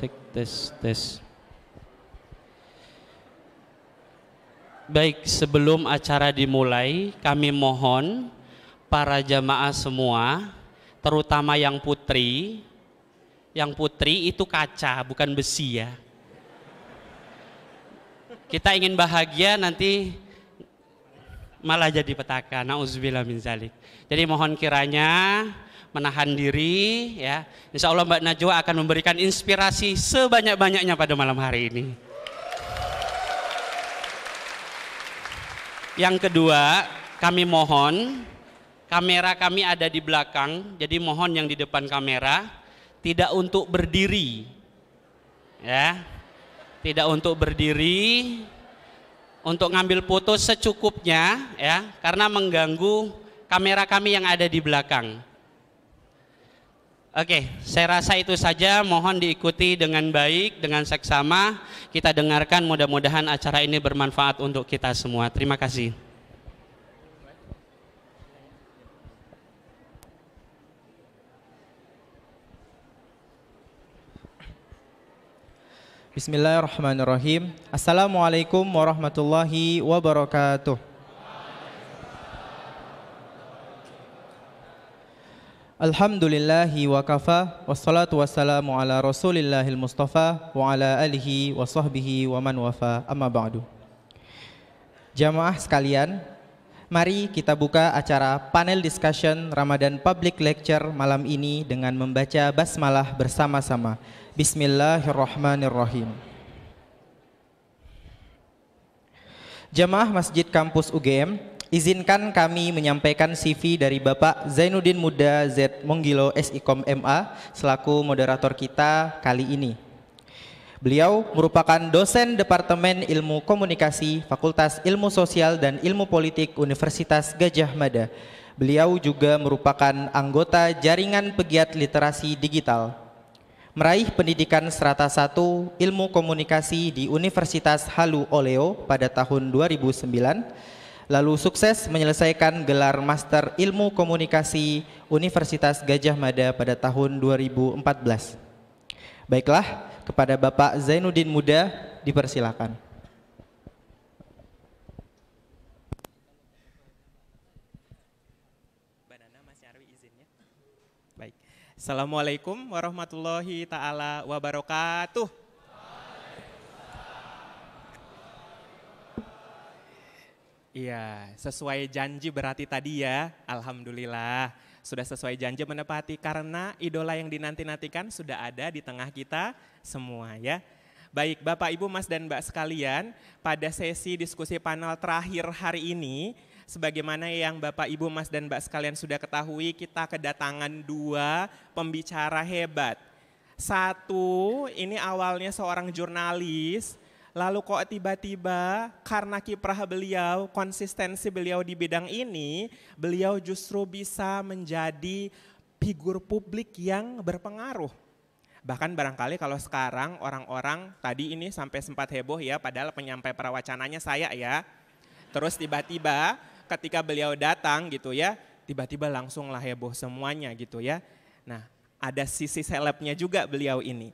cek tes tes Baik, sebelum acara dimulai, kami mohon para jamaah semua, terutama yang putri, yang putri itu kaca, bukan besi ya. Kita ingin bahagia nanti malah jadi petaka. Nauzubillah min zalik. Jadi mohon kiranya menahan diri ya. Insya Allah Mbak Najwa akan memberikan inspirasi sebanyak-banyaknya pada malam hari ini. Yang kedua, kami mohon kamera kami ada di belakang, jadi mohon yang di depan kamera tidak untuk berdiri. Ya. Tidak untuk berdiri, untuk ngambil foto secukupnya ya, karena mengganggu kamera kami yang ada di belakang. Oke, saya rasa itu saja. Mohon diikuti dengan baik, dengan seksama. Kita dengarkan, mudah-mudahan acara ini bermanfaat untuk kita semua. Terima kasih. Bismillahirrahmanirrahim. Assalamualaikum warahmatullahi wabarakatuh. Alhamdulillahi wa kafa wassalatu wassalamu ala rasulillahil mustafa wa ala alihi wa sahbihi wa man wafa amma ba'du Jamaah sekalian, mari kita buka acara panel discussion Ramadan Public Lecture malam ini dengan membaca basmalah bersama-sama Bismillahirrahmanirrahim Jamaah Masjid Kampus UGM Izinkan kami menyampaikan CV dari Bapak Zainuddin Muda Z Monggilo SIKOM MA selaku moderator kita kali ini. Beliau merupakan dosen Departemen Ilmu Komunikasi Fakultas Ilmu Sosial dan Ilmu Politik Universitas Gajah Mada. Beliau juga merupakan anggota Jaringan Pegiat Literasi Digital. Meraih pendidikan serata satu Ilmu Komunikasi di Universitas Halu Oleo pada tahun 2009 lalu sukses menyelesaikan gelar Master Ilmu Komunikasi Universitas Gajah Mada pada tahun 2014. Baiklah, kepada Bapak Zainuddin Muda dipersilakan. Assalamualaikum warahmatullahi taala wabarakatuh. Iya, sesuai janji berarti tadi ya. Alhamdulillah, sudah sesuai janji menepati karena idola yang dinanti-nantikan sudah ada di tengah kita semua ya. Baik, Bapak, Ibu, Mas dan Mbak sekalian, pada sesi diskusi panel terakhir hari ini, sebagaimana yang Bapak, Ibu, Mas dan Mbak sekalian sudah ketahui, kita kedatangan dua pembicara hebat. Satu, ini awalnya seorang jurnalis, Lalu kok tiba-tiba karena kiprah beliau, konsistensi beliau di bidang ini, beliau justru bisa menjadi figur publik yang berpengaruh. Bahkan barangkali kalau sekarang orang-orang tadi ini sampai sempat heboh ya, padahal penyampai perawacananya saya ya. Terus tiba-tiba ketika beliau datang gitu ya, tiba-tiba langsung lah heboh semuanya gitu ya. Nah ada sisi selebnya juga beliau ini.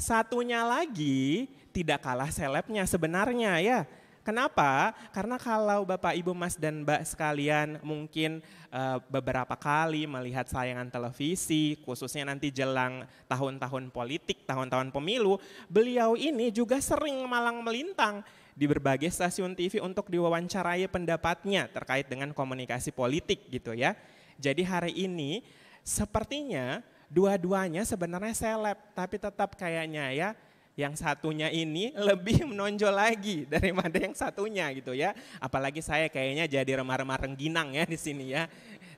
Satunya lagi tidak kalah selebnya sebenarnya ya. Kenapa? Karena kalau Bapak Ibu Mas dan Mbak sekalian mungkin uh, beberapa kali melihat sayangan televisi, khususnya nanti jelang tahun-tahun politik, tahun-tahun pemilu, beliau ini juga sering malang melintang di berbagai stasiun TV untuk diwawancarai pendapatnya terkait dengan komunikasi politik gitu ya. Jadi hari ini sepertinya dua-duanya sebenarnya seleb, tapi tetap kayaknya ya yang satunya ini lebih menonjol lagi daripada yang satunya gitu ya. Apalagi saya kayaknya jadi remar remar rengginang ya di sini ya.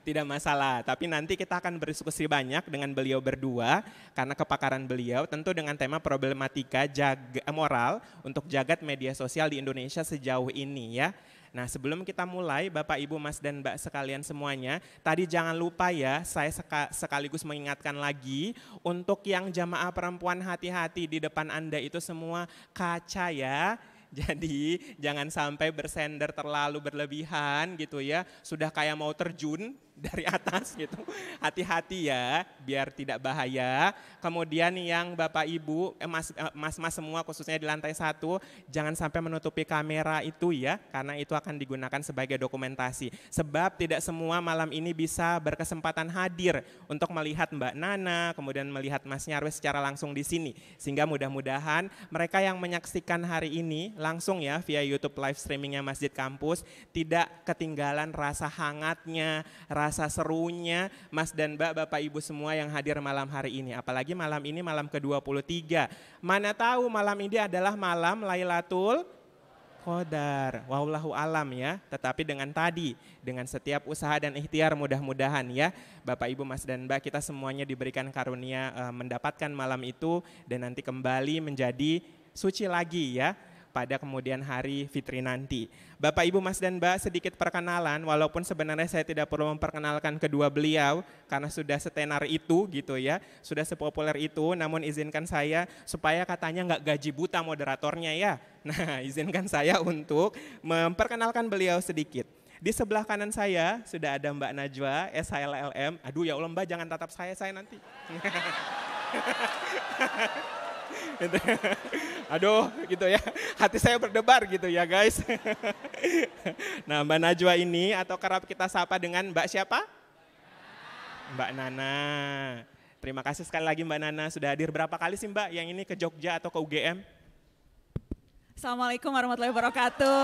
Tidak masalah, tapi nanti kita akan berdiskusi banyak dengan beliau berdua karena kepakaran beliau tentu dengan tema problematika jaga, moral untuk jagat media sosial di Indonesia sejauh ini ya. Nah, sebelum kita mulai, Bapak, Ibu, Mas, dan Mbak sekalian semuanya, tadi jangan lupa ya, saya sekaligus mengingatkan lagi, untuk yang jamaah perempuan hati-hati di depan Anda itu semua kaca ya, jadi jangan sampai bersender terlalu berlebihan gitu ya. Sudah kayak mau terjun dari atas gitu. Hati-hati ya, biar tidak bahaya. Kemudian yang Bapak Ibu, eh, eh, mas-mas semua khususnya di lantai satu, jangan sampai menutupi kamera itu ya, karena itu akan digunakan sebagai dokumentasi. Sebab tidak semua malam ini bisa berkesempatan hadir untuk melihat Mbak Nana, kemudian melihat Mas Nyarwi secara langsung di sini. Sehingga mudah-mudahan mereka yang menyaksikan hari ini langsung ya via YouTube live streamingnya Masjid Kampus, tidak ketinggalan rasa hangatnya, rasa rasa serunya Mas dan Mbak, Bapak Ibu semua yang hadir malam hari ini. Apalagi malam ini malam ke-23. Mana tahu malam ini adalah malam Lailatul Qadar. Wallahu alam ya. Tetapi dengan tadi, dengan setiap usaha dan ikhtiar mudah-mudahan ya Bapak Ibu Mas dan Mbak kita semuanya diberikan karunia eh, mendapatkan malam itu dan nanti kembali menjadi suci lagi ya pada kemudian hari Fitri nanti. Bapak Ibu Mas dan Mbak sedikit perkenalan walaupun sebenarnya saya tidak perlu memperkenalkan kedua beliau karena sudah setenar itu gitu ya, sudah sepopuler itu namun izinkan saya supaya katanya nggak gaji buta moderatornya ya. Nah izinkan saya untuk memperkenalkan beliau sedikit. Di sebelah kanan saya sudah ada Mbak Najwa, SHLLM. Aduh ya Allah Mbak jangan tatap saya, saya nanti. gitu. Aduh gitu ya, hati saya berdebar gitu ya guys. nah Mbak Najwa ini atau kerap kita sapa dengan Mbak siapa? Mbak Nana. Terima kasih sekali lagi Mbak Nana sudah hadir. Berapa kali sih Mbak yang ini ke Jogja atau ke UGM? Assalamualaikum warahmatullahi wabarakatuh.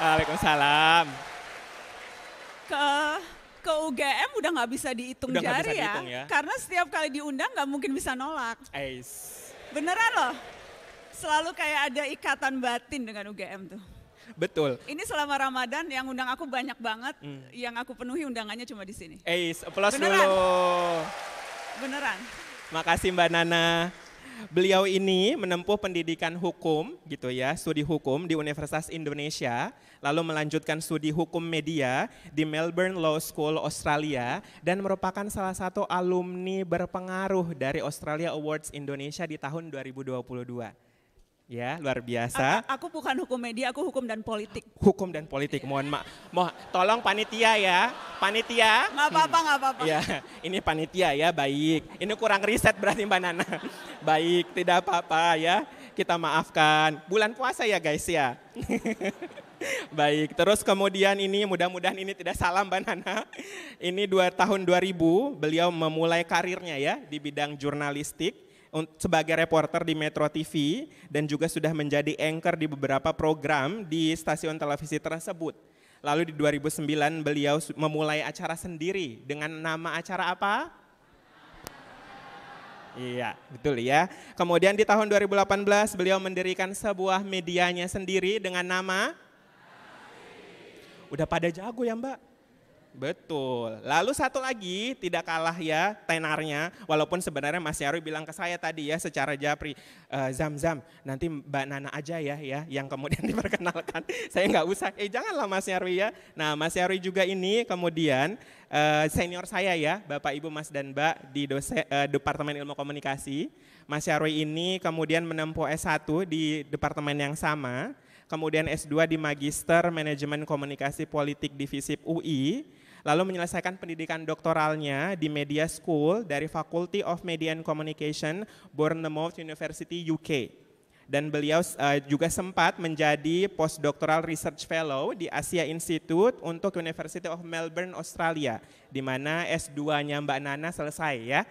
Waalaikumsalam. Ke ke UGM udah nggak bisa dihitung udah jari bisa ya, dihitung ya, karena setiap kali diundang nggak mungkin bisa nolak. Ais. Beneran loh. Selalu kayak ada ikatan batin dengan UGM tuh. Betul. Ini selama Ramadan yang undang aku banyak banget, hmm. yang aku penuhi undangannya cuma di sini. Eh, plus Beneran. dulu. Beneran. Makasih Mbak Nana. Beliau ini menempuh pendidikan hukum gitu ya, studi hukum di Universitas Indonesia, lalu melanjutkan studi hukum media di Melbourne Law School Australia dan merupakan salah satu alumni berpengaruh dari Australia Awards Indonesia di tahun 2022. Ya, luar biasa. A aku bukan hukum media, aku hukum dan politik. Hukum dan politik, mohon ma, Mo tolong panitia ya, panitia. Gak apa-apa, hmm. gak apa-apa. Ya, ini panitia ya, baik. Ini kurang riset berarti Mbak Nana. baik, tidak apa-apa ya. Kita maafkan. Bulan puasa ya guys ya. Baik, terus kemudian ini mudah-mudahan ini tidak salah Mbak Nana. Ini dua tahun 2000 beliau memulai karirnya ya di bidang jurnalistik sebagai reporter di Metro TV dan juga sudah menjadi anchor di beberapa program di stasiun televisi tersebut. Lalu di 2009 beliau memulai acara sendiri dengan nama acara apa? Iya, betul ya. Kemudian di tahun 2018 beliau mendirikan sebuah medianya sendiri dengan nama Udah pada jago ya, Mbak. Betul. Lalu satu lagi tidak kalah ya tenarnya, walaupun sebenarnya Mas Yaru bilang ke saya tadi ya secara japri, zam eh, Zam Zam, nanti Mbak Nana aja ya ya yang kemudian diperkenalkan. saya nggak usah. Eh janganlah Mas Yaru ya. Nah Mas Yaru juga ini kemudian uh, senior saya ya, Bapak Ibu Mas dan Mbak di dose, uh, eh, Departemen Ilmu Komunikasi. Mas Yaru ini kemudian menempuh S1 di departemen yang sama. Kemudian S2 di Magister Manajemen Komunikasi Politik Divisi UI lalu menyelesaikan pendidikan doktoralnya di Media School dari Faculty of Media and Communication Bournemouth University UK. Dan beliau uh, juga sempat menjadi postdoctoral research fellow di Asia Institute untuk University of Melbourne, Australia, di mana S2-nya Mbak Nana selesai ya.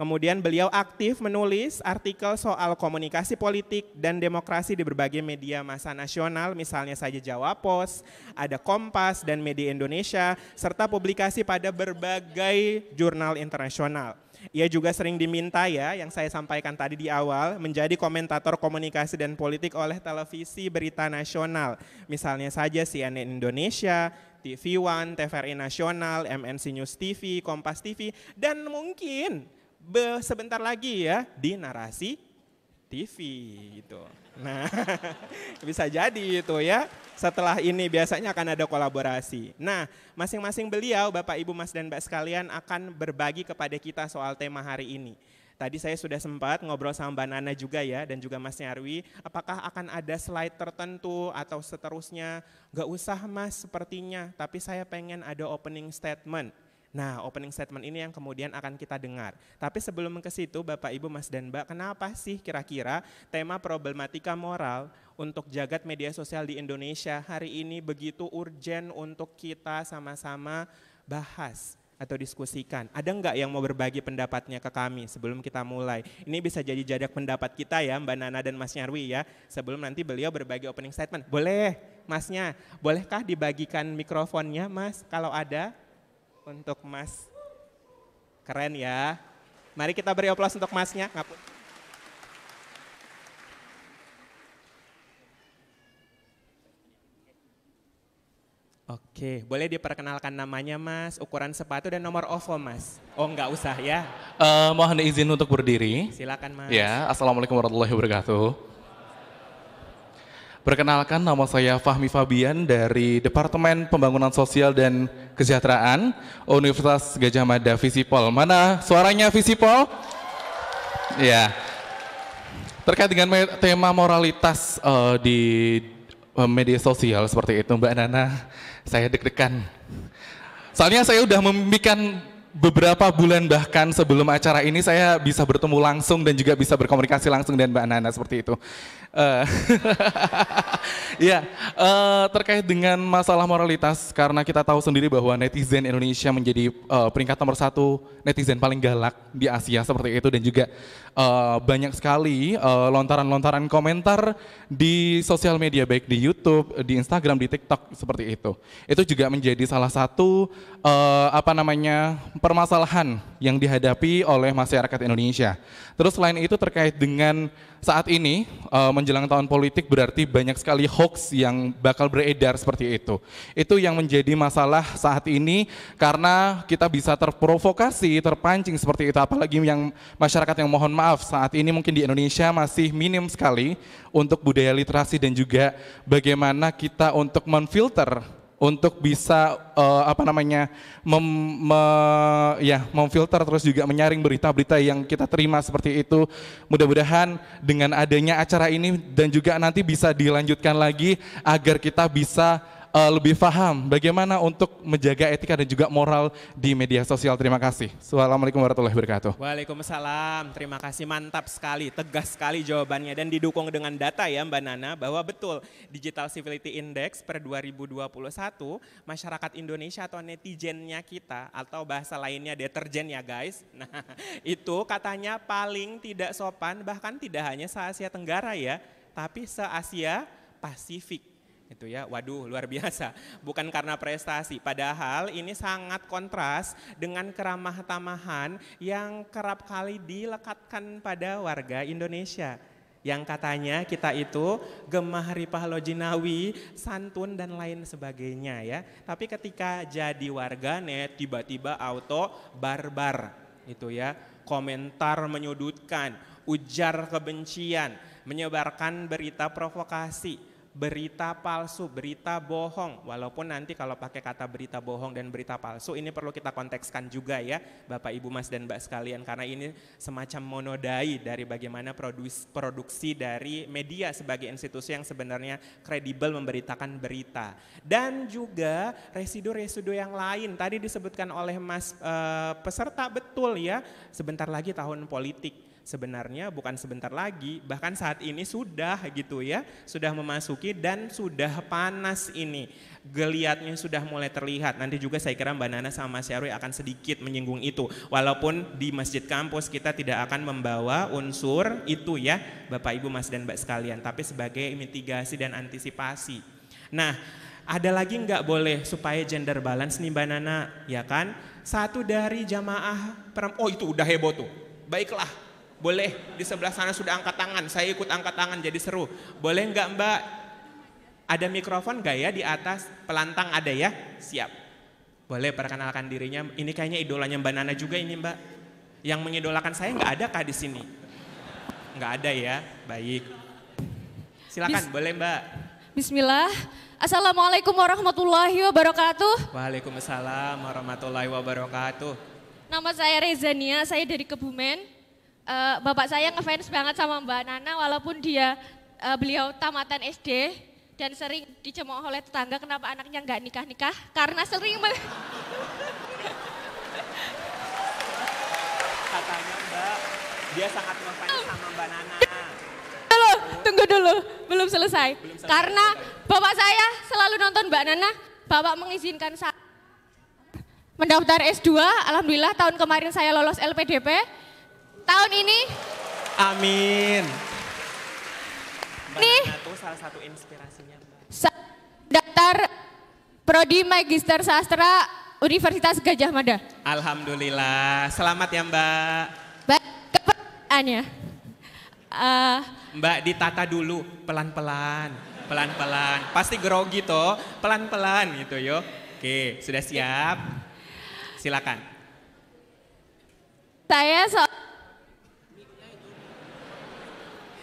Kemudian beliau aktif menulis artikel soal komunikasi politik dan demokrasi di berbagai media massa nasional, misalnya saja Jawa Pos, ada Kompas dan Media Indonesia, serta publikasi pada berbagai jurnal internasional. Ia juga sering diminta ya, yang saya sampaikan tadi di awal, menjadi komentator komunikasi dan politik oleh televisi berita nasional. Misalnya saja CNN Indonesia, TV One, TVRI Nasional, MNC News TV, Kompas TV, dan mungkin sebentar lagi ya di narasi TV itu. Nah, bisa jadi itu ya. Setelah ini biasanya akan ada kolaborasi. Nah, masing-masing beliau, Bapak Ibu Mas dan Mbak sekalian akan berbagi kepada kita soal tema hari ini. Tadi saya sudah sempat ngobrol sama Mbak Nana juga ya dan juga Mas Nyarwi, apakah akan ada slide tertentu atau seterusnya? Gak usah Mas sepertinya, tapi saya pengen ada opening statement Nah, opening statement ini yang kemudian akan kita dengar. Tapi sebelum ke situ, Bapak, Ibu, Mas, dan Mbak, kenapa sih kira-kira tema problematika moral untuk jagat media sosial di Indonesia hari ini begitu urgent untuk kita sama-sama bahas atau diskusikan. Ada enggak yang mau berbagi pendapatnya ke kami sebelum kita mulai? Ini bisa jadi jadak pendapat kita ya Mbak Nana dan Mas Nyarwi ya. Sebelum nanti beliau berbagi opening statement. Boleh Masnya, bolehkah dibagikan mikrofonnya Mas kalau ada? untuk Mas. Keren ya. Mari kita beri aplaus untuk Masnya. Oke, boleh diperkenalkan namanya Mas, ukuran sepatu dan nomor OVO Mas. Oh enggak usah ya. Uh, mohon izin untuk berdiri. Silakan Mas. Ya, Assalamualaikum warahmatullahi wabarakatuh. Perkenalkan nama saya Fahmi Fabian dari Departemen Pembangunan Sosial dan Kesejahteraan Universitas Gajah Mada Visipol. Mana suaranya Visipol? Ya. Terkait dengan tema moralitas uh, di eh, media sosial seperti itu Mbak Nana, saya deg-degan. Soalnya saya sudah memimpikan beberapa bulan bahkan sebelum acara ini saya bisa bertemu langsung dan juga bisa berkomunikasi langsung dengan Mbak Nana seperti itu. Eh, ya, uh, terkait dengan masalah moralitas, karena kita tahu sendiri bahwa netizen Indonesia menjadi uh, peringkat nomor satu netizen paling galak di Asia seperti itu, dan juga uh, banyak sekali eh, lontaran-lontaran uh, komentar di sosial media baik di YouTube, di Instagram, di TikTok seperti itu. Itu juga menjadi salah satu uh, apa namanya permasalahan yang dihadapi oleh masyarakat Indonesia. Terus selain itu terkait dengan saat ini uh, menjelang tahun politik berarti banyak sekali hoax yang bakal beredar seperti itu. Itu yang menjadi masalah saat ini karena kita bisa terprovokasi, terpancing seperti itu apalagi yang masyarakat yang mohon maaf saat ini mungkin di Indonesia masih minim sekali untuk budaya literasi dan juga bagaimana kita untuk memfilter untuk bisa uh, apa namanya mem, me, ya memfilter terus juga menyaring berita-berita yang kita terima seperti itu. Mudah-mudahan dengan adanya acara ini dan juga nanti bisa dilanjutkan lagi agar kita bisa uh, lebih paham bagaimana untuk menjaga etika dan juga moral di media sosial. Terima kasih. Assalamualaikum warahmatullahi wabarakatuh. Waalaikumsalam. Terima kasih. Mantap sekali, tegas sekali jawabannya dan didukung dengan data ya Mbak Nana bahwa betul Digital Civility Index per 2021 masyarakat Indonesia atau netizennya kita atau bahasa lainnya deterjen ya guys. Nah, itu katanya paling tidak sopan bahkan tidak hanya se Asia Tenggara ya, tapi se Asia Pasifik gitu ya. Waduh, luar biasa. Bukan karena prestasi, padahal ini sangat kontras dengan keramah tamahan yang kerap kali dilekatkan pada warga Indonesia. Yang katanya kita itu gemah ripah lojinawi, santun dan lain sebagainya ya. Tapi ketika jadi warganet tiba-tiba auto barbar gitu ya. Komentar menyudutkan, ujar kebencian, menyebarkan berita provokasi, berita palsu, berita bohong. Walaupun nanti kalau pakai kata berita bohong dan berita palsu ini perlu kita kontekskan juga ya Bapak Ibu Mas dan Mbak sekalian karena ini semacam monodai dari bagaimana produksi, produksi dari media sebagai institusi yang sebenarnya kredibel memberitakan berita. Dan juga residu-residu yang lain tadi disebutkan oleh Mas e, peserta betul ya sebentar lagi tahun politik sebenarnya bukan sebentar lagi, bahkan saat ini sudah gitu ya, sudah memasuki dan sudah panas ini. Geliatnya sudah mulai terlihat. Nanti juga saya kira Mbak Nana sama Mas akan sedikit menyinggung itu. Walaupun di masjid kampus kita tidak akan membawa unsur itu ya, Bapak Ibu Mas dan Mbak sekalian, tapi sebagai mitigasi dan antisipasi. Nah, ada lagi nggak boleh supaya gender balance nih Mbak Nana, ya kan? Satu dari jamaah oh itu udah heboh tuh. Baiklah, boleh di sebelah sana sudah angkat tangan, saya ikut angkat tangan jadi seru. Boleh nggak mbak? Ada mikrofon nggak ya di atas? Pelantang ada ya? Siap. Boleh perkenalkan dirinya, ini kayaknya idolanya mbak Nana juga ini mbak. Yang mengidolakan saya nggak ada kah di sini? Nggak ada ya, baik. Silakan, Bis boleh mbak. Bismillah. Assalamualaikum warahmatullahi wabarakatuh. Waalaikumsalam warahmatullahi wabarakatuh. Nama saya Rezania, saya dari Kebumen uh, bapak saya ngefans banget sama Mbak Nana walaupun dia uh, beliau tamatan SD dan sering dicemooh oleh tetangga kenapa anaknya nggak nikah-nikah karena sering katanya Mbak dia sangat ngefans sama Mbak Nana. Halo, tunggu dulu, belum selesai. Belum selesai. Karena bapak saya selalu nonton Mbak Nana, bapak mengizinkan saya mendaftar S2, alhamdulillah tahun kemarin saya lolos LPDP. Tahun ini? Amin. Nih. Itu salah satu inspirasinya. Mbak. Daftar Prodi Magister Sastra Universitas Gajah Mada. Alhamdulillah. Selamat ya Mbak. Mbak, kepertanyaannya. Uh, eh, Mbak ditata dulu pelan-pelan, pelan-pelan. Pasti grogi toh, pelan-pelan gitu yo. Oke, sudah siap? Silakan. Saya so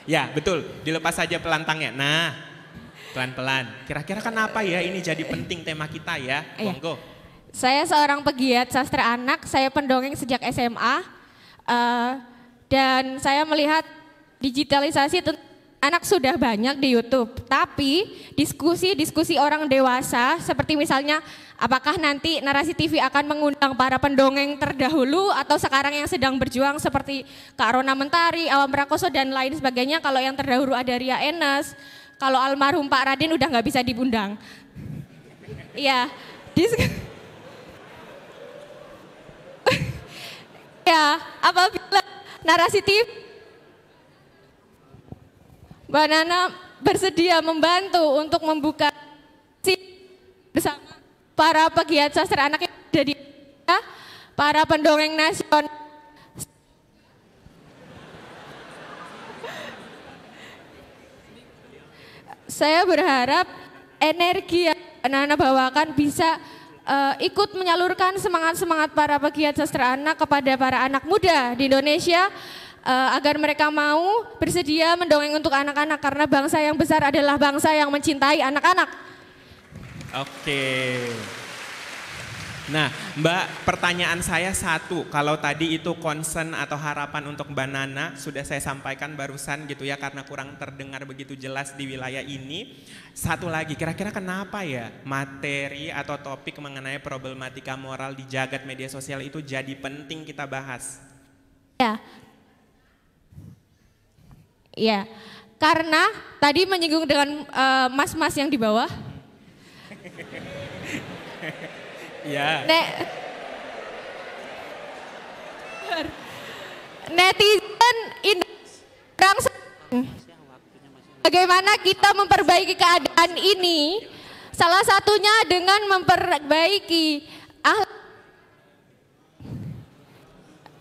Ya, betul. Dilepas saja pelantangnya. Nah, pelan-pelan. Kira-kira kenapa ya ini jadi penting tema kita ya, eh, Monggo. Saya seorang pegiat sastra anak, saya pendongeng sejak SMA. Uh, eh, dan saya melihat digitalisasi anak sudah banyak di YouTube, tapi diskusi-diskusi orang dewasa seperti misalnya Apakah nanti narasi TV akan mengundang para pendongeng terdahulu atau sekarang yang sedang berjuang seperti Kak Rona Mentari, Awam Prakoso dan lain sebagainya? Kalau yang terdahulu ada Ria Enas, kalau almarhum Pak Radin udah nggak bisa diundang. Iya. ya, apabila narasi TV Mbak Nana bersedia membantu untuk membuka si bersama para pegiat sastra anak yang ada di Indonesia, para pendongeng nasional. Saya berharap energi yang anak-anak bawakan bisa uh, ikut menyalurkan semangat-semangat para pegiat sastra anak kepada para anak muda di Indonesia uh, agar mereka mau bersedia mendongeng untuk anak-anak karena bangsa yang besar adalah bangsa yang mencintai anak-anak. Oke. Nah, Mbak, pertanyaan saya satu. Kalau tadi itu concern atau harapan untuk Mbak Nana sudah saya sampaikan barusan gitu ya karena kurang terdengar begitu jelas di wilayah ini. Satu lagi, kira-kira kenapa ya materi atau topik mengenai problematika moral di jagat media sosial itu jadi penting kita bahas? Ya. Ya. Karena tadi menyinggung dengan eh, mas-mas uh, yang di bawah ya. Nek netizen orang bagaimana kita memperbaiki keadaan ini salah satunya dengan memperbaiki ah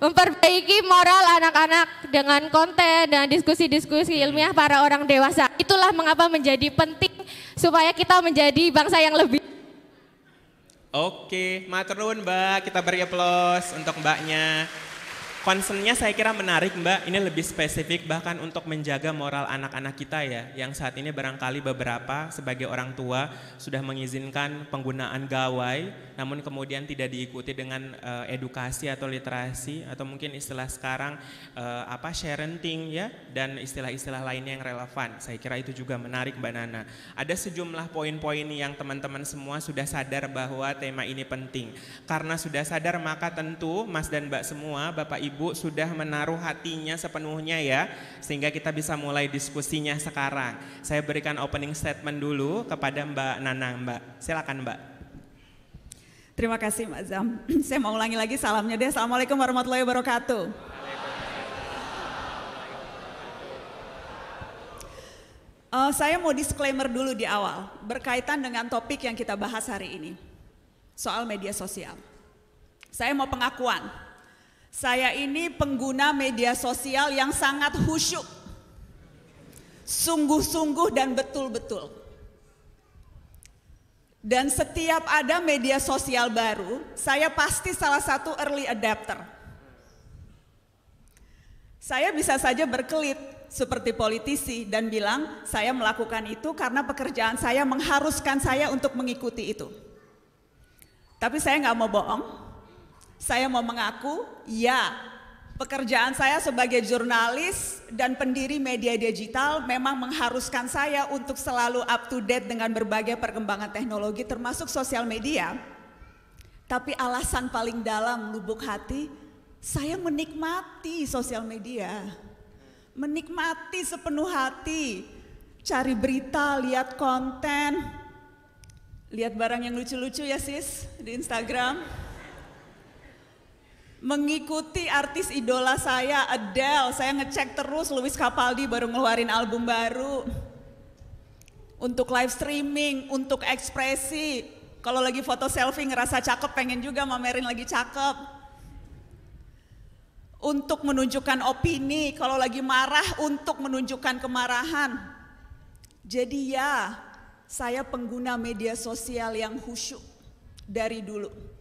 memperbaiki moral anak-anak dengan konten dan diskusi-diskusi ilmiah para orang dewasa itulah mengapa menjadi penting supaya kita menjadi bangsa yang lebih Oke, maturun Mbak, kita beri aplaus untuk Mbaknya. Concernnya saya kira menarik Mbak, ini lebih spesifik bahkan untuk menjaga moral anak-anak kita ya, yang saat ini barangkali beberapa sebagai orang tua sudah mengizinkan penggunaan gawai namun kemudian tidak diikuti dengan uh, edukasi atau literasi atau mungkin istilah sekarang uh, apa sharing ya dan istilah-istilah lainnya yang relevan. Saya kira itu juga menarik Mbak Nana. Ada sejumlah poin-poin yang teman-teman semua sudah sadar bahwa tema ini penting. Karena sudah sadar maka tentu Mas dan Mbak semua, Bapak Ibu sudah menaruh hatinya sepenuhnya ya sehingga kita bisa mulai diskusinya sekarang. Saya berikan opening statement dulu kepada Mbak Nana, Mbak. Silakan Mbak. Terima kasih Mbak Zam. Saya mau ulangi lagi salamnya deh. Assalamualaikum warahmatullahi wabarakatuh. Uh, saya mau disclaimer dulu di awal berkaitan dengan topik yang kita bahas hari ini soal media sosial. Saya mau pengakuan, saya ini pengguna media sosial yang sangat khusyuk, sungguh-sungguh dan betul-betul. Dan setiap ada media sosial baru, saya pasti salah satu early adapter. Saya bisa saja berkelit seperti politisi dan bilang saya melakukan itu karena pekerjaan saya mengharuskan saya untuk mengikuti itu. Tapi saya nggak mau bohong, saya mau mengaku ya Pekerjaan saya sebagai jurnalis dan pendiri media digital memang mengharuskan saya untuk selalu up to date dengan berbagai perkembangan teknologi termasuk sosial media. Tapi alasan paling dalam lubuk hati, saya menikmati sosial media. Menikmati sepenuh hati, cari berita, lihat konten, lihat barang yang lucu-lucu ya sis di Instagram mengikuti artis idola saya Adele. Saya ngecek terus Luis Capaldi baru ngeluarin album baru. Untuk live streaming, untuk ekspresi. Kalau lagi foto selfie ngerasa cakep pengen juga mamerin lagi cakep. Untuk menunjukkan opini, kalau lagi marah untuk menunjukkan kemarahan. Jadi ya, saya pengguna media sosial yang khusyuk dari dulu.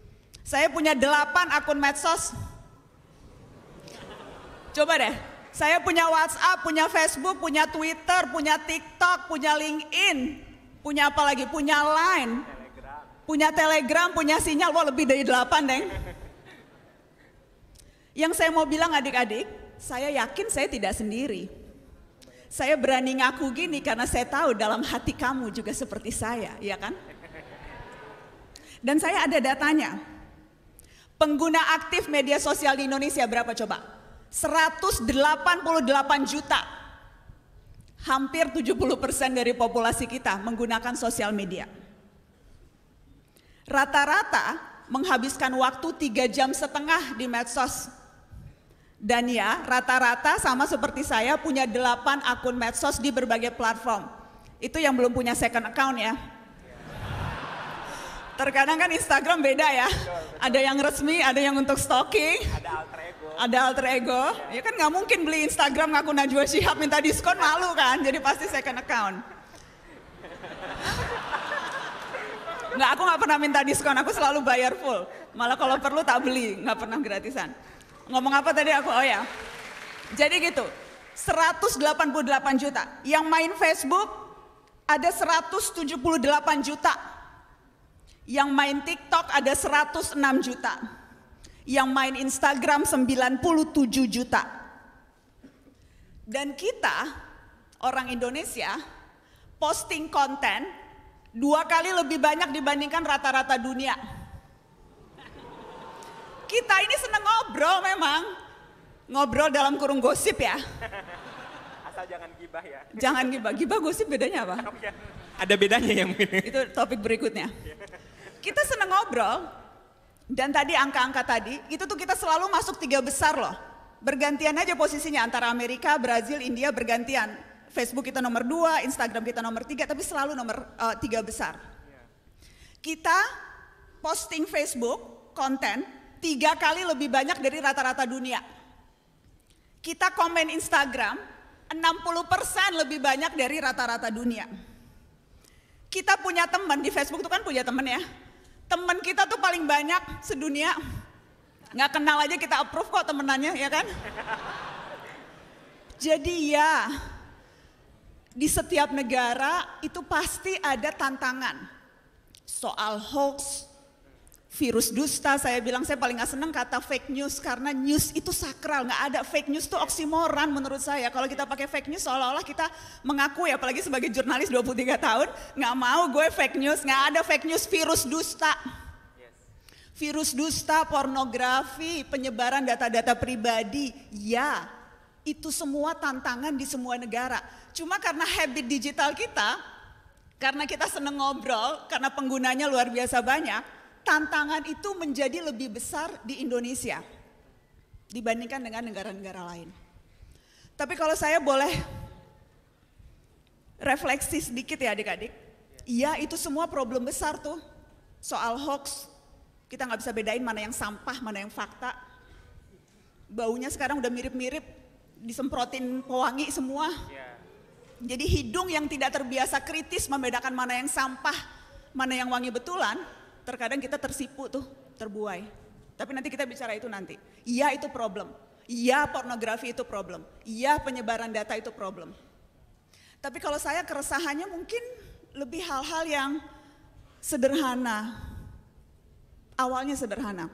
Saya punya delapan akun medsos. Coba deh, saya punya WhatsApp, punya Facebook, punya Twitter, punya TikTok, punya LinkedIn, punya apa lagi? Punya Line, punya Telegram, punya sinyal, wah lebih dari delapan, Neng. Yang saya mau bilang adik-adik, saya yakin saya tidak sendiri. Saya berani ngaku gini karena saya tahu dalam hati kamu juga seperti saya, ya kan? Dan saya ada datanya. Pengguna aktif media sosial di Indonesia berapa coba? 188 juta. Hampir 70 persen dari populasi kita menggunakan sosial media. Rata-rata menghabiskan waktu 3 jam setengah di medsos. Dan ya, rata-rata sama seperti saya punya 8 akun medsos di berbagai platform. Itu yang belum punya second account ya. Terkadang kan Instagram beda ya. Ada yang resmi, ada yang untuk stalking. Ada alter ego. Ada alter ego. Ya, ya kan nggak mungkin beli Instagram ngaku Najwa Shihab minta diskon malu kan. Jadi pasti second account. Nggak, aku nggak pernah minta diskon. Aku selalu bayar full. Malah kalau perlu tak beli, nggak pernah gratisan. Ngomong apa tadi aku? Oh ya. Jadi gitu. 188 juta. Yang main Facebook ada 178 juta yang main TikTok ada 106 juta. Yang main Instagram 97 juta. Dan kita orang Indonesia posting konten dua kali lebih banyak dibandingkan rata-rata dunia. Kita ini seneng ngobrol memang. Ngobrol dalam kurung gosip ya. Asal jangan gibah ya. Jangan gibah. Gibah gosip bedanya apa? Ada bedanya yang Itu topik berikutnya. Iya. Kita senang ngobrol, dan tadi angka-angka tadi, itu tuh kita selalu masuk tiga besar loh. Bergantian aja posisinya antara Amerika, Brazil, India bergantian. Facebook kita nomor dua, Instagram kita nomor tiga, tapi selalu nomor uh, tiga besar. Kita posting Facebook konten tiga kali lebih banyak dari rata-rata dunia. Kita komen Instagram 60% lebih banyak dari rata-rata dunia. Kita punya teman di Facebook itu kan punya teman ya. Teman kita tuh paling banyak sedunia. Nggak kenal aja kita approve kok temenannya, ya kan? Jadi ya, di setiap negara itu pasti ada tantangan. Soal hoax, virus dusta, saya bilang saya paling nggak seneng kata fake news karena news itu sakral, nggak ada fake news itu oksimoran menurut saya. Kalau kita pakai fake news seolah-olah kita mengaku ya, apalagi sebagai jurnalis 23 tahun, nggak mau gue fake news, nggak ada fake news virus dusta. Virus dusta, pornografi, penyebaran data-data pribadi, ya itu semua tantangan di semua negara. Cuma karena habit digital kita, karena kita seneng ngobrol, karena penggunanya luar biasa banyak, tantangan itu menjadi lebih besar di Indonesia dibandingkan dengan negara-negara lain. Tapi kalau saya boleh refleksi sedikit ya adik-adik, iya itu semua problem besar tuh. Soal hoax, kita nggak bisa bedain mana yang sampah, mana yang fakta. Baunya sekarang udah mirip-mirip, disemprotin pewangi semua. Jadi hidung yang tidak terbiasa kritis membedakan mana yang sampah, mana yang wangi betulan, terkadang kita tersipu tuh, terbuai. Tapi nanti kita bicara itu nanti. Iya itu problem. Iya pornografi itu problem. Iya penyebaran data itu problem. Tapi kalau saya keresahannya mungkin lebih hal-hal yang sederhana. Awalnya sederhana.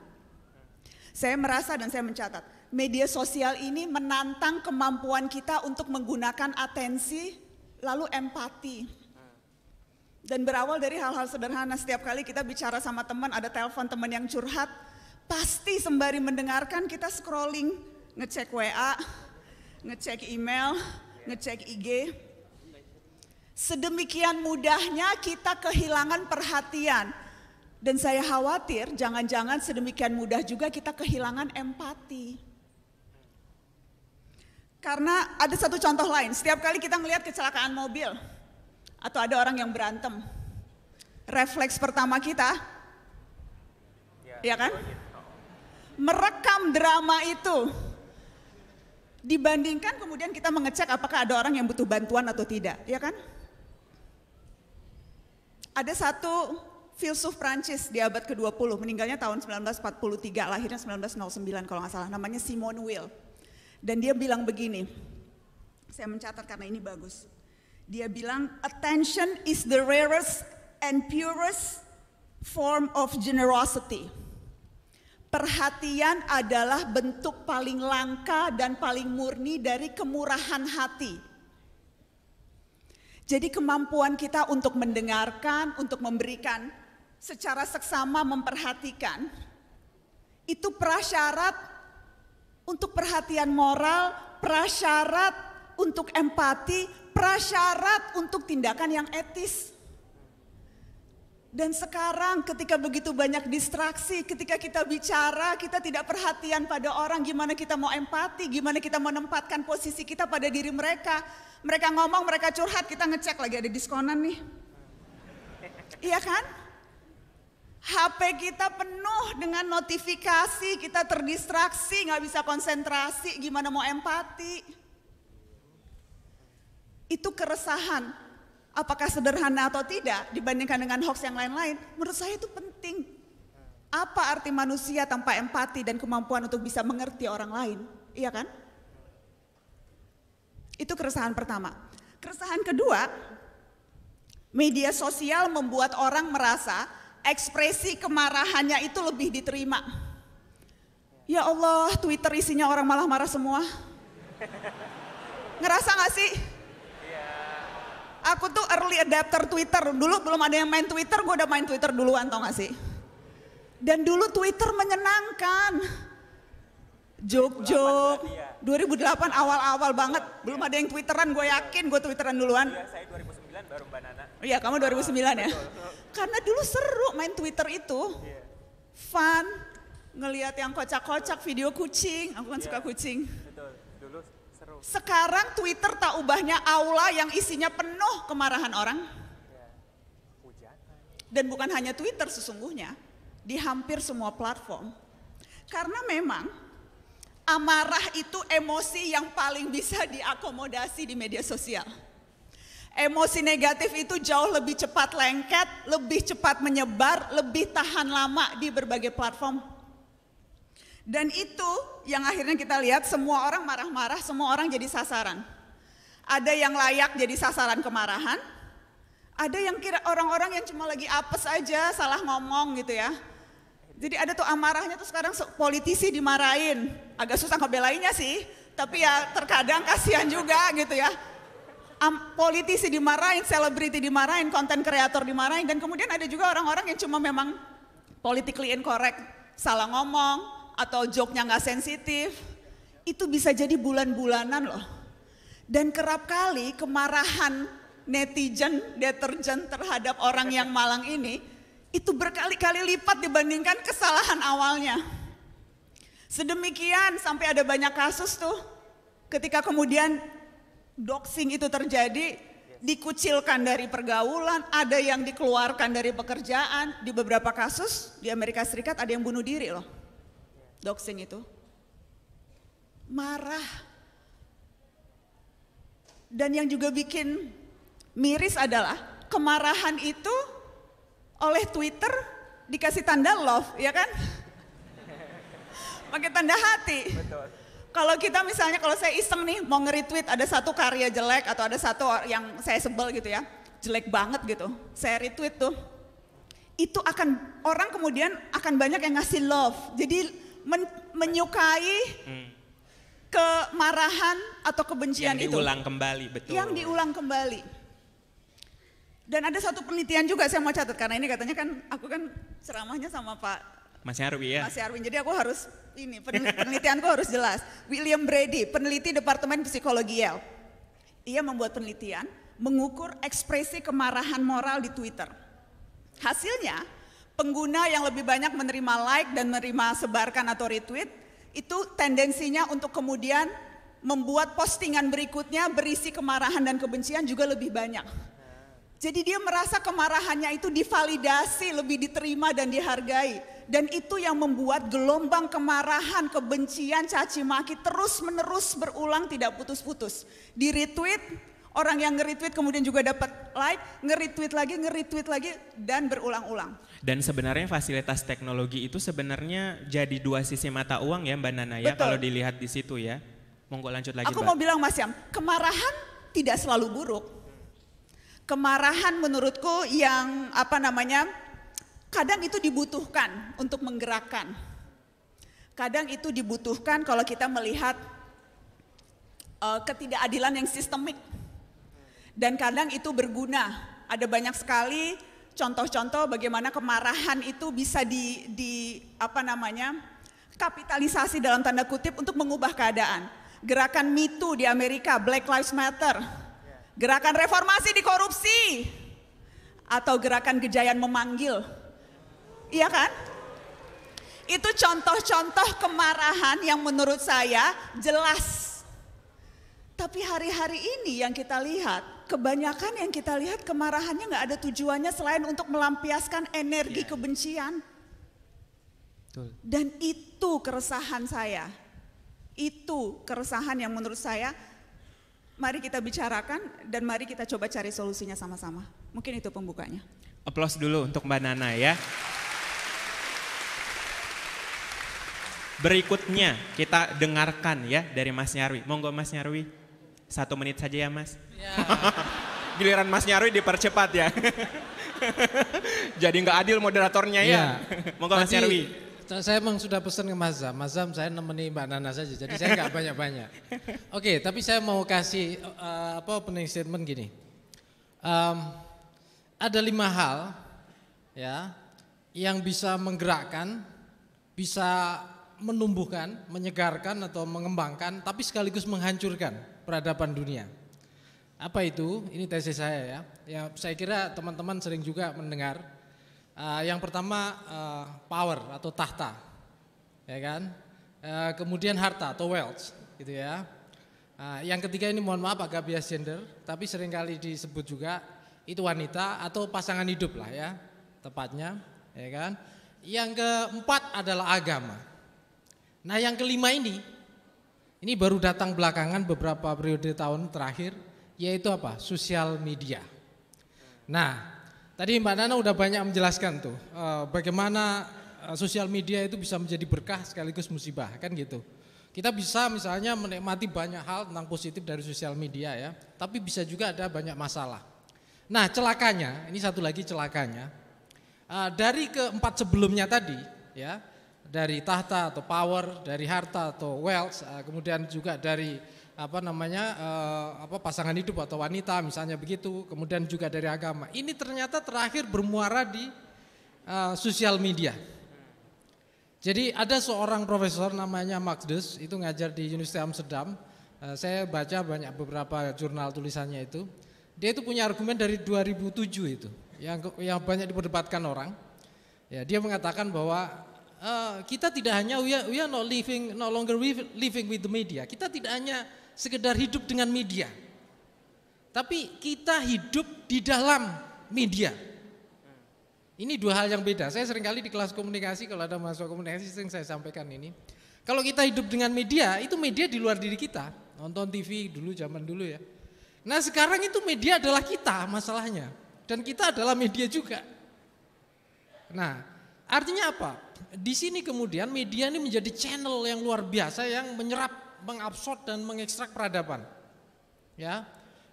Saya merasa dan saya mencatat, media sosial ini menantang kemampuan kita untuk menggunakan atensi lalu empati. Dan berawal dari hal-hal sederhana, setiap kali kita bicara sama teman, ada telepon teman yang curhat, pasti sembari mendengarkan kita scrolling, ngecek WA, ngecek email, ngecek IG. Sedemikian mudahnya kita kehilangan perhatian. Dan saya khawatir jangan-jangan sedemikian mudah juga kita kehilangan empati. Karena ada satu contoh lain, setiap kali kita melihat kecelakaan mobil, atau ada orang yang berantem, refleks pertama kita, ya, kan? Merekam drama itu. Dibandingkan kemudian kita mengecek apakah ada orang yang butuh bantuan atau tidak, ya kan? Ada satu filsuf Prancis di abad ke-20, meninggalnya tahun 1943, lahirnya 1909 kalau nggak salah, namanya Simone Weil. Dan dia bilang begini, saya mencatat karena ini bagus. Dia bilang, attention is the rarest and purest form of generosity. Perhatian adalah bentuk paling langka dan paling murni dari kemurahan hati. Jadi kemampuan kita untuk mendengarkan, untuk memberikan secara seksama memperhatikan itu prasyarat untuk perhatian moral, prasyarat untuk empati, prasyarat untuk tindakan yang etis. Dan sekarang ketika begitu banyak distraksi, ketika kita bicara, kita tidak perhatian pada orang, gimana kita mau empati, gimana kita menempatkan posisi kita pada diri mereka. Mereka ngomong, mereka curhat, kita ngecek lagi ada diskonan nih. Iya kan? HP kita penuh dengan notifikasi, kita terdistraksi, nggak bisa konsentrasi, gimana mau empati itu keresahan apakah sederhana atau tidak dibandingkan dengan hoax yang lain-lain menurut saya itu penting apa arti manusia tanpa empati dan kemampuan untuk bisa mengerti orang lain iya kan itu keresahan pertama keresahan kedua media sosial membuat orang merasa ekspresi kemarahannya itu lebih diterima ya Allah Twitter isinya orang malah marah semua ngerasa gak sih Aku tuh early adapter Twitter. Dulu belum ada yang main Twitter, gue udah main Twitter duluan tau gak sih? Dan dulu Twitter menyenangkan. Jok-jok. 2008 awal-awal banget. Belum ada yang Twitteran, gue yakin gue Twitteran duluan. Iya, saya 2009 baru Mbak Nana. Iya, kamu 2009 ya? Karena dulu seru main Twitter itu. Iya. Fun. Ngeliat yang kocak-kocak video kucing. Aku kan suka iya. kucing. Sekarang Twitter tak ubahnya aula yang isinya penuh kemarahan orang. Dan bukan hanya Twitter sesungguhnya, di hampir semua platform. Karena memang amarah itu emosi yang paling bisa diakomodasi di media sosial. Emosi negatif itu jauh lebih cepat lengket, lebih cepat menyebar, lebih tahan lama di berbagai platform dan itu yang akhirnya kita lihat semua orang marah-marah, semua orang jadi sasaran. Ada yang layak jadi sasaran kemarahan, ada yang kira orang-orang yang cuma lagi apes aja, salah ngomong gitu ya. Jadi ada tuh amarahnya tuh sekarang politisi dimarahin. Agak susah ngebelainnya sih, tapi ya terkadang kasihan juga gitu ya. Am, politisi dimarahin, selebriti dimarahin, konten kreator dimarahin, dan kemudian ada juga orang-orang yang cuma memang politically incorrect, salah ngomong, atau joknya nggak sensitif, itu bisa jadi bulan-bulanan loh. Dan kerap kali kemarahan netizen, deterjen terhadap orang yang malang ini, itu berkali-kali lipat dibandingkan kesalahan awalnya. Sedemikian sampai ada banyak kasus tuh, ketika kemudian doxing itu terjadi, dikucilkan dari pergaulan, ada yang dikeluarkan dari pekerjaan. Di beberapa kasus di Amerika Serikat ada yang bunuh diri loh doxing itu marah dan yang juga bikin miris adalah kemarahan itu oleh Twitter dikasih tanda love ya kan pakai tanda hati kalau kita misalnya kalau saya iseng nih mau nge-retweet ada satu karya jelek atau ada satu yang saya sebel gitu ya jelek banget gitu saya retweet tuh itu akan orang kemudian akan banyak yang ngasih love jadi men menyukai hmm. kemarahan atau kebencian yang itu. Yang diulang kembali, betul. Yang diulang kembali. Dan ada satu penelitian juga saya mau catat karena ini katanya kan aku kan ceramahnya sama Pak Mas Arwin ya. Mas Arwin. Jadi aku harus ini penelitianku harus jelas. William Brady, peneliti Departemen Psikologi Yale. Ia membuat penelitian mengukur ekspresi kemarahan moral di Twitter. Hasilnya, pengguna yang lebih banyak menerima like dan menerima sebarkan atau retweet, itu tendensinya untuk kemudian membuat postingan berikutnya berisi kemarahan dan kebencian juga lebih banyak. Jadi dia merasa kemarahannya itu divalidasi, lebih diterima dan dihargai. Dan itu yang membuat gelombang kemarahan, kebencian, caci maki terus menerus berulang tidak putus-putus. Di retweet, Orang yang nge-retweet kemudian juga dapat like, nge-retweet lagi, nge-retweet lagi dan berulang-ulang. Dan sebenarnya fasilitas teknologi itu sebenarnya jadi dua sisi mata uang ya Mbak Nana ya kalau dilihat di situ ya. Monggo lanjut lagi Aku Mbak. mau bilang Mas Yam, kemarahan tidak selalu buruk. Kemarahan menurutku yang apa namanya? Kadang itu dibutuhkan untuk menggerakkan. Kadang itu dibutuhkan kalau kita melihat eh, ketidakadilan yang sistemik dan kadang itu berguna. Ada banyak sekali contoh-contoh bagaimana kemarahan itu bisa di, di apa namanya kapitalisasi dalam tanda kutip untuk mengubah keadaan. Gerakan mitu di Amerika, Black Lives Matter, gerakan reformasi di korupsi, atau gerakan gejayan memanggil. Iya kan? Itu contoh-contoh kemarahan yang menurut saya jelas. Tapi hari-hari ini yang kita lihat, kebanyakan yang kita lihat kemarahannya nggak ada tujuannya selain untuk melampiaskan energi yeah. kebencian. Betul. Dan itu keresahan saya. Itu keresahan yang menurut saya mari kita bicarakan dan mari kita coba cari solusinya sama-sama. Mungkin itu pembukanya. Aplaus dulu untuk Mbak Nana ya. Berikutnya kita dengarkan ya dari Mas Nyarwi. Monggo Mas Nyarwi. Satu menit saja ya mas. Ya. Giliran mas Nyarwi dipercepat ya. Jadi nggak adil moderatornya ya. ya. Monggo mas Nyarwi. Saya memang sudah pesan ke Mas Zam. Mas Zam saya nemeni Mbak Nana saja. Jadi saya nggak banyak-banyak. Oke, tapi saya mau kasih uh, apa opening statement gini. Um, ada lima hal ya yang bisa menggerakkan, bisa menumbuhkan, menyegarkan atau mengembangkan, tapi sekaligus menghancurkan peradaban dunia. Apa itu? Ini tesis saya ya. Ya saya kira teman-teman sering juga mendengar. Uh, yang pertama uh, power atau tahta, ya kan. Uh, kemudian harta atau wealth, gitu ya. Uh, yang ketiga ini mohon maaf agak bias gender, tapi seringkali disebut juga itu wanita atau pasangan hidup lah ya, tepatnya, ya kan. Yang keempat adalah agama. Nah yang kelima ini ini baru datang belakangan beberapa periode tahun terakhir, yaitu apa? Sosial media. Nah, tadi Mbak Nana udah banyak menjelaskan tuh eh, bagaimana eh, sosial media itu bisa menjadi berkah sekaligus musibah, kan gitu. Kita bisa misalnya menikmati banyak hal tentang positif dari sosial media ya, tapi bisa juga ada banyak masalah. Nah celakanya, ini satu lagi celakanya, eh, dari keempat sebelumnya tadi ya, dari tahta atau power, dari harta atau wealth, eh, kemudian juga dari apa namanya eh, apa pasangan hidup atau wanita misalnya begitu, kemudian juga dari agama. Ini ternyata terakhir bermuara di uh, sosial media. Jadi ada seorang profesor namanya Max Dus, itu ngajar di Universitas Amsterdam. Uh, saya baca banyak beberapa jurnal tulisannya itu. Dia itu punya argumen dari 2007 itu, yang yang banyak diperdebatkan orang. Ya, dia mengatakan bahwa Eh, kita tidak hanya we are, we are not living no longer living with the media. Kita tidak hanya sekedar hidup dengan media. Tapi kita hidup di dalam media. Ini dua hal yang beda. Saya seringkali di kelas komunikasi kalau ada mahasiswa komunikasi sering saya sampaikan ini. Kalau kita hidup dengan media, itu media di luar diri kita. Nonton TV dulu zaman dulu ya. Nah, sekarang itu media adalah kita masalahnya dan kita adalah media juga. Nah, artinya apa? di sini kemudian media ini menjadi channel yang luar biasa yang menyerap, mengabsorb dan mengekstrak peradaban. Ya.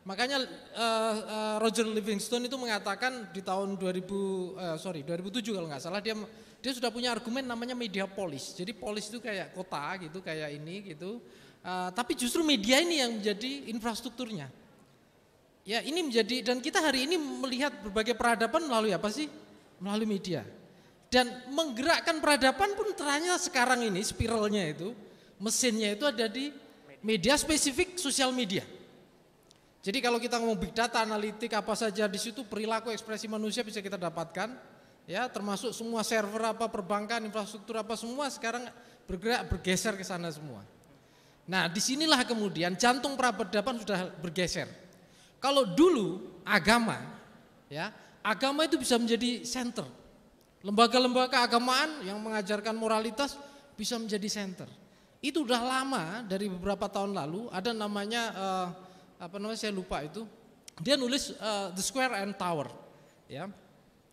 Makanya uh, uh, Roger Livingstone itu mengatakan di tahun 2000 uh, eh, sorry 2007 kalau nggak salah dia dia sudah punya argumen namanya media polis. Jadi polis itu kayak kota gitu, kayak ini gitu. Uh, tapi justru media ini yang menjadi infrastrukturnya. Ya, ini menjadi dan kita hari ini melihat berbagai peradaban melalui apa sih? Melalui media. Dan menggerakkan peradaban pun terangnya sekarang ini spiralnya itu, mesinnya itu ada di media spesifik sosial media. Jadi kalau kita ngomong big data, analitik apa saja di situ perilaku ekspresi manusia bisa kita dapatkan. Ya, termasuk semua server apa perbankan, infrastruktur apa semua sekarang bergerak bergeser ke sana semua. Nah, disinilah kemudian jantung peradaban sudah bergeser. Kalau dulu agama, ya agama itu bisa menjadi center, Lembaga-lembaga keagamaan yang mengajarkan moralitas bisa menjadi center. Itu udah lama dari beberapa tahun lalu ada namanya uh, apa namanya saya lupa itu. Dia nulis uh, The Square and Tower ya.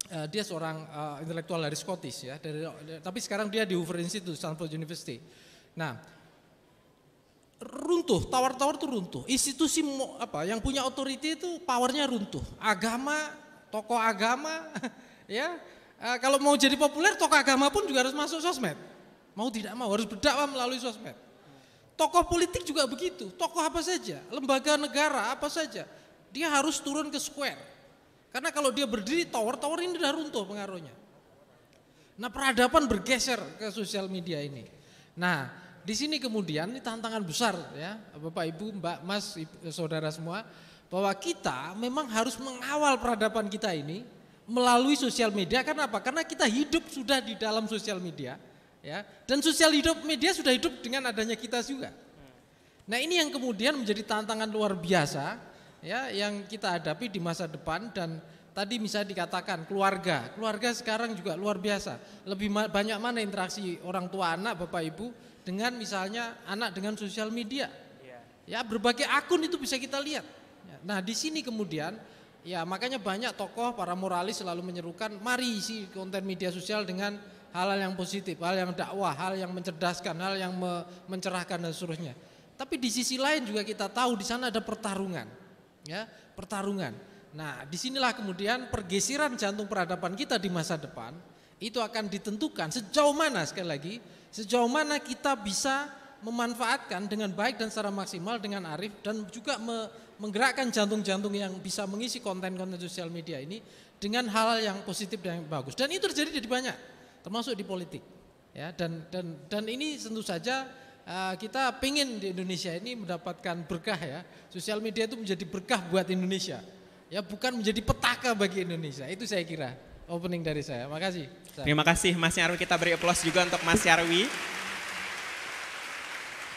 Uh, dia seorang uh, intelektual dari Scottish ya, dari, tapi sekarang dia di Hoover Institute Stanford University. Nah, runtuh, tower-tower itu runtuh. Institusi apa yang punya authority itu powernya runtuh. Agama, tokoh agama ya Eh, kalau mau jadi populer tokoh agama pun juga harus masuk sosmed. Mau tidak mau harus berdakwah melalui sosmed. Tokoh politik juga begitu, tokoh apa saja, lembaga negara apa saja, dia harus turun ke square. Karena kalau dia berdiri tower, tower ini sudah runtuh pengaruhnya. Nah peradaban bergeser ke sosial media ini. Nah di sini kemudian ini tantangan besar ya Bapak Ibu, Mbak, Mas, Ibu, Saudara semua bahwa kita memang harus mengawal peradaban kita ini melalui sosial media. Karena apa? Karena kita hidup sudah di dalam sosial media, ya. Dan sosial hidup media sudah hidup dengan adanya kita juga. Nah ini yang kemudian menjadi tantangan luar biasa, ya, yang kita hadapi di masa depan dan tadi misalnya dikatakan keluarga, keluarga sekarang juga luar biasa. Lebih ma banyak mana interaksi orang tua anak, bapak ibu dengan misalnya anak dengan sosial media. Iya. Ya berbagai akun itu bisa kita lihat. Nah di sini kemudian Ya, makanya banyak tokoh para moralis selalu menyerukan mari isi konten media sosial dengan hal-hal yang positif, hal yang dakwah, hal yang mencerdaskan, hal yang mencerahkan dan seterusnya. Tapi di sisi lain juga kita tahu di sana ada pertarungan. Ya, pertarungan. Nah, disinilah kemudian pergeseran jantung peradaban kita di masa depan itu akan ditentukan sejauh mana sekali lagi, sejauh mana kita bisa memanfaatkan dengan baik dan secara maksimal dengan arif dan juga menggerakkan jantung-jantung yang bisa mengisi konten-konten sosial media ini dengan hal-hal yang positif dan yang bagus. Dan itu terjadi di banyak, termasuk di politik. Ya, dan dan dan ini tentu saja uh, kita pingin di Indonesia ini mendapatkan berkah ya. Sosial media itu menjadi berkah buat Indonesia. Ya, bukan menjadi petaka bagi Indonesia. Itu saya kira opening dari saya. Makasih. Terima kasih Mas Nyarwi. Kita beri aplaus juga untuk Mas Nyarwi.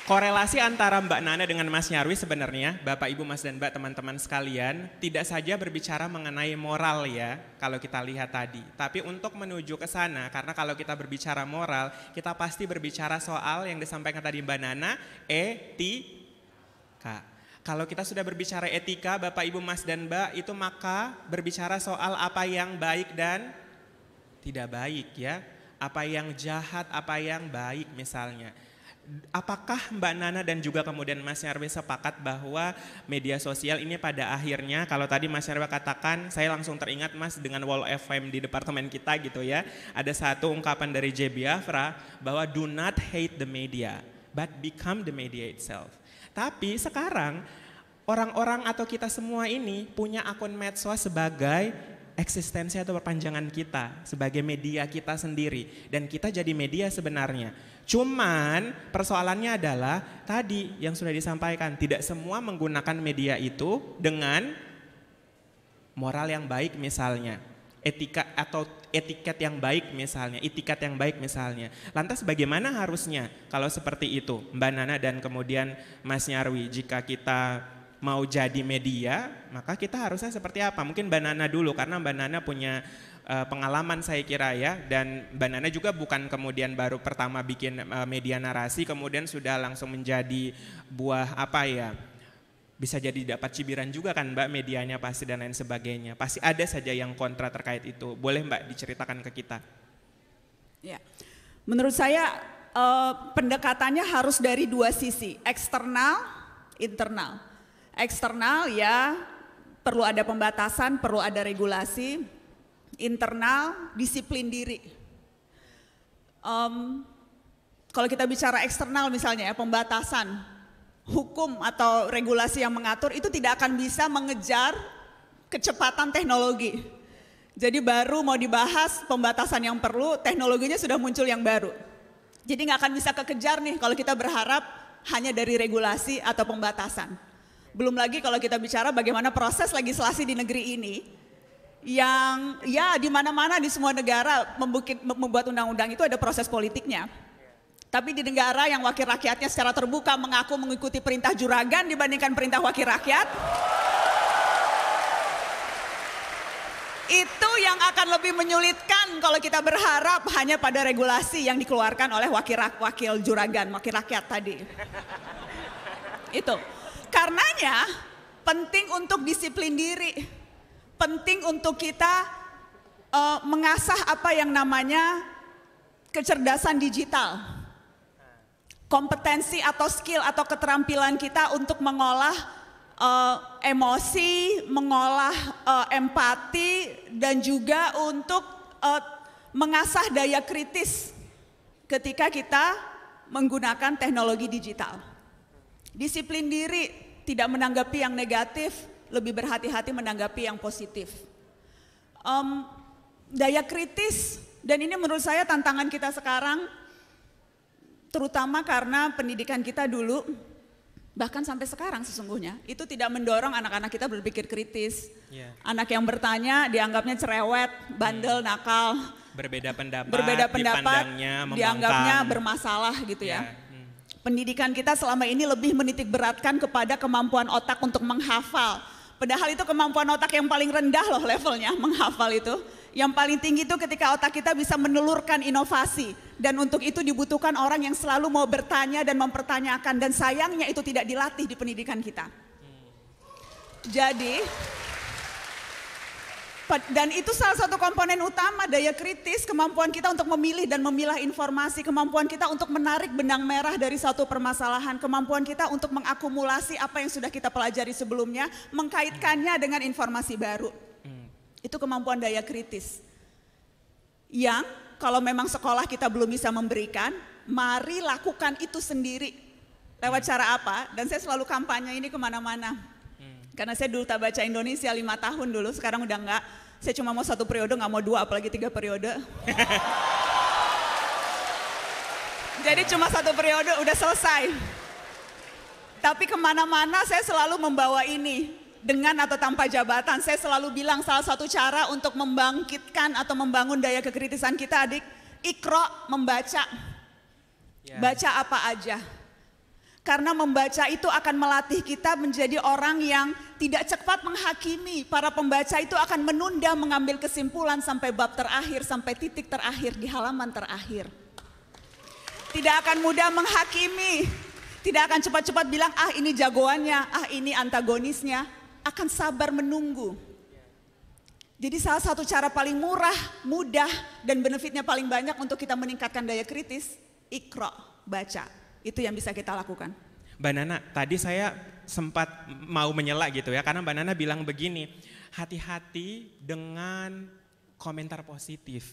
Korelasi antara Mbak Nana dengan Mas Nyarwi sebenarnya, Bapak Ibu Mas dan Mbak teman-teman sekalian, tidak saja berbicara mengenai moral ya, kalau kita lihat tadi. Tapi untuk menuju ke sana, karena kalau kita berbicara moral, kita pasti berbicara soal yang disampaikan tadi Mbak Nana, etika. Kalau kita sudah berbicara etika, Bapak Ibu Mas dan Mbak, itu maka berbicara soal apa yang baik dan tidak baik ya. Apa yang jahat, apa yang baik misalnya. Apakah Mbak Nana dan juga kemudian Mas Nyarwi sepakat bahwa media sosial ini pada akhirnya kalau tadi Mas Nyarwi katakan saya langsung teringat Mas dengan Wall FM di departemen kita gitu ya. Ada satu ungkapan dari J. Afra bahwa do not hate the media but become the media itself. Tapi sekarang orang-orang atau kita semua ini punya akun medsos sebagai eksistensi atau perpanjangan kita sebagai media kita sendiri dan kita jadi media sebenarnya Cuman persoalannya adalah tadi yang sudah disampaikan, tidak semua menggunakan media itu dengan moral yang baik misalnya, etika atau etiket yang baik misalnya, etiket yang baik misalnya. Lantas bagaimana harusnya kalau seperti itu Mbak Nana dan kemudian Mas Nyarwi jika kita mau jadi media, maka kita harusnya seperti apa? Mungkin Mbak Nana dulu karena Mbak Nana punya Eh, pengalaman saya kira ya dan Mbak Nana juga bukan kemudian baru pertama bikin eh, media narasi kemudian sudah langsung menjadi buah apa ya bisa jadi dapat cibiran juga kan Mbak medianya pasti dan lain sebagainya. Pasti ada saja yang kontra terkait itu. Boleh Mbak diceritakan ke kita? Ya. Menurut saya eh, pendekatannya harus dari dua sisi, eksternal, internal. Eksternal ya perlu ada pembatasan, perlu ada regulasi, internal, disiplin diri. Um, kalau kita bicara eksternal misalnya ya, pembatasan, hukum atau regulasi yang mengatur itu tidak akan bisa mengejar kecepatan teknologi. Jadi baru mau dibahas pembatasan yang perlu, teknologinya sudah muncul yang baru. Jadi nggak akan bisa kekejar nih kalau kita berharap hanya dari regulasi atau pembatasan. Belum lagi kalau kita bicara bagaimana proses legislasi di negeri ini, yang ya di mana-mana di semua negara membukit, membuat undang-undang itu ada proses politiknya. Tapi di negara yang wakil rakyatnya secara terbuka mengaku mengikuti perintah juragan dibandingkan perintah wakil rakyat, itu yang akan lebih menyulitkan kalau kita berharap hanya pada regulasi yang dikeluarkan oleh wakil wakil juragan, wakil rakyat tadi. Itu. Karenanya penting untuk disiplin diri penting untuk kita uh, mengasah apa yang namanya kecerdasan digital. Kompetensi atau skill atau keterampilan kita untuk mengolah uh, emosi, mengolah uh, empati dan juga untuk uh, mengasah daya kritis ketika kita menggunakan teknologi digital. Disiplin diri, tidak menanggapi yang negatif, lebih berhati-hati menanggapi yang positif. Um, daya kritis dan ini menurut saya tantangan kita sekarang terutama karena pendidikan kita dulu bahkan sampai sekarang sesungguhnya itu tidak mendorong anak-anak kita berpikir kritis. Yeah. Anak yang bertanya dianggapnya cerewet, bandel, hmm. nakal, berbeda pendapat, berbeda pendapat, dianggapnya bermasalah gitu yeah. ya. Iya. Pendidikan kita selama ini lebih menitik beratkan kepada kemampuan otak untuk menghafal Padahal itu kemampuan otak yang paling rendah loh levelnya menghafal itu. Yang paling tinggi itu ketika otak kita bisa menelurkan inovasi. Dan untuk itu dibutuhkan orang yang selalu mau bertanya dan mempertanyakan. Dan sayangnya itu tidak dilatih di pendidikan kita. Hmm. Jadi dan itu salah satu komponen utama daya kritis, kemampuan kita untuk memilih dan memilah informasi, kemampuan kita untuk menarik benang merah dari satu permasalahan, kemampuan kita untuk mengakumulasi apa yang sudah kita pelajari sebelumnya, mengkaitkannya dengan informasi baru. Hmm. Itu kemampuan daya kritis. Yang kalau memang sekolah kita belum bisa memberikan, mari lakukan itu sendiri. Lewat hmm. cara apa? Dan saya selalu kampanye ini kemana-mana karena saya dulu tak baca Indonesia lima tahun dulu, sekarang udah enggak. Saya cuma mau satu periode, nggak mau dua, apalagi tiga periode. Jadi cuma satu periode udah selesai. Tapi kemana-mana saya selalu membawa ini. Dengan atau tanpa jabatan, saya selalu bilang salah satu cara untuk membangkitkan atau membangun daya kekritisan kita adik, ikro membaca. Ya. Baca apa aja. Karena membaca itu akan melatih kita menjadi orang yang tidak cepat menghakimi, para pembaca itu akan menunda mengambil kesimpulan sampai bab terakhir, sampai titik terakhir di halaman terakhir. Tidak akan mudah menghakimi, tidak akan cepat-cepat bilang, "Ah, ini jagoannya, ah, ini antagonisnya." Akan sabar menunggu. Jadi salah satu cara paling murah, mudah, dan benefitnya paling banyak untuk kita meningkatkan daya kritis, ikro, baca. Itu yang bisa kita lakukan. Mbak Nana, tadi saya sempat mau menyela gitu ya karena Mbak Nana bilang begini, hati-hati dengan komentar positif.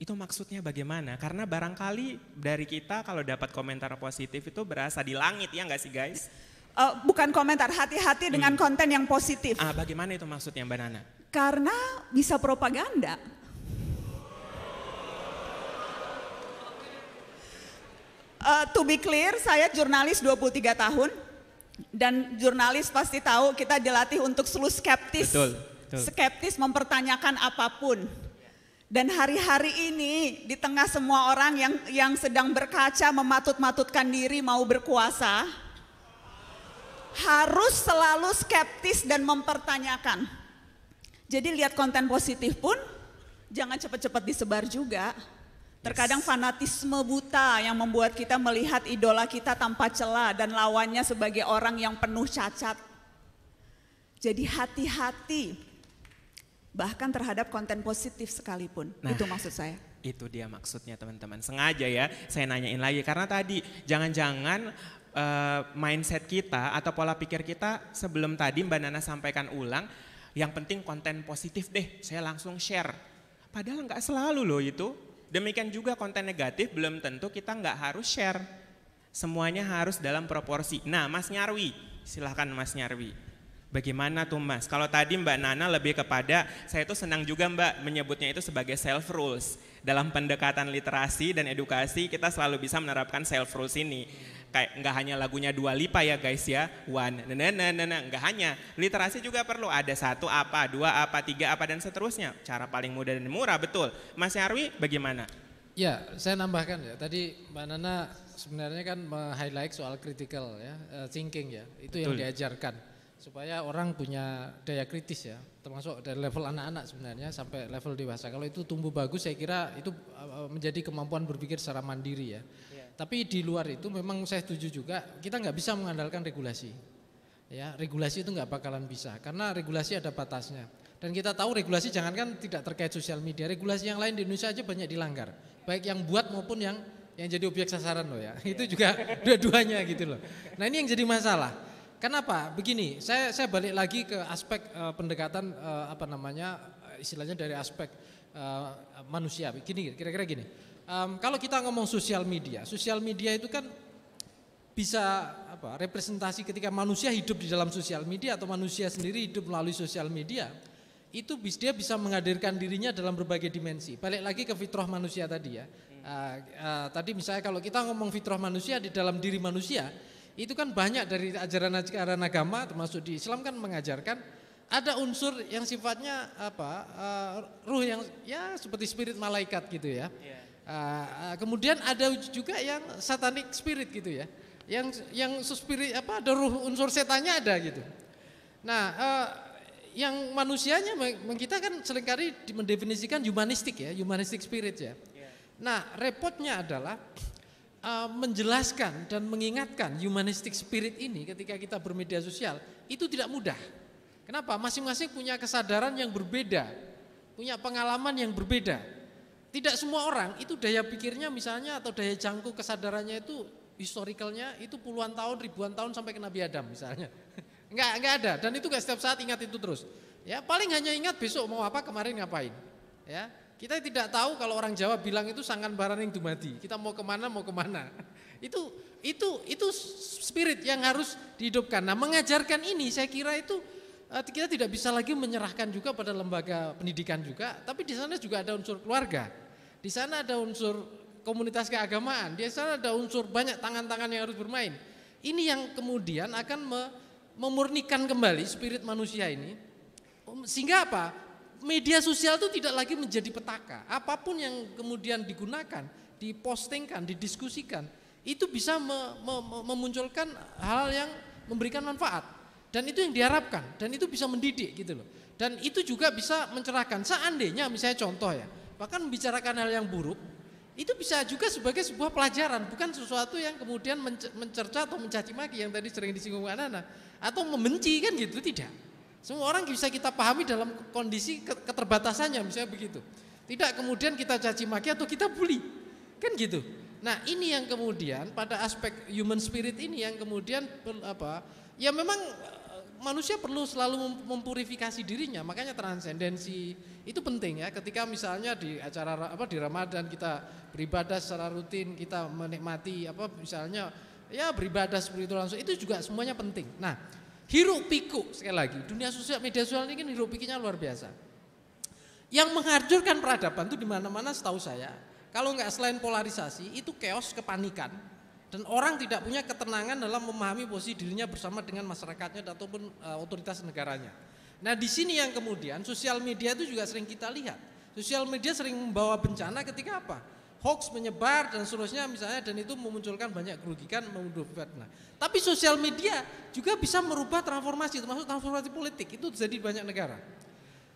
Itu maksudnya bagaimana? Karena barangkali dari kita kalau dapat komentar positif itu berasa di langit ya nggak sih guys? Uh, bukan komentar, hati-hati dengan hmm. konten yang positif. Ah, bagaimana itu maksudnya Mbak Nana? Karena bisa propaganda. Uh, to be clear, saya jurnalis 23 tahun. Dan jurnalis pasti tahu kita dilatih untuk selalu skeptis. Betul, betul. Skeptis mempertanyakan apapun. Dan hari-hari ini di tengah semua orang yang yang sedang berkaca mematut-matutkan diri mau berkuasa harus selalu skeptis dan mempertanyakan. Jadi lihat konten positif pun jangan cepat-cepat disebar juga. Terkadang fanatisme buta yang membuat kita melihat idola kita tanpa celah dan lawannya sebagai orang yang penuh cacat. Jadi hati-hati bahkan terhadap konten positif sekalipun. Nah, itu maksud saya. Itu dia maksudnya teman-teman. Sengaja ya saya nanyain lagi karena tadi jangan-jangan uh, mindset kita atau pola pikir kita sebelum tadi Mbak Nana sampaikan ulang yang penting konten positif deh, saya langsung share. Padahal nggak selalu loh itu Demikian juga konten negatif belum tentu kita nggak harus share. Semuanya harus dalam proporsi. Nah, Mas Nyarwi, silahkan Mas Nyarwi. Bagaimana tuh Mas? Kalau tadi Mbak Nana lebih kepada, saya itu senang juga Mbak menyebutnya itu sebagai self rules. Dalam pendekatan literasi dan edukasi kita selalu bisa menerapkan self rules ini kayak nggak hanya lagunya dua lipa ya guys ya one nana nana nana nggak hanya literasi juga perlu ada satu apa dua apa tiga apa dan seterusnya cara paling mudah dan murah betul Mas Yarwi bagaimana ya saya nambahkan ya tadi Mbak Nana sebenarnya kan highlight soal critical ya eh, thinking ya itu betul. yang diajarkan supaya orang punya daya kritis ya termasuk dari level anak-anak sebenarnya sampai level dewasa kalau itu tumbuh bagus saya kira itu eh, eh, menjadi kemampuan berpikir secara mandiri ya tapi di luar itu memang saya setuju juga kita nggak bisa mengandalkan regulasi. Ya, regulasi itu nggak bakalan bisa karena regulasi ada batasnya. Dan kita tahu regulasi jangankan tidak terkait sosial media, regulasi yang lain di Indonesia aja banyak dilanggar. Baik yang buat maupun yang yang jadi objek sasaran loh ya. Itu juga dua-duanya gitu loh. Nah, ini yang jadi masalah. Kenapa? Begini, saya saya balik lagi ke aspek uh, pendekatan uh, apa namanya? istilahnya dari aspek uh, manusia. Begini kira-kira gini um, kalau kita ngomong sosial media, sosial media itu kan bisa apa representasi ketika manusia hidup di dalam sosial media atau manusia sendiri hidup melalui sosial media itu dia bisa menghadirkan dirinya dalam berbagai dimensi. Balik lagi ke fitrah manusia tadi ya. Uh, uh, tadi misalnya kalau kita ngomong fitrah manusia di dalam diri manusia itu kan banyak dari ajaran-ajaran agama termasuk di Islam kan mengajarkan ada unsur yang sifatnya apa uh, ruh yang ya seperti spirit malaikat gitu ya. Yeah Ah, ah, kemudian ada juga yang satanic spirit gitu ya, yang yang spirit apa ada unsur setannya ada gitu. Nah, uh, yang manusianya kita kan seringkali mendefinisikan humanistik ya, humanistic spirit ya. Iya. Nah, repotnya adalah uh, menjelaskan dan mengingatkan humanistic spirit ini ketika kita bermedia sosial itu tidak mudah. Kenapa? Masing-masing punya kesadaran yang berbeda, punya pengalaman yang berbeda. Tidak semua orang itu daya pikirnya misalnya atau daya jangkau kesadarannya itu historicalnya itu puluhan tahun, ribuan tahun sampai ke Nabi Adam misalnya. Enggak, enggak ada dan itu enggak setiap saat ingat itu terus. Ya, paling hanya ingat besok mau apa, kemarin ngapain. Ya, kita tidak tahu kalau orang Jawa bilang itu barang yang dumadi. Kita mau kemana mau kemana. Itu itu itu spirit yang harus dihidupkan. Nah mengajarkan ini saya kira itu Eh, kita tidak bisa lagi menyerahkan juga pada lembaga pendidikan juga, tapi di sana juga ada unsur keluarga. Di sana ada unsur komunitas keagamaan, di sana ada unsur banyak tangan-tangan yang harus bermain. Ini yang kemudian akan memurnikan kembali spirit manusia ini. Um, sehingga apa? Media sosial itu tidak lagi menjadi petaka. Apapun yang kemudian digunakan, dipostingkan, didiskusikan, itu bisa memunculkan hal yang memberikan manfaat. Dan itu yang diharapkan dan itu bisa mendidik gitu loh. Dan itu juga bisa mencerahkan. Seandainya misalnya contoh ya, bahkan membicarakan hal yang buruk itu bisa juga sebagai sebuah pelajaran, bukan sesuatu yang kemudian mencerca atau mencaci maki yang tadi sering disinggung anak-anak atau membenci kan gitu tidak. Semua orang bisa kita pahami dalam kondisi keterbatasannya misalnya begitu. Tidak kemudian kita caci maki atau kita bully. Kan gitu. Nah, ini yang kemudian pada aspek human spirit ini yang kemudian apa? Ya memang manusia perlu selalu mempurifikasi dirinya, makanya transendensi itu penting ya. Ketika misalnya di acara apa di Ramadan kita beribadah secara rutin, kita menikmati apa misalnya ya beribadah seperti itu langsung itu juga semuanya penting. Nah, hiruk pikuk sekali lagi dunia sosial media sosial ini kan hiruk pikuknya luar biasa. Yang menghancurkan peradaban itu di mana-mana setahu saya. Kalau nggak selain polarisasi itu chaos kepanikan dan orang tidak punya ketenangan dalam memahami posisi dirinya bersama dengan masyarakatnya ataupun uh, otoritas negaranya. Nah, di sini yang kemudian sosial media itu juga sering kita lihat. Sosial media sering membawa bencana ketika apa? Hoax menyebar dan seterusnya misalnya dan itu memunculkan banyak kerugikan, memundur fitnah. Tapi sosial media juga bisa merubah transformasi termasuk transformasi politik itu terjadi di banyak negara.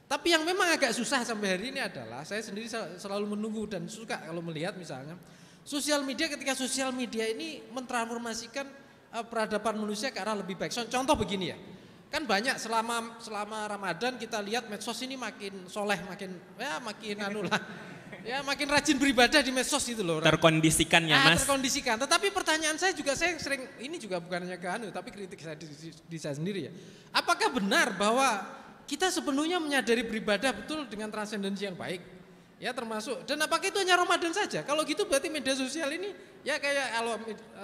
Tapi yang memang agak susah sampai hari ini adalah saya sendiri selalu menunggu dan suka kalau melihat misalnya Sosial media ketika sosial media ini mentransformasikan eh, peradaban manusia ke arah lebih baik. Contoh begini ya. Kan banyak selama selama Ramadan kita lihat medsos ini makin soleh, makin ya makin anulah, Ya makin rajin beribadah di medsos itu loh. Terkondisikan ya nah, mas. Terkondisikan. Tetapi pertanyaan saya juga saya sering ini juga bukan hanya ke anu tapi kritik saya di, di saya sendiri ya. Apakah benar bahwa kita sepenuhnya menyadari beribadah betul dengan transendensi yang baik? Ya termasuk, dan apakah itu hanya Ramadan saja? Kalau gitu berarti media sosial ini ya kayak kalau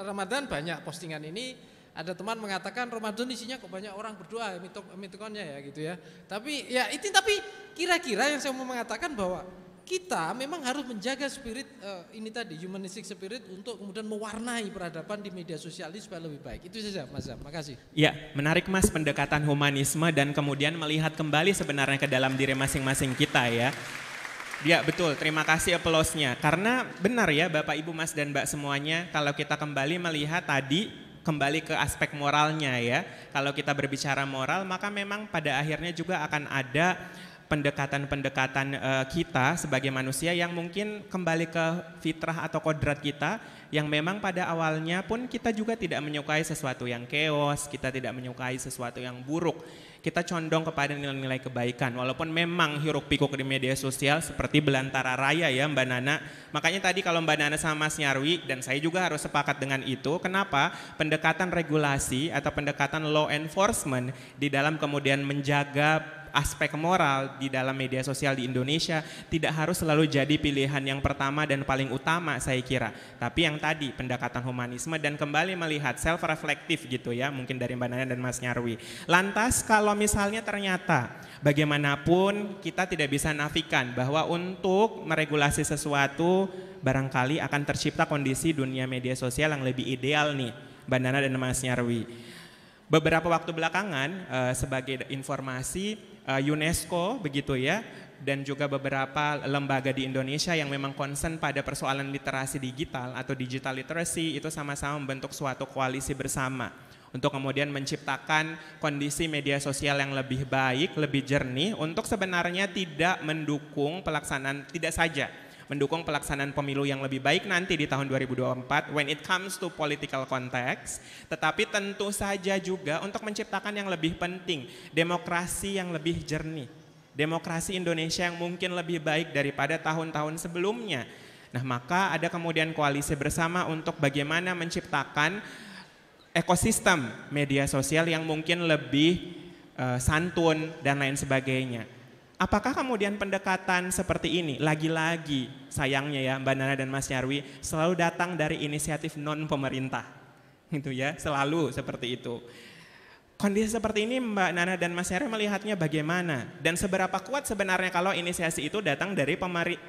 Ramadan banyak postingan ini, ada teman mengatakan Ramadan isinya kok banyak orang berdoa mitokonnya ya gitu ya. Tapi ya itu tapi kira-kira yang saya mau mengatakan bahwa kita memang harus menjaga spirit uh, ini tadi humanistic spirit untuk kemudian mewarnai peradaban di media sosial ini supaya lebih baik. Itu saja Mas Zam. Makasih. Ya, menarik Mas pendekatan humanisme dan kemudian melihat kembali sebenarnya ke dalam diri masing-masing kita ya. Ya betul, terima kasih aplausnya. Karena benar ya Bapak Ibu Mas dan Mbak semuanya, kalau kita kembali melihat tadi kembali ke aspek moralnya ya. Kalau kita berbicara moral, maka memang pada akhirnya juga akan ada pendekatan-pendekatan uh, kita sebagai manusia yang mungkin kembali ke fitrah atau kodrat kita yang memang pada awalnya pun kita juga tidak menyukai sesuatu yang keos, kita tidak menyukai sesuatu yang buruk kita condong kepada nilai-nilai kebaikan. Walaupun memang hiruk pikuk di media sosial seperti belantara raya ya Mbak Nana. Makanya tadi kalau Mbak Nana sama Mas Nyarwi dan saya juga harus sepakat dengan itu. Kenapa? Pendekatan regulasi atau pendekatan law enforcement di dalam kemudian menjaga aspek moral di dalam media sosial di Indonesia tidak harus selalu jadi pilihan yang pertama dan paling utama saya kira. Tapi yang tadi pendekatan humanisme dan kembali melihat self reflektif gitu ya mungkin dari Mbak Nana dan Mas Nyarwi. Lantas kalau misalnya ternyata bagaimanapun kita tidak bisa nafikan bahwa untuk meregulasi sesuatu barangkali akan tercipta kondisi dunia media sosial yang lebih ideal nih Mbak Nana dan Mas Nyarwi beberapa waktu belakangan eh, sebagai informasi Eh, UNESCO begitu ya dan juga beberapa lembaga di Indonesia yang memang concern pada persoalan literasi digital atau digital literacy itu sama-sama membentuk suatu koalisi bersama untuk kemudian menciptakan kondisi media sosial yang lebih baik, lebih jernih untuk sebenarnya tidak mendukung pelaksanaan tidak saja mendukung pelaksanaan pemilu yang lebih baik nanti di tahun 2024 when it comes to political context, tetapi tentu saja juga untuk menciptakan yang lebih penting, demokrasi yang lebih jernih, demokrasi Indonesia yang mungkin lebih baik daripada tahun-tahun sebelumnya. Nah, maka ada kemudian koalisi bersama untuk bagaimana menciptakan ekosistem media sosial yang mungkin lebih uh, santun dan lain sebagainya. Apakah kemudian pendekatan seperti ini, lagi-lagi sayangnya ya Mbak Nana dan Mas Nyarwi, selalu datang dari inisiatif non-pemerintah. Gitu ya, selalu seperti itu. Kondisi seperti ini Mbak Nana dan Mas Nyarwi melihatnya bagaimana? Dan seberapa kuat sebenarnya kalau inisiasi itu datang dari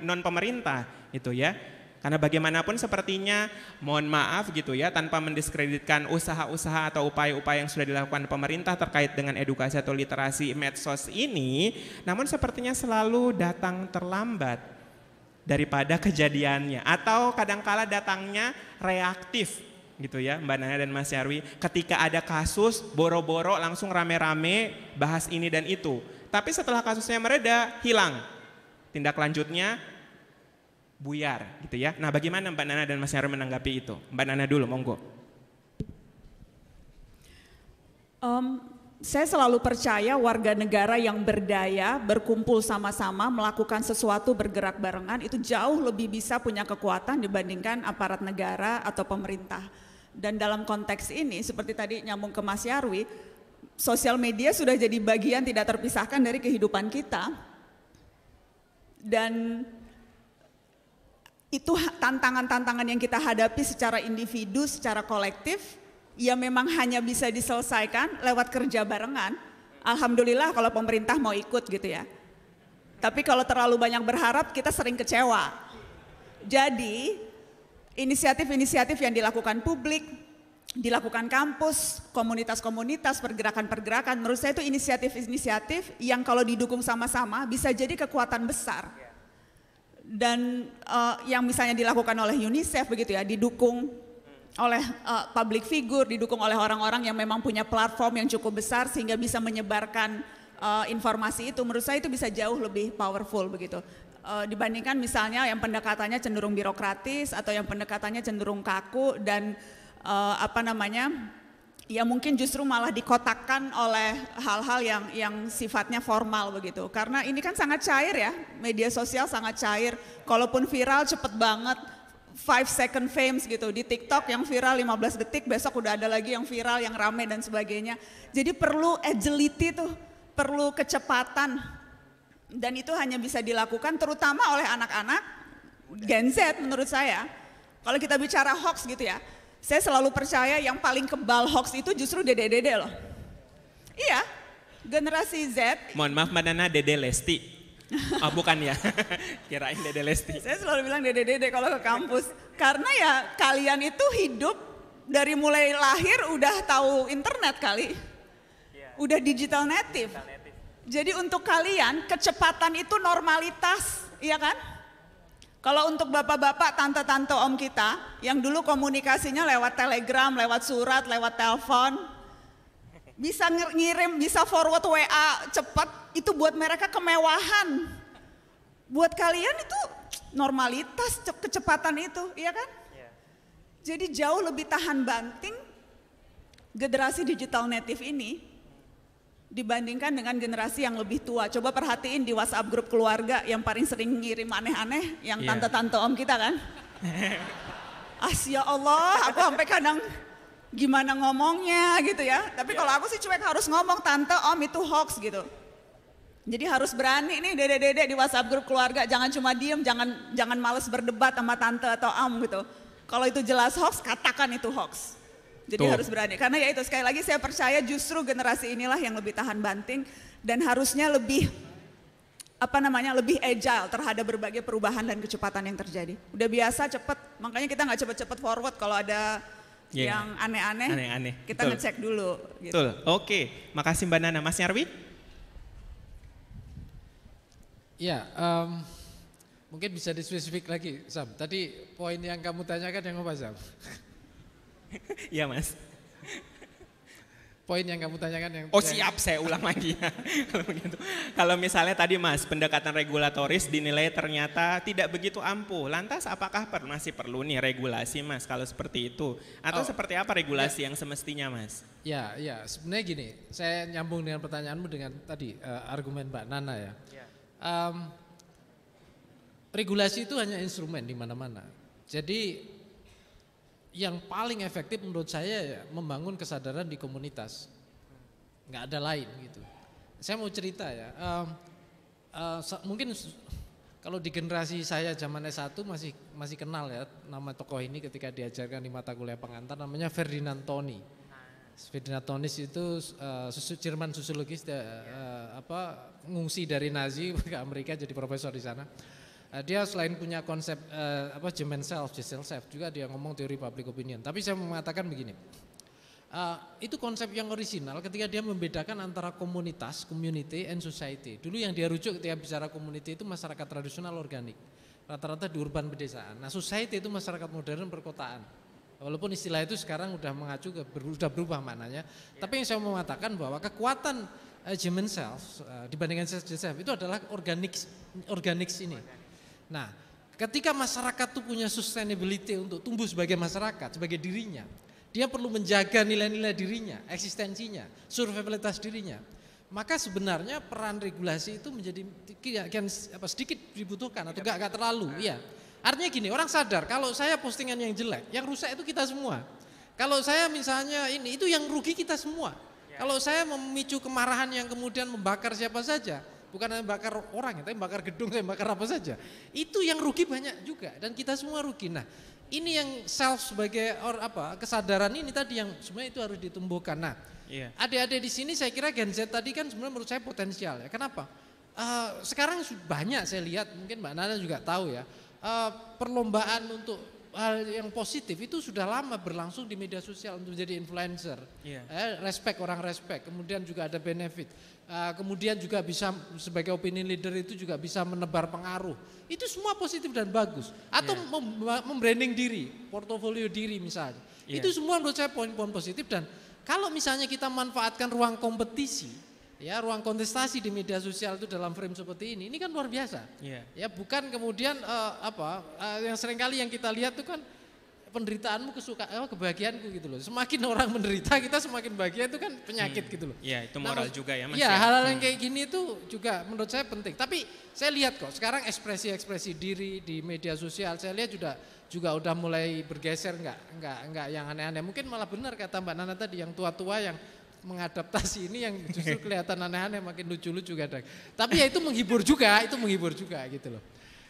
non-pemerintah gitu ya. Karena bagaimanapun sepertinya mohon maaf gitu ya tanpa mendiskreditkan usaha-usaha atau upaya-upaya yang sudah dilakukan pemerintah terkait dengan edukasi atau literasi medsos ini, namun sepertinya selalu datang terlambat daripada kejadiannya atau kadangkala datangnya reaktif gitu ya Mbak Nana dan Mas Yarwi ketika ada kasus boro-boro langsung rame-rame bahas ini dan itu tapi setelah kasusnya mereda hilang tindak lanjutnya buyar gitu ya. Nah, bagaimana Mbak Nana dan Mas Nyaro menanggapi itu? Mbak Nana dulu, monggo. Um, saya selalu percaya warga negara yang berdaya berkumpul sama-sama melakukan sesuatu bergerak barengan itu jauh lebih bisa punya kekuatan dibandingkan aparat negara atau pemerintah. Dan dalam konteks ini seperti tadi nyambung ke Mas Yarwi, sosial media sudah jadi bagian tidak terpisahkan dari kehidupan kita. Dan itu tantangan-tantangan yang kita hadapi secara individu, secara kolektif, ya memang hanya bisa diselesaikan lewat kerja barengan. Alhamdulillah kalau pemerintah mau ikut gitu ya. Tapi kalau terlalu banyak berharap kita sering kecewa. Jadi inisiatif-inisiatif yang dilakukan publik, dilakukan kampus, komunitas-komunitas, pergerakan-pergerakan, menurut saya itu inisiatif-inisiatif yang kalau didukung sama-sama bisa jadi kekuatan besar dan uh, yang misalnya dilakukan oleh UNICEF begitu ya didukung oleh uh, public figure, didukung oleh orang-orang yang memang punya platform yang cukup besar sehingga bisa menyebarkan uh, informasi itu menurut saya itu bisa jauh lebih powerful begitu. Uh, dibandingkan misalnya yang pendekatannya cenderung birokratis atau yang pendekatannya cenderung kaku dan uh, apa namanya? ya mungkin justru malah dikotakkan oleh hal-hal yang yang sifatnya formal begitu. Karena ini kan sangat cair ya, media sosial sangat cair. Kalaupun viral cepet banget, five second fame gitu di TikTok yang viral 15 detik besok udah ada lagi yang viral yang rame dan sebagainya jadi perlu agility tuh perlu kecepatan dan itu hanya bisa dilakukan terutama oleh anak-anak Gen Z menurut saya kalau kita bicara hoax gitu ya saya selalu percaya yang paling kebal hoax itu justru dede-dede loh. Iya, generasi Z. Mohon maaf Mbak Nana, dede Lesti. Oh bukan ya, kirain Dede Lesti. Saya selalu bilang Dede-Dede kalau ke kampus. Karena ya kalian itu hidup dari mulai lahir udah tahu internet kali. Iya. Udah digital native. Jadi untuk kalian kecepatan itu normalitas, iya kan? Kalau untuk bapak-bapak, tante-tante om kita yang dulu komunikasinya lewat telegram, lewat surat, lewat telepon, bisa ngirim, bisa forward WA cepat, itu buat mereka kemewahan. Buat kalian itu normalitas kecepatan itu, iya kan? Iya. Jadi jauh lebih tahan banting generasi digital native ini dibandingkan dengan generasi yang lebih tua. Coba perhatiin di WhatsApp grup keluarga yang paling sering ngirim aneh-aneh yang iya. tante-tante om kita kan. Asya Allah, aku sampai kadang gimana ngomongnya gitu ya. Tapi kalau aku sih cuek harus ngomong tante om itu hoax gitu. Jadi harus berani nih dede-dede di WhatsApp grup keluarga, jangan cuma diem, jangan jangan males berdebat sama tante atau om gitu. Kalau itu jelas hoax, katakan itu hoax. Jadi harus berani. Karena ya itu sekali lagi saya percaya justru generasi inilah yang lebih tahan banting dan harusnya lebih apa namanya lebih agile terhadap berbagai perubahan dan kecepatan yang terjadi. Udah biasa cepet, makanya kita nggak cepet-cepet forward kalau ada yeah. yang aneh-aneh. Aneh-aneh. Kita Betul. ngecek dulu. Gitu. Betul. Oke, makasih Mbak Nana. Mas Nyarwi? Ya, um, mungkin bisa dispesifik lagi Sam. Tadi poin yang kamu tanyakan yang apa Sam? Iya mas. Poin yang kamu tanyakan yang. Oh siap, saya ulang lagi ya. Kalau misalnya tadi mas pendekatan regulatoris dinilai ternyata tidak begitu ampuh, lantas apakah per, masih perlu nih regulasi mas kalau seperti itu? Atau oh, seperti apa regulasi ya. yang semestinya mas? Ya, ya sebenarnya gini, saya nyambung dengan pertanyaanmu dengan tadi uh, argumen Mbak Nana ya. ya. Um, regulasi itu hanya instrumen di mana-mana. Jadi yang paling efektif menurut saya ya, membangun kesadaran di komunitas. Nggak ada lain gitu. Saya mau cerita ya, uh, uh, mungkin kalau di generasi saya zaman S1 masih masih kenal ya nama tokoh ini ketika diajarkan di mata kuliah pengantar namanya Ferdinand Tony Ferdinand Tonis itu uh, susu Jerman sosiologis uh, apa ngungsi dari Nazi ke Amerika jadi profesor di sana. Eh, dia selain punya konsep uh, apa German self, Gesell self juga dia ngomong teori public opinion. Tapi saya mengatakan begini, uh, itu konsep yang original ketika dia membedakan antara komunitas, community, and society. Dulu yang dia rujuk ketika bicara community itu masyarakat tradisional organik, rata-rata di urban pedesaan. Nah society itu masyarakat modern perkotaan. Walaupun istilah itu sekarang sudah mengacu ke sudah berubah mananya. Tapi yang saya mau mengatakan bahwa kekuatan uh, German self uh, dibandingkan self itu adalah organik organik ini. Nah, ketika masyarakat itu punya sustainability untuk tumbuh sebagai masyarakat, sebagai dirinya, dia perlu menjaga nilai-nilai dirinya, eksistensinya, survivalitas dirinya. Maka sebenarnya peran regulasi itu menjadi apa sedikit dibutuhkan atau enggak iya. gak terlalu, ya. Artinya gini, orang sadar kalau saya postingan yang jelek, yang rusak itu kita semua. Kalau saya misalnya ini itu yang rugi kita semua. Iya. Kalau saya memicu kemarahan yang kemudian membakar siapa saja, Bukan hanya bakar orang ya, tapi bakar gedung, tapi bakar apa saja. Itu yang rugi banyak juga dan kita semua rugi. Nah, ini yang self sebagai or apa kesadaran ini tadi yang sebenarnya itu harus ditumbuhkan. Nah, yeah. adik-adik di sini saya kira Gen Z tadi kan sebenarnya menurut saya potensial ya. Kenapa? Uh, sekarang banyak saya lihat, mungkin Mbak Nana juga tahu ya, uh, perlombaan untuk hal yang positif itu sudah lama berlangsung di media sosial untuk menjadi influencer. Yeah. Eh, respect orang respect, kemudian juga ada benefit. Uh, kemudian juga bisa sebagai opinion leader itu juga bisa menebar pengaruh. Itu semua positif dan bagus. Atau yeah. mem membranding diri, portofolio diri misalnya. Yeah. Itu semua menurut saya poin-poin positif dan kalau misalnya kita manfaatkan ruang kompetisi Ya, ruang kontestasi di media sosial itu dalam frame seperti ini, ini kan luar biasa. Yeah. Ya, bukan kemudian uh, apa uh, yang kali yang kita lihat tuh kan penderitaanmu kesuka oh, kebahagiaanku gitu loh. Semakin orang menderita kita semakin bahagia itu kan penyakit hmm. gitu loh. Iya, itu moral nah, juga ya Mas. Iya, ya. hal-hal yang hmm. kayak gini itu juga menurut saya penting. Tapi saya lihat kok sekarang ekspresi-ekspresi diri di media sosial saya lihat juga juga udah mulai bergeser enggak enggak enggak yang aneh-aneh. Mungkin malah benar kata Mbak Nana tadi yang tua-tua yang mengadaptasi ini yang justru kelihatan aneh-aneh makin lucu-lucu kadang. Tapi ya itu menghibur juga, itu menghibur juga gitu loh.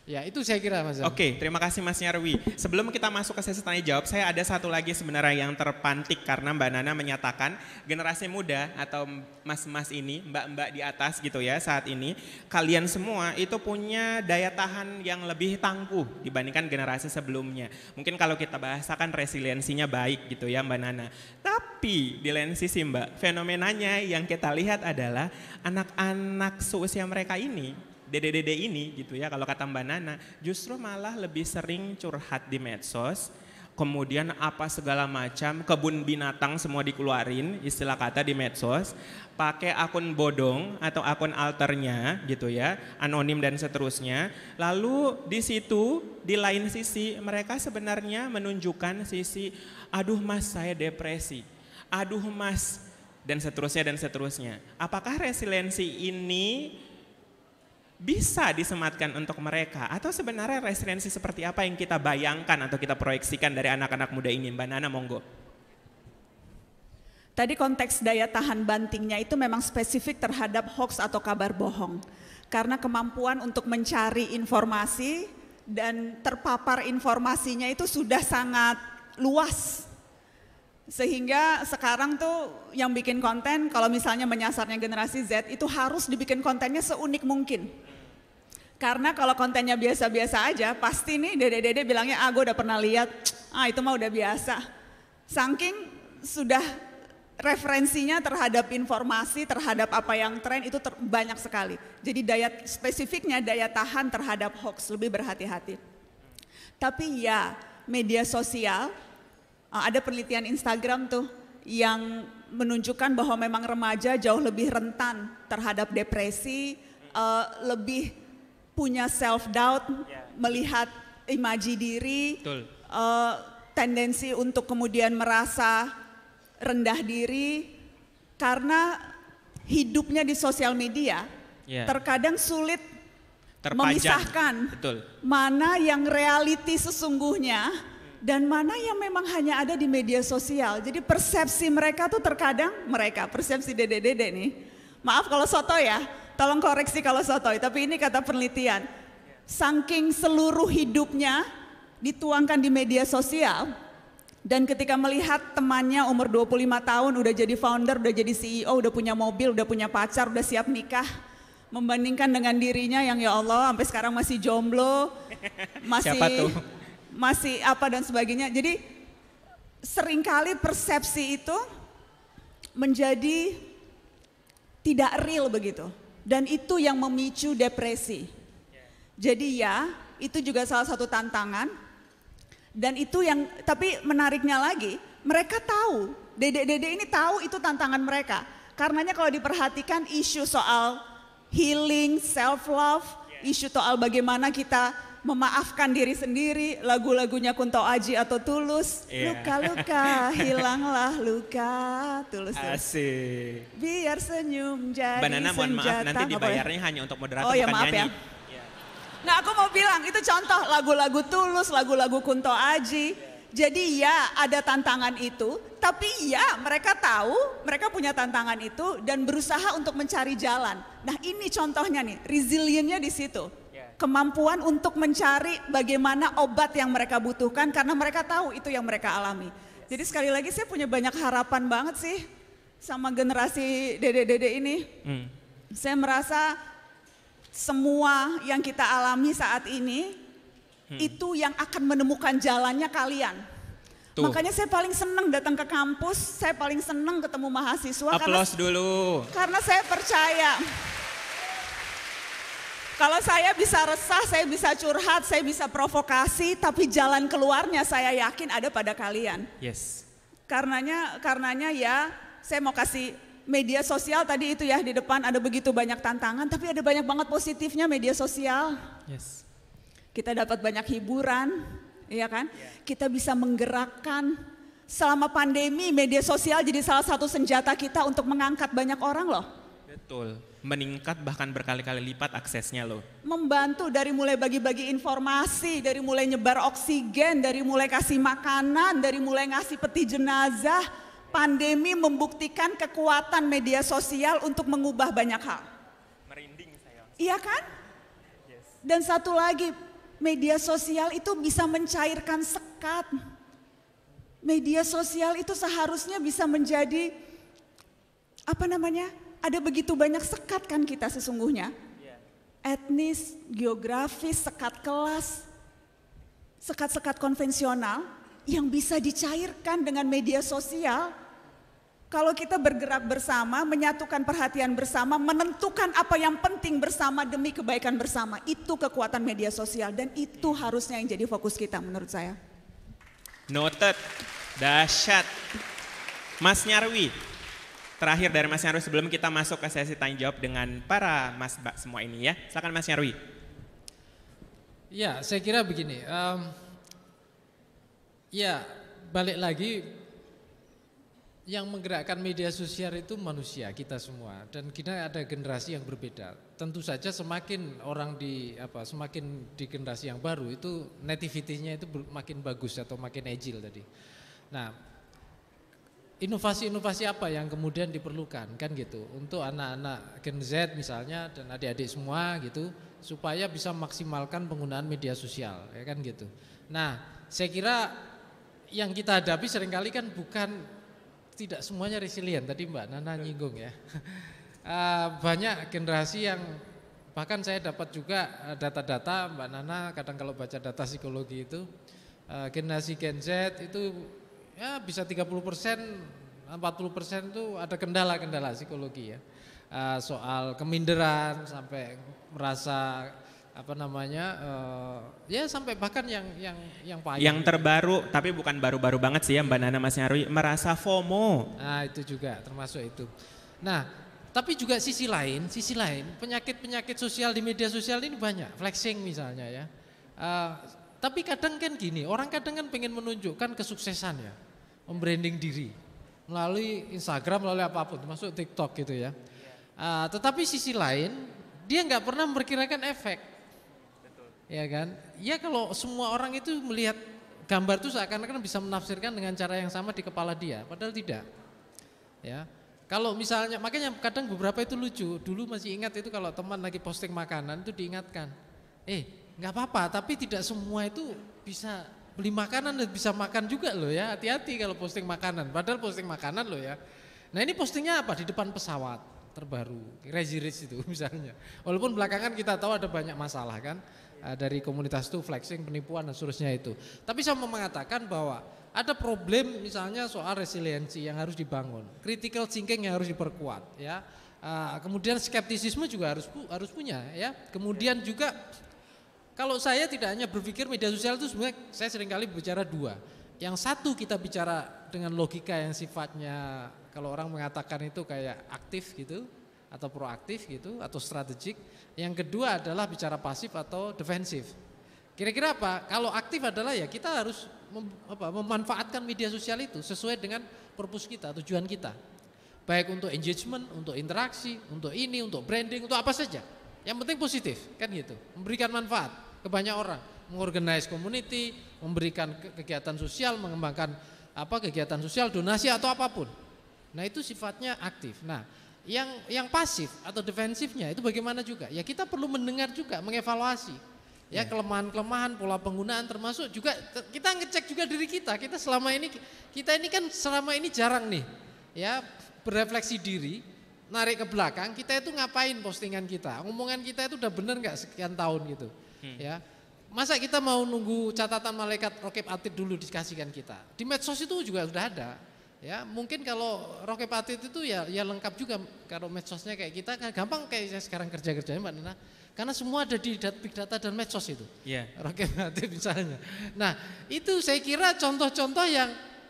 Ya itu saya kira Mas. Oke, okay, terima kasih Mas Nyarwi. Sebelum kita masuk ke sesi tanya jawab, saya ada satu lagi sebenarnya yang terpantik karena Mbak Nana menyatakan generasi muda atau mas-mas ini, mbak-mbak di atas gitu ya saat ini, kalian semua itu punya daya tahan yang lebih tangguh dibandingkan generasi sebelumnya. Mungkin kalau kita bahasakan resiliensinya baik gitu ya Mbak Nana. Tapi di lain sisi Mbak, fenomenanya yang kita lihat adalah anak-anak seusia mereka ini dede ini gitu ya kalau kata Mbak Nana justru malah lebih sering curhat di medsos kemudian apa segala macam kebun binatang semua dikeluarin istilah kata di medsos pakai akun bodong atau akun alternya gitu ya anonim dan seterusnya lalu di situ di lain sisi mereka sebenarnya menunjukkan sisi aduh mas saya depresi aduh mas dan seterusnya dan seterusnya apakah resiliensi ini bisa disematkan untuk mereka atau sebenarnya resiliensi seperti apa yang kita bayangkan atau kita proyeksikan dari anak-anak muda ini Mbak Nana monggo Tadi konteks daya tahan bantingnya itu memang spesifik terhadap hoax atau kabar bohong karena kemampuan untuk mencari informasi dan terpapar informasinya itu sudah sangat luas sehingga sekarang tuh yang bikin konten kalau misalnya menyasarnya generasi Z itu harus dibikin kontennya seunik mungkin. Karena kalau kontennya biasa-biasa aja, pasti nih dede-dede bilangnya, ah gue udah pernah lihat, ah itu mah udah biasa. Saking sudah referensinya terhadap informasi, terhadap apa yang tren itu ter banyak sekali. Jadi daya spesifiknya daya tahan terhadap hoax lebih berhati-hati. Tapi ya media sosial, ah, ada penelitian Instagram tuh yang menunjukkan bahwa memang remaja jauh lebih rentan terhadap depresi, eh, lebih punya self doubt, yeah. melihat imaji diri, Betul. Uh, tendensi untuk kemudian merasa rendah diri karena hidupnya di sosial media yeah. terkadang sulit Terpajang. memisahkan Betul. mana yang reality sesungguhnya dan mana yang memang hanya ada di media sosial. Jadi persepsi mereka tuh terkadang mereka persepsi dede-dede nih. Maaf kalau soto ya, Tolong koreksi kalau sotoy, tapi ini kata penelitian. Saking seluruh hidupnya dituangkan di media sosial, dan ketika melihat temannya umur 25 tahun udah jadi founder, udah jadi CEO, udah punya mobil, udah punya pacar, udah siap nikah. Membandingkan dengan dirinya yang ya Allah sampai sekarang masih jomblo, masih Siapa tuh? masih apa dan sebagainya. Jadi seringkali persepsi itu menjadi tidak real begitu. Dan itu yang memicu depresi. Jadi ya, itu juga salah satu tantangan. Dan itu yang, tapi menariknya lagi, mereka tahu, dede-dede ini tahu itu tantangan mereka. Karenanya kalau diperhatikan isu soal healing, self love, isu soal bagaimana kita memaafkan diri sendiri, lagu-lagunya Kunto Aji atau Tulus, luka-luka iya. hilanglah luka, Tulus. Asik. Biar senyum jadi Banana mohon maaf nanti ya? dibayarnya Apa? hanya untuk moderator oh, iya, ya, maaf nyanyi. Ya. Nah aku mau bilang itu contoh lagu-lagu Tulus, lagu-lagu Kunto Aji. Jadi ya ada tantangan itu, tapi ya mereka tahu mereka punya tantangan itu dan berusaha untuk mencari jalan. Nah ini contohnya nih, resilientnya di situ kemampuan untuk mencari bagaimana obat yang mereka butuhkan karena mereka tahu itu yang mereka alami. Jadi sekali lagi saya punya banyak harapan banget sih sama generasi dede-dede ini. Hmm. Saya merasa semua yang kita alami saat ini hmm. itu yang akan menemukan jalannya kalian. Tuh. Makanya saya paling senang datang ke kampus, saya paling senang ketemu mahasiswa. Aplaus karena, dulu. Karena saya percaya. Kalau saya bisa resah, saya bisa curhat, saya bisa provokasi, tapi jalan keluarnya saya yakin ada pada kalian. Yes. Karenanya karenanya ya saya mau kasih media sosial tadi itu ya di depan ada begitu banyak tantangan, tapi ada banyak banget positifnya media sosial. Yes. Kita dapat banyak hiburan, ya kan? Yeah. Kita bisa menggerakkan selama pandemi media sosial jadi salah satu senjata kita untuk mengangkat banyak orang loh. Betul meningkat bahkan berkali-kali lipat aksesnya loh. Membantu dari mulai bagi-bagi informasi, dari mulai nyebar oksigen, dari mulai kasih makanan, dari mulai ngasih peti jenazah. Pandemi membuktikan kekuatan media sosial untuk mengubah banyak hal. Merinding saya. Iya kan? Dan satu lagi, media sosial itu bisa mencairkan sekat. Media sosial itu seharusnya bisa menjadi apa namanya? ada begitu banyak sekat kan kita sesungguhnya. Etnis, geografis, sekat kelas, sekat-sekat konvensional yang bisa dicairkan dengan media sosial. Kalau kita bergerak bersama, menyatukan perhatian bersama, menentukan apa yang penting bersama demi kebaikan bersama, itu kekuatan media sosial dan itu harusnya yang jadi fokus kita menurut saya. Noted, dahsyat. Mas Nyarwi, terakhir dari Mas Nyarwi sebelum kita masuk ke sesi tanya jawab dengan para Mas Mbak semua ini ya. Silakan Mas Nyarwi. Ya, saya kira begini. Um, ya, balik lagi yang menggerakkan media sosial itu manusia kita semua dan kita ada generasi yang berbeda. Tentu saja semakin orang di apa semakin di generasi yang baru itu nativitinya itu makin bagus atau makin agile tadi. Nah, inovasi-inovasi apa yang kemudian diperlukan kan gitu untuk anak-anak Gen Z misalnya dan adik-adik semua gitu supaya bisa maksimalkan penggunaan media sosial ya kan gitu. Nah, saya kira yang kita hadapi seringkali kan bukan tidak semuanya resilient tadi Mbak Nana nyinggung ya. Eh, banyak generasi yang bahkan saya dapat juga eh, data-data Mbak Nana kadang kalau baca data psikologi itu eh, generasi Gen Z itu ya bisa 30 persen, 40 persen itu ada kendala-kendala psikologi ya. Eh, soal keminderan sampai merasa apa namanya uh, ya sampai bahkan yang yang yang paling yang terbaru tapi bukan baru-baru banget sih ya Mbak Nana Mas Nyarwi merasa FOMO nah itu juga termasuk itu nah tapi juga sisi lain sisi lain penyakit penyakit sosial di media sosial ini banyak flexing misalnya ya uh, tapi kadang kan gini orang kadang kan pengen menunjukkan kesuksesan ya membranding diri melalui Instagram, melalui apapun, termasuk TikTok gitu ya. Uh, tetapi sisi lain, dia nggak pernah memperkirakan efek, Betul. ya kan? Ya kalau semua orang itu melihat gambar itu seakan-akan bisa menafsirkan dengan cara yang sama di kepala dia, padahal tidak. Ya, kalau misalnya makanya kadang beberapa itu lucu. Dulu masih ingat itu kalau teman lagi posting makanan itu diingatkan, eh nggak apa-apa, tapi tidak semua itu bisa beli makanan dan bisa makan juga loh ya. Hati-hati kalau posting makanan. Padahal posting makanan loh ya. Nah ini postingnya apa? Di depan pesawat terbaru, Crazy Rich itu misalnya. Walaupun belakangan kita tahu ada banyak masalah kan eh, dari komunitas itu flexing, penipuan dan seterusnya itu. Tapi saya mau mengatakan bahwa ada problem misalnya soal resiliensi yang harus dibangun, critical thinking yang harus diperkuat ya. Eh, kemudian skeptisisme juga harus harus punya ya. Kemudian juga kalau saya tidak hanya berpikir media sosial itu sebenarnya saya seringkali bicara dua. Yang satu kita bicara dengan logika yang sifatnya kalau orang mengatakan itu kayak aktif gitu atau proaktif gitu atau strategik. Yang kedua adalah bicara pasif atau defensif. Kira-kira apa? Kalau aktif adalah ya kita harus mem, apa, memanfaatkan media sosial itu sesuai dengan purpose kita, tujuan kita. Baik untuk engagement, untuk interaksi, untuk ini, untuk branding, untuk apa saja. Yang penting positif, kan gitu. Memberikan manfaat ke banyak orang, mengorganize community, memberikan kegiatan sosial, mengembangkan apa kegiatan sosial, donasi atau apapun. Nah, itu sifatnya aktif. Nah, yang yang pasif atau defensifnya itu bagaimana juga? Ya kita perlu mendengar juga, mengevaluasi. Ya, ya. kelemahan-kelemahan, pola penggunaan termasuk juga kita ngecek juga diri kita. Kita selama ini kita ini kan selama ini jarang nih ya berefleksi diri narik ke belakang, kita itu ngapain postingan kita? Omongan kita itu udah bener nggak sekian tahun gitu. Hmm. Ya. Masa kita mau nunggu catatan malaikat Rokep Atid dulu dikasihkan kita? Di medsos itu juga sudah ada. Ya, mungkin kalau Rokep Atid itu ya ya lengkap juga kalau medsosnya kayak kita kan gampang kayak sekarang kerja-kerjanya Mbak Nana. Karena semua ada di big data dan medsos itu. Iya. Yeah. Rokep Atid misalnya. Nah, itu saya kira contoh-contoh yang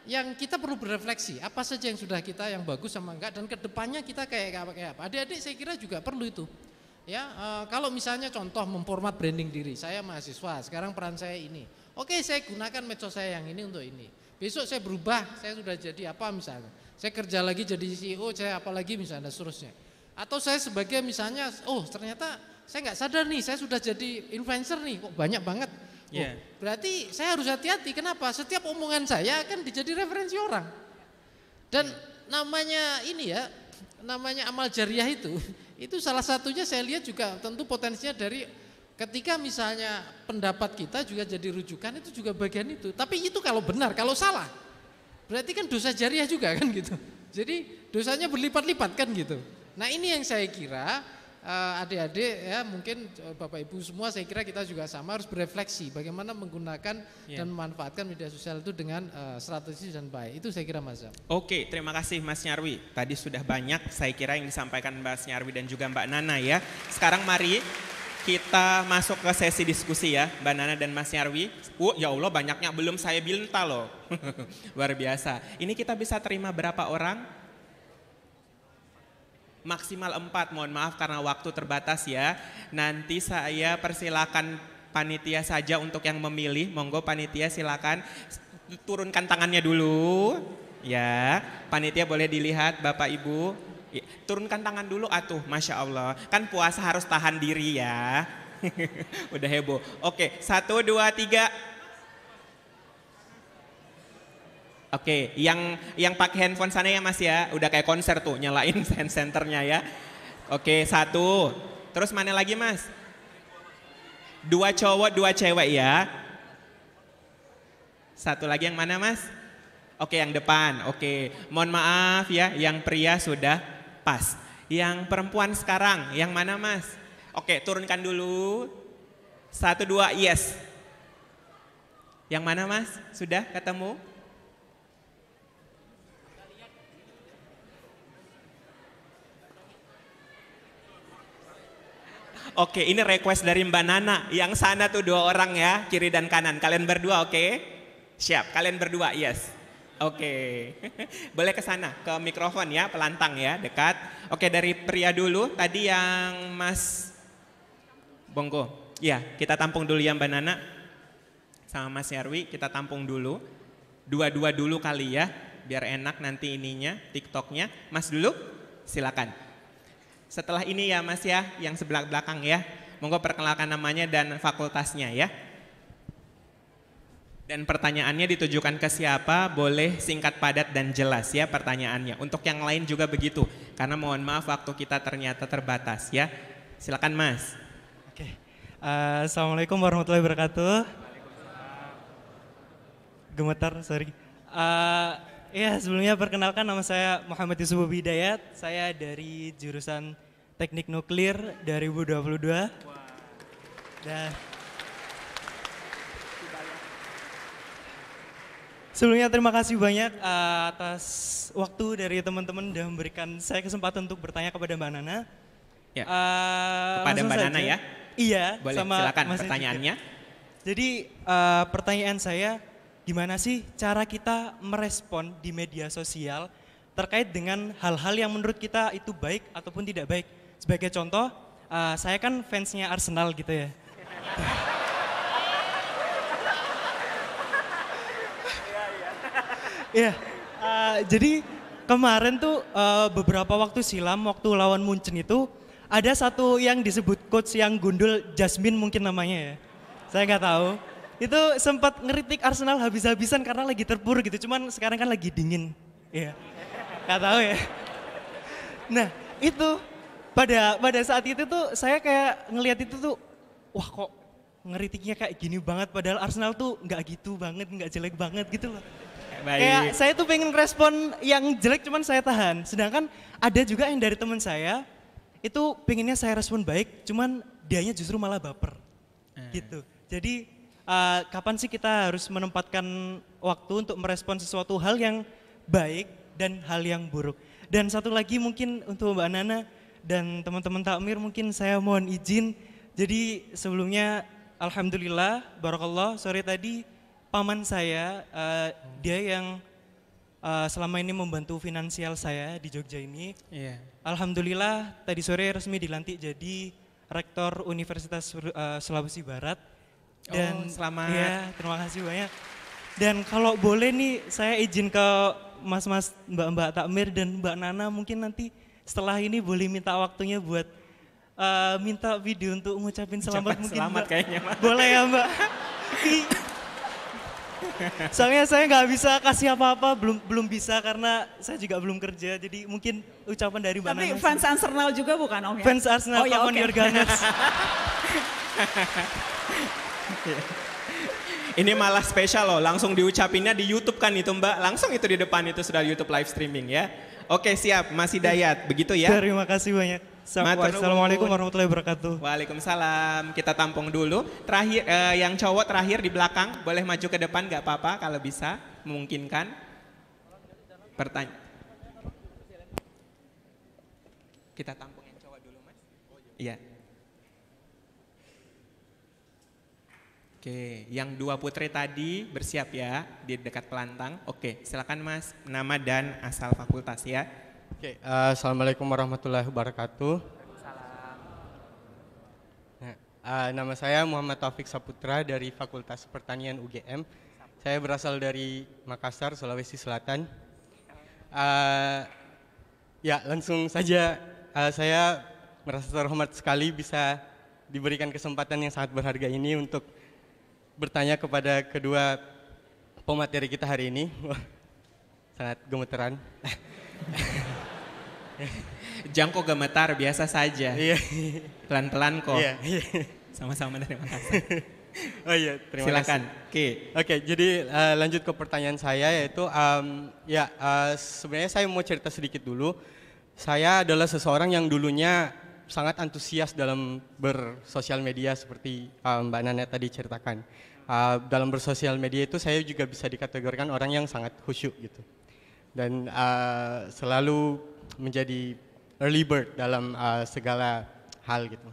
yang kita perlu berefleksi apa saja yang sudah kita yang bagus sama enggak dan kedepannya kita kayak apa kayak apa adik-adik saya kira juga perlu itu ya e, kalau misalnya contoh memformat branding diri saya mahasiswa sekarang peran saya ini oke saya gunakan medsos saya yang ini untuk ini besok saya berubah saya sudah jadi apa misalnya saya kerja lagi jadi CEO saya apalagi misalnya seterusnya atau saya sebagai misalnya oh ternyata saya nggak sadar nih saya sudah jadi influencer nih kok banyak banget Yeah. Oh, berarti saya harus hati-hati. Kenapa? Setiap omongan saya akan dijadi referensi orang. Dan iya. namanya ini ya, namanya amal jariah itu, itu salah satunya saya lihat juga tentu potensinya dari ketika misalnya pendapat kita juga jadi rujukan itu juga bagian itu. Tapi itu kalau benar, kalau salah berarti kan dosa jariah juga kan gitu. Jadi dosanya berlipat-lipat kan gitu. Nah ini yang saya kira Eh, adik-adik uh, ya mungkin eh, Bapak Ibu semua saya kira kita juga sama harus berefleksi bagaimana menggunakan yeah. dan memanfaatkan media sosial itu dengan uh, eh, strategi dan baik. Itu saya kira Mas Zam. Oke, terima kasih Mas Nyarwi. Tadi sudah banyak saya kira yang disampaikan Mas Nyarwi dan juga Mbak Nana ya. Sekarang mari kita masuk ke sesi diskusi ya, Mbak Nana dan Mas Nyarwi. Uh, ya Allah banyaknya belum saya bilinta loh. Luar biasa. Ini kita bisa terima berapa orang? maksimal empat. Mohon maaf karena waktu terbatas ya. Nanti saya persilakan panitia saja untuk yang memilih. Monggo panitia silakan turunkan tangannya dulu. Ya, panitia boleh dilihat Bapak Ibu. Ya, turunkan tangan dulu atuh, Masya Allah. Kan puasa harus tahan diri ya. Udah heboh. Oke, satu, dua, tiga. Oke, okay, yang yang pakai handphone sana ya Mas ya, udah kayak konser tuh nyalain hand centernya ya. Oke, okay, satu. Terus mana lagi Mas? Dua cowok, dua cewek ya. Satu lagi yang mana Mas? Oke, yang depan. Oke, mohon maaf ya, yang pria sudah pas. Yang perempuan sekarang, yang mana Mas? Oke, turunkan dulu. Satu, dua, yes. Yang mana Mas? Sudah ketemu? Oke, ini request dari Mbak Nana. Yang sana tuh dua orang ya, kiri dan kanan. Kalian berdua, oke? Okay? Siap, kalian berdua, yes. Oke. Okay. Boleh ke sana, ke mikrofon ya, pelantang ya, dekat. Oke, okay, dari pria dulu. Tadi yang Mas Bongko. Ya, kita tampung dulu yang Mbak Nana. Sama Mas Yarwi, kita tampung dulu. Dua-dua dulu kali ya, biar enak nanti ininya, TikToknya. Mas dulu, silakan. Setelah ini ya Mas ya, yang sebelah belakang ya. Monggo perkenalkan namanya dan fakultasnya ya. Dan pertanyaannya ditujukan ke siapa, boleh singkat, padat, dan jelas ya pertanyaannya. Untuk yang lain juga begitu, karena mohon maaf waktu kita ternyata terbatas ya. Silakan Mas. Oke, uh, Assalamualaikum warahmatullahi wabarakatuh. Gemetar, sorry. Uh, Iya, sebelumnya perkenalkan nama saya Muhammad Yusuf Bidayat. Saya dari jurusan Teknik Nuklir 2022. Dan Sebelumnya terima kasih banyak eh, atas waktu dari teman-teman dan memberikan saya kesempatan untuk bertanya kepada Mbak Nana. Ya. Uh, kepada Mbak Nana ya. Iya. Boleh, sama silakan pertanyaannya. Juga. Jadi uh, pertanyaan saya, gimana sih cara kita merespon di media sosial terkait dengan hal-hal yang menurut kita itu baik ataupun tidak baik. Sebagai contoh, uh, saya kan fansnya Arsenal gitu ya. Iya, yeah. uh, jadi kemarin tuh uh, beberapa waktu silam waktu lawan Munchen itu ada satu yang disebut coach yang gundul Jasmine mungkin namanya ya. Saya nggak tahu itu sempat ngeritik Arsenal habis-habisan karena lagi terpuruk gitu. Cuman sekarang kan lagi dingin. Iya. Gak tahu ya. Nah, itu pada pada saat itu tuh saya kayak ngelihat itu tuh wah kok ngeritiknya kayak gini banget padahal Arsenal tuh nggak gitu banget, nggak jelek banget gitu loh. Baik. Kayak saya tuh pengen respon yang jelek cuman saya tahan. Sedangkan ada juga yang dari teman saya itu pengennya saya respon baik, cuman dianya justru malah baper. Eh. Gitu. Jadi uh, kapan sih kita harus menempatkan waktu untuk merespon sesuatu hal yang baik dan hal yang buruk. Dan satu lagi mungkin untuk Mbak Nana dan teman-teman takmir mungkin saya mohon izin. Jadi sebelumnya Alhamdulillah, Barakallah, sore tadi paman saya, uh, dia yang uh, selama ini membantu finansial saya di Jogja ini. Yeah. Alhamdulillah tadi sore resmi dilantik jadi Rektor Universitas uh, Sulawesi Barat Oh, dan oh, selamat. Ya, terima kasih banyak. Dan kalau boleh nih saya izin ke mas-mas, mbak-mbak Takmir dan mbak Nana mungkin nanti setelah ini boleh minta waktunya buat uh, minta video untuk ngucapin selamat Ucapkan mungkin selamat mbak. kayaknya mbak. Boleh ya mbak. Soalnya saya nggak bisa kasih apa-apa, belum belum bisa karena saya juga belum kerja. Jadi mungkin ucapan dari mbak Tapi Nana. Tapi fans Arsenal juga bukan om ya? Fans Arsenal, oh, ya, okay. your gunners. Ini malah spesial loh, langsung diucapinnya di YouTube kan itu Mbak. Langsung itu di depan itu sudah YouTube live streaming ya. Oke siap, masih dayat, begitu ya. Terima kasih banyak. Assalamualaikum warahmatullahi wabarakatuh. Waalaikumsalam. Kita tampung dulu. Terakhir eh, yang cowok terakhir di belakang boleh maju ke depan nggak apa-apa kalau bisa memungkinkan. Pertanyaan. Kita tampung yang cowok dulu, Mas. Iya. Oke, yang dua putri tadi bersiap ya di dekat pelantang. Oke, silakan Mas, nama dan asal fakultas ya. Oke, uh, assalamualaikum warahmatullahi wabarakatuh. uh, nama saya Muhammad Taufik Saputra dari Fakultas Pertanian UGM. Saya berasal dari Makassar, Sulawesi Selatan. Uh, ya, langsung saja uh, saya merasa terhormat sekali bisa diberikan kesempatan yang sangat berharga ini untuk bertanya kepada kedua pemateri kita hari ini. Sangat gemeteran. Jangko gemetar biasa saja. Iya. Pelan-pelan kok. Iya, iya. Sama-sama dari Makassar. Oh iya, terima Silakan. kasih. Oke. Oke, jadi uh, lanjut ke pertanyaan saya yaitu um, ya uh, sebenarnya saya mau cerita sedikit dulu. Saya adalah seseorang yang dulunya sangat antusias dalam bersosial media seperti uh, Mbak Nana tadi ceritakan. Uh, dalam bersosial media itu saya juga bisa dikategorikan orang yang sangat khusyuk gitu. Dan uh, selalu menjadi early bird dalam uh, segala hal gitu.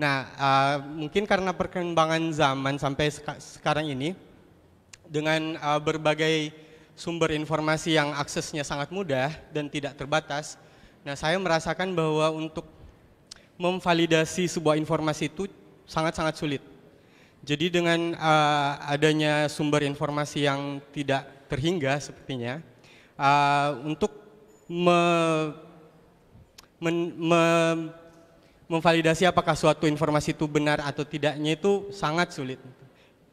Nah, uh, mungkin karena perkembangan zaman sampai seka sekarang ini dengan uh, berbagai sumber informasi yang aksesnya sangat mudah dan tidak terbatas. Nah, saya merasakan bahwa untuk memvalidasi sebuah informasi itu sangat-sangat sulit. Jadi dengan uh, adanya sumber informasi yang tidak terhingga sepertinya, uh, untuk me, men, me, memvalidasi apakah suatu informasi itu benar atau tidaknya itu sangat sulit.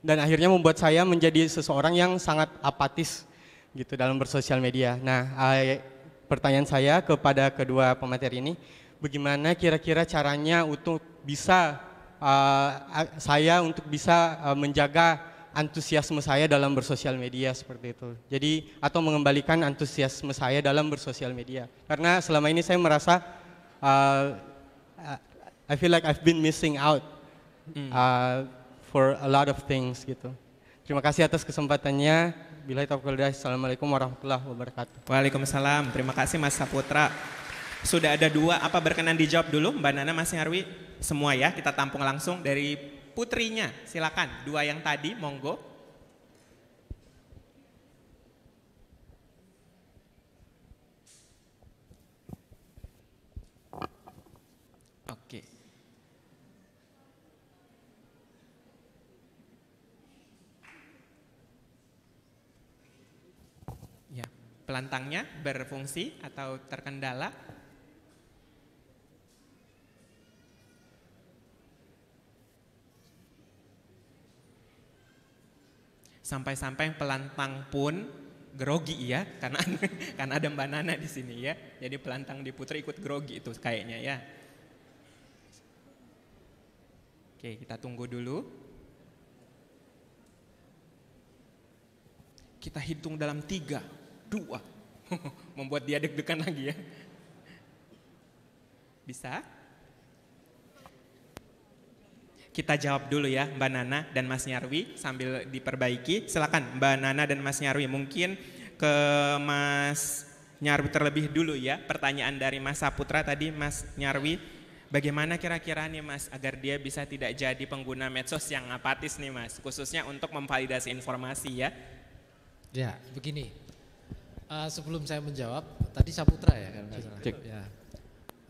Dan akhirnya membuat saya menjadi seseorang yang sangat apatis gitu dalam bersosial media. Nah, uh, pertanyaan saya kepada kedua pemateri ini, bagaimana kira-kira caranya untuk bisa uh, saya untuk bisa uh, menjaga antusiasme saya dalam bersosial media seperti itu. Jadi atau mengembalikan antusiasme saya dalam bersosial media. Karena selama ini saya merasa uh, uh I feel like I've been missing out hmm. uh, for a lot of things gitu. Terima kasih atas kesempatannya. Bila itu Assalamualaikum warahmatullahi wabarakatuh. Waalaikumsalam. Terima kasih Mas Saputra. Sudah ada dua, apa berkenan dijawab dulu Mbak Nana Mas Nyarwi? Semua ya, kita tampung langsung dari putrinya. Silakan, dua yang tadi, monggo. Oke. Ya, pelantangnya berfungsi atau terkendala? Sampai-sampai yang pelantang pun grogi ya, karena karena ada Mbak Nana di sini ya. Jadi pelantang di Putri ikut grogi itu kayaknya ya. Oke, kita tunggu dulu. Kita hitung dalam tiga, dua. Membuat dia deg-degan lagi ya. Bisa? kita jawab dulu ya Mbak Nana dan Mas Nyarwi sambil diperbaiki. Silakan Mbak Nana dan Mas Nyarwi mungkin ke Mas Nyarwi terlebih dulu ya. Pertanyaan dari Mas Saputra tadi Mas Nyarwi Bagaimana kira-kira nih Mas agar dia bisa tidak jadi pengguna medsos yang apatis nih Mas, khususnya untuk memvalidasi informasi ya? Ya, begini. Uh, sebelum saya menjawab, tadi Saputra ya kan? Cek. Ya.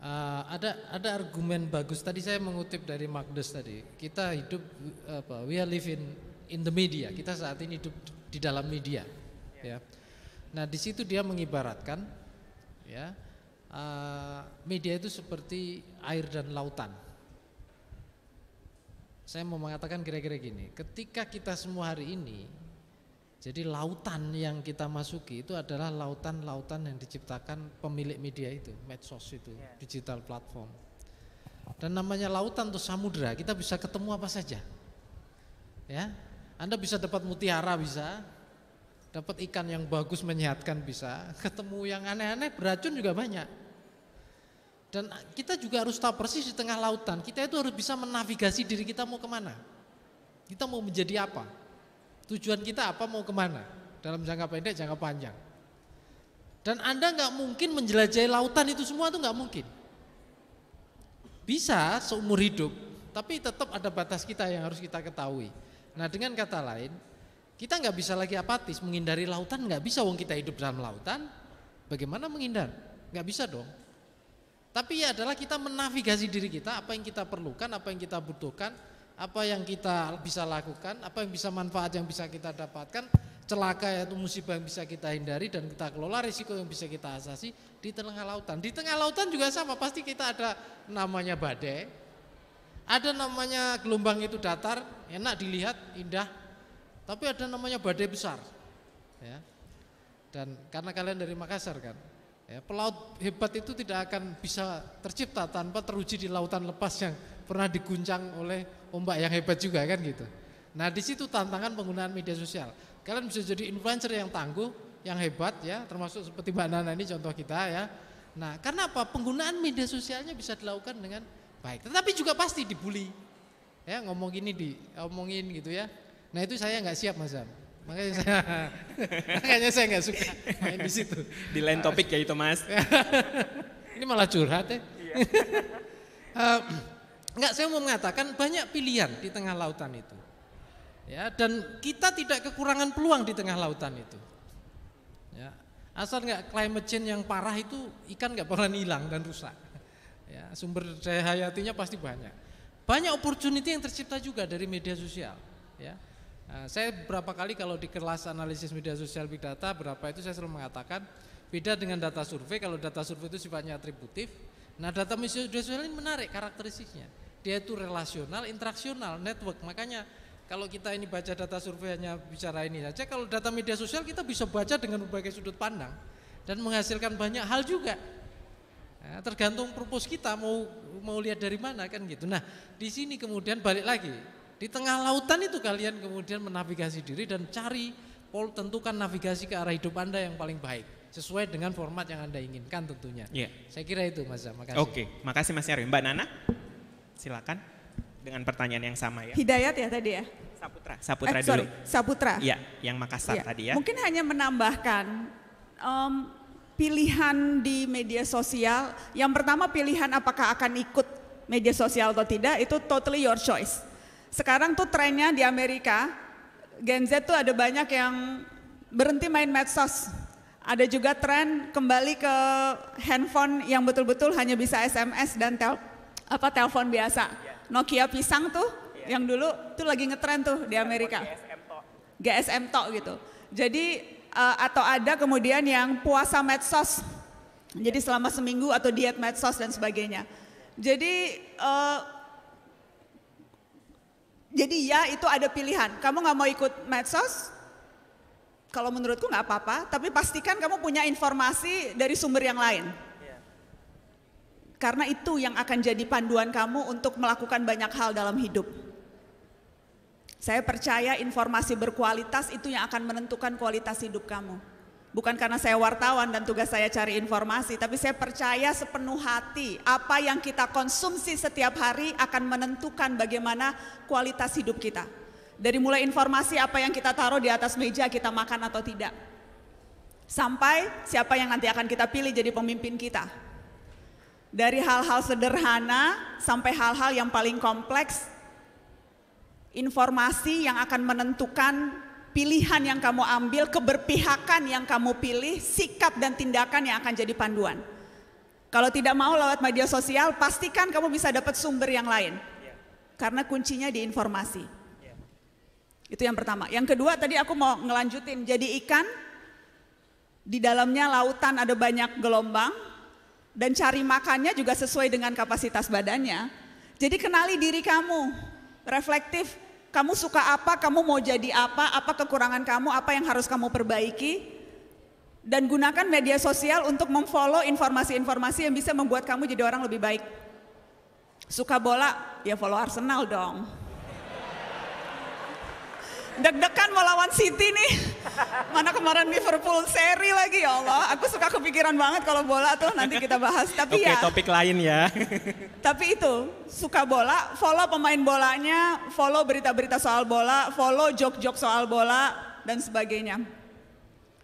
Uh, ada ada argumen bagus tadi saya mengutip dari Magdes tadi. Kita hidup apa we are living in in the media. Kita saat ini hidup di dalam media ya. Nah, di situ dia mengibaratkan ya uh, media itu seperti air dan lautan. Saya mau mengatakan kira-kira gini, ketika kita semua hari ini jadi lautan yang kita masuki itu adalah lautan-lautan yang diciptakan pemilik media itu, medsos itu, yeah. digital platform. Dan namanya lautan atau samudra, kita bisa ketemu apa saja. Ya, Anda bisa dapat mutiara bisa, dapat ikan yang bagus menyehatkan bisa, ketemu yang aneh-aneh beracun juga banyak. Dan kita juga harus tahu persis di tengah lautan, kita itu harus bisa menavigasi diri kita mau kemana. Kita mau menjadi apa Tujuan kita apa mau kemana? Dalam jangka pendek, jangka panjang. Dan Anda nggak mungkin menjelajahi lautan itu semua itu nggak mungkin. Bisa seumur hidup, tapi tetap ada batas kita yang harus kita ketahui. Nah dengan kata lain, kita nggak bisa lagi apatis, menghindari lautan nggak bisa. Wong kita hidup dalam lautan, bagaimana menghindar? Nggak bisa dong. Tapi ya adalah kita menavigasi diri kita, apa yang kita perlukan, apa yang kita butuhkan, apa yang kita bisa lakukan, apa yang bisa manfaat yang bisa kita dapatkan, celaka yaitu musibah yang bisa kita hindari dan kita kelola risiko yang bisa kita asasi di tengah lautan. Di tengah lautan juga sama, pasti kita ada namanya badai, ada namanya gelombang itu datar, enak dilihat, indah, tapi ada namanya badai besar. Ya. Dan karena kalian dari Makassar kan, ya, pelaut hebat itu tidak akan bisa tercipta tanpa teruji di lautan lepas yang pernah diguncang oleh ombak yang hebat juga kan gitu. Nah di situ tantangan penggunaan media sosial. Kalian bisa jadi influencer yang tangguh, yang hebat ya, termasuk seperti Mbak Nana ini contoh kita ya. Nah karena apa? Penggunaan media sosialnya bisa dilakukan dengan baik, tetapi juga pasti dibully. Ya ngomong ini di ngomongin gitu ya. Nah itu saya nggak siap Mas Am. Makanya saya makanya saya nggak suka main di situ. Di lain topik ya itu Mas. ini malah curhat ya. uh, Enggak, saya mau mengatakan banyak pilihan di tengah lautan itu. Ya, dan kita tidak kekurangan peluang di tengah lautan itu. Ya, asal enggak climate change yang parah itu ikan enggak pernah hilang dan rusak. Ya, sumber daya hayatinya pasti banyak. Banyak opportunity yang tercipta juga dari media sosial. Ya, nah, saya berapa kali kalau di kelas analisis media sosial big data berapa itu saya selalu mengatakan beda dengan data survei kalau data survei itu sifatnya atributif. Nah data media sosial ini menarik karakteristiknya dia itu relasional, interaksional, network. Makanya kalau kita ini baca data surveinya bicara ini saja, kalau data media sosial kita bisa baca dengan berbagai sudut pandang dan menghasilkan banyak hal juga. Nah, tergantung purpose kita mau mau lihat dari mana kan gitu. Nah, di sini kemudian balik lagi. Di tengah lautan itu kalian kemudian menavigasi diri dan cari pol tentukan navigasi ke arah hidup Anda yang paling baik sesuai dengan format yang Anda inginkan tentunya. Iya. Saya kira itu Mas. Makasih. Oke, makasih Mas Erwin. Mbak Nana? Silakan dengan pertanyaan yang sama ya. Hidayat ya tadi ya. Saputra, Saputra eh, sorry, dulu. Saputra. Iya, yang Makassar ya. tadi ya. Mungkin hanya menambahkan um, pilihan di media sosial. Yang pertama pilihan apakah akan ikut media sosial atau tidak itu totally your choice. Sekarang tuh trennya di Amerika Gen Z tuh ada banyak yang berhenti main medsos. Ada juga tren kembali ke handphone yang betul-betul hanya bisa SMS dan tel apa telepon biasa. Nokia pisang tuh yang dulu tuh lagi ngetren tuh di iya, Amerika. GSM tok gitu. Jadi eh, atau ada kemudian yang puasa medsos. Jadi selama seminggu atau diet medsos dan sebagainya. Jadi uh, jadi ya itu ada pilihan. Kamu nggak mau ikut medsos? Kalau menurutku nggak apa-apa, tapi pastikan kamu punya informasi dari sumber yang lain. Karena itu yang akan jadi panduan kamu untuk melakukan banyak hal dalam hidup. Saya percaya informasi berkualitas itu yang akan menentukan kualitas hidup kamu. Bukan karena saya wartawan dan tugas saya cari informasi, tapi saya percaya sepenuh hati apa yang kita konsumsi setiap hari akan menentukan bagaimana kualitas hidup kita. Dari mulai informasi apa yang kita taruh di atas meja, kita makan atau tidak. Sampai siapa yang nanti akan kita pilih jadi pemimpin kita dari hal-hal sederhana sampai hal-hal yang paling kompleks, informasi yang akan menentukan pilihan yang kamu ambil, keberpihakan yang kamu pilih, sikap dan tindakan yang akan jadi panduan. Kalau tidak mau lewat media sosial, pastikan kamu bisa dapat sumber yang lain. Karena kuncinya di informasi. Itu yang pertama. Yang kedua tadi aku mau ngelanjutin jadi ikan di dalamnya lautan ada banyak gelombang, dan cari makannya juga sesuai dengan kapasitas badannya. Jadi kenali diri kamu, reflektif, kamu suka apa, kamu mau jadi apa, apa kekurangan kamu, apa yang harus kamu perbaiki, dan gunakan media sosial untuk memfollow informasi-informasi yang bisa membuat kamu jadi orang lebih baik. Suka bola, ya follow Arsenal dong deg-degan melawan City nih. Mana kemarin Liverpool seri lagi ya Allah. Aku suka kepikiran banget kalau bola tuh nanti kita bahas. Tapi okay, ya topik lain ya. tapi itu suka bola, follow pemain bolanya, follow berita-berita soal bola, follow jok-jok soal bola dan sebagainya.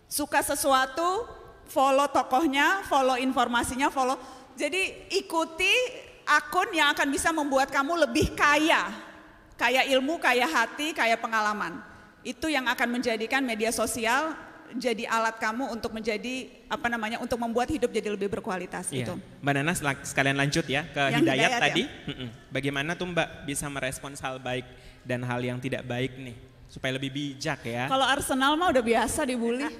Suka sesuatu, follow tokohnya, follow informasinya, follow. Jadi ikuti akun yang akan bisa membuat kamu lebih kaya kaya ilmu, kaya hati, kaya pengalaman. Itu yang akan menjadikan media sosial jadi alat kamu untuk menjadi apa namanya untuk membuat hidup jadi lebih berkualitas iya. gitu. Mbak Nana sekalian lanjut ya ke yang hidayat, hidayat ya? tadi. Bagaimana tuh Mbak bisa merespons hal baik dan hal yang tidak baik nih supaya lebih bijak ya. Kalau Arsenal mah udah biasa dibully.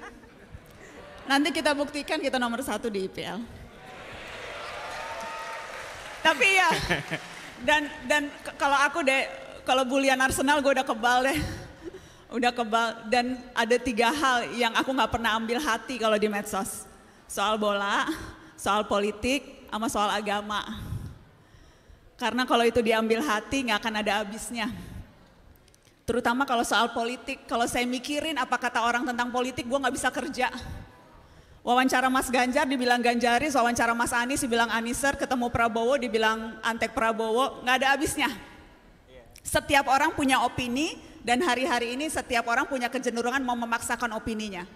Nanti kita buktikan kita nomor satu di IPL. Tapi ya dan dan kalau aku deh kalau bulian Arsenal gue udah kebal deh. udah kebal dan ada tiga hal yang aku gak pernah ambil hati kalau di medsos. Soal bola, soal politik, sama soal agama. Karena kalau itu diambil hati gak akan ada habisnya. Terutama kalau soal politik, kalau saya mikirin apa kata orang tentang politik, gue gak bisa kerja. Wawancara Mas Ganjar dibilang Ganjaris, wawancara Mas Anies dibilang Aniser, ketemu Prabowo dibilang Antek Prabowo, nggak ada habisnya. Setiap orang punya opini dan hari-hari ini setiap orang punya kecenderungan mau memaksakan opininya.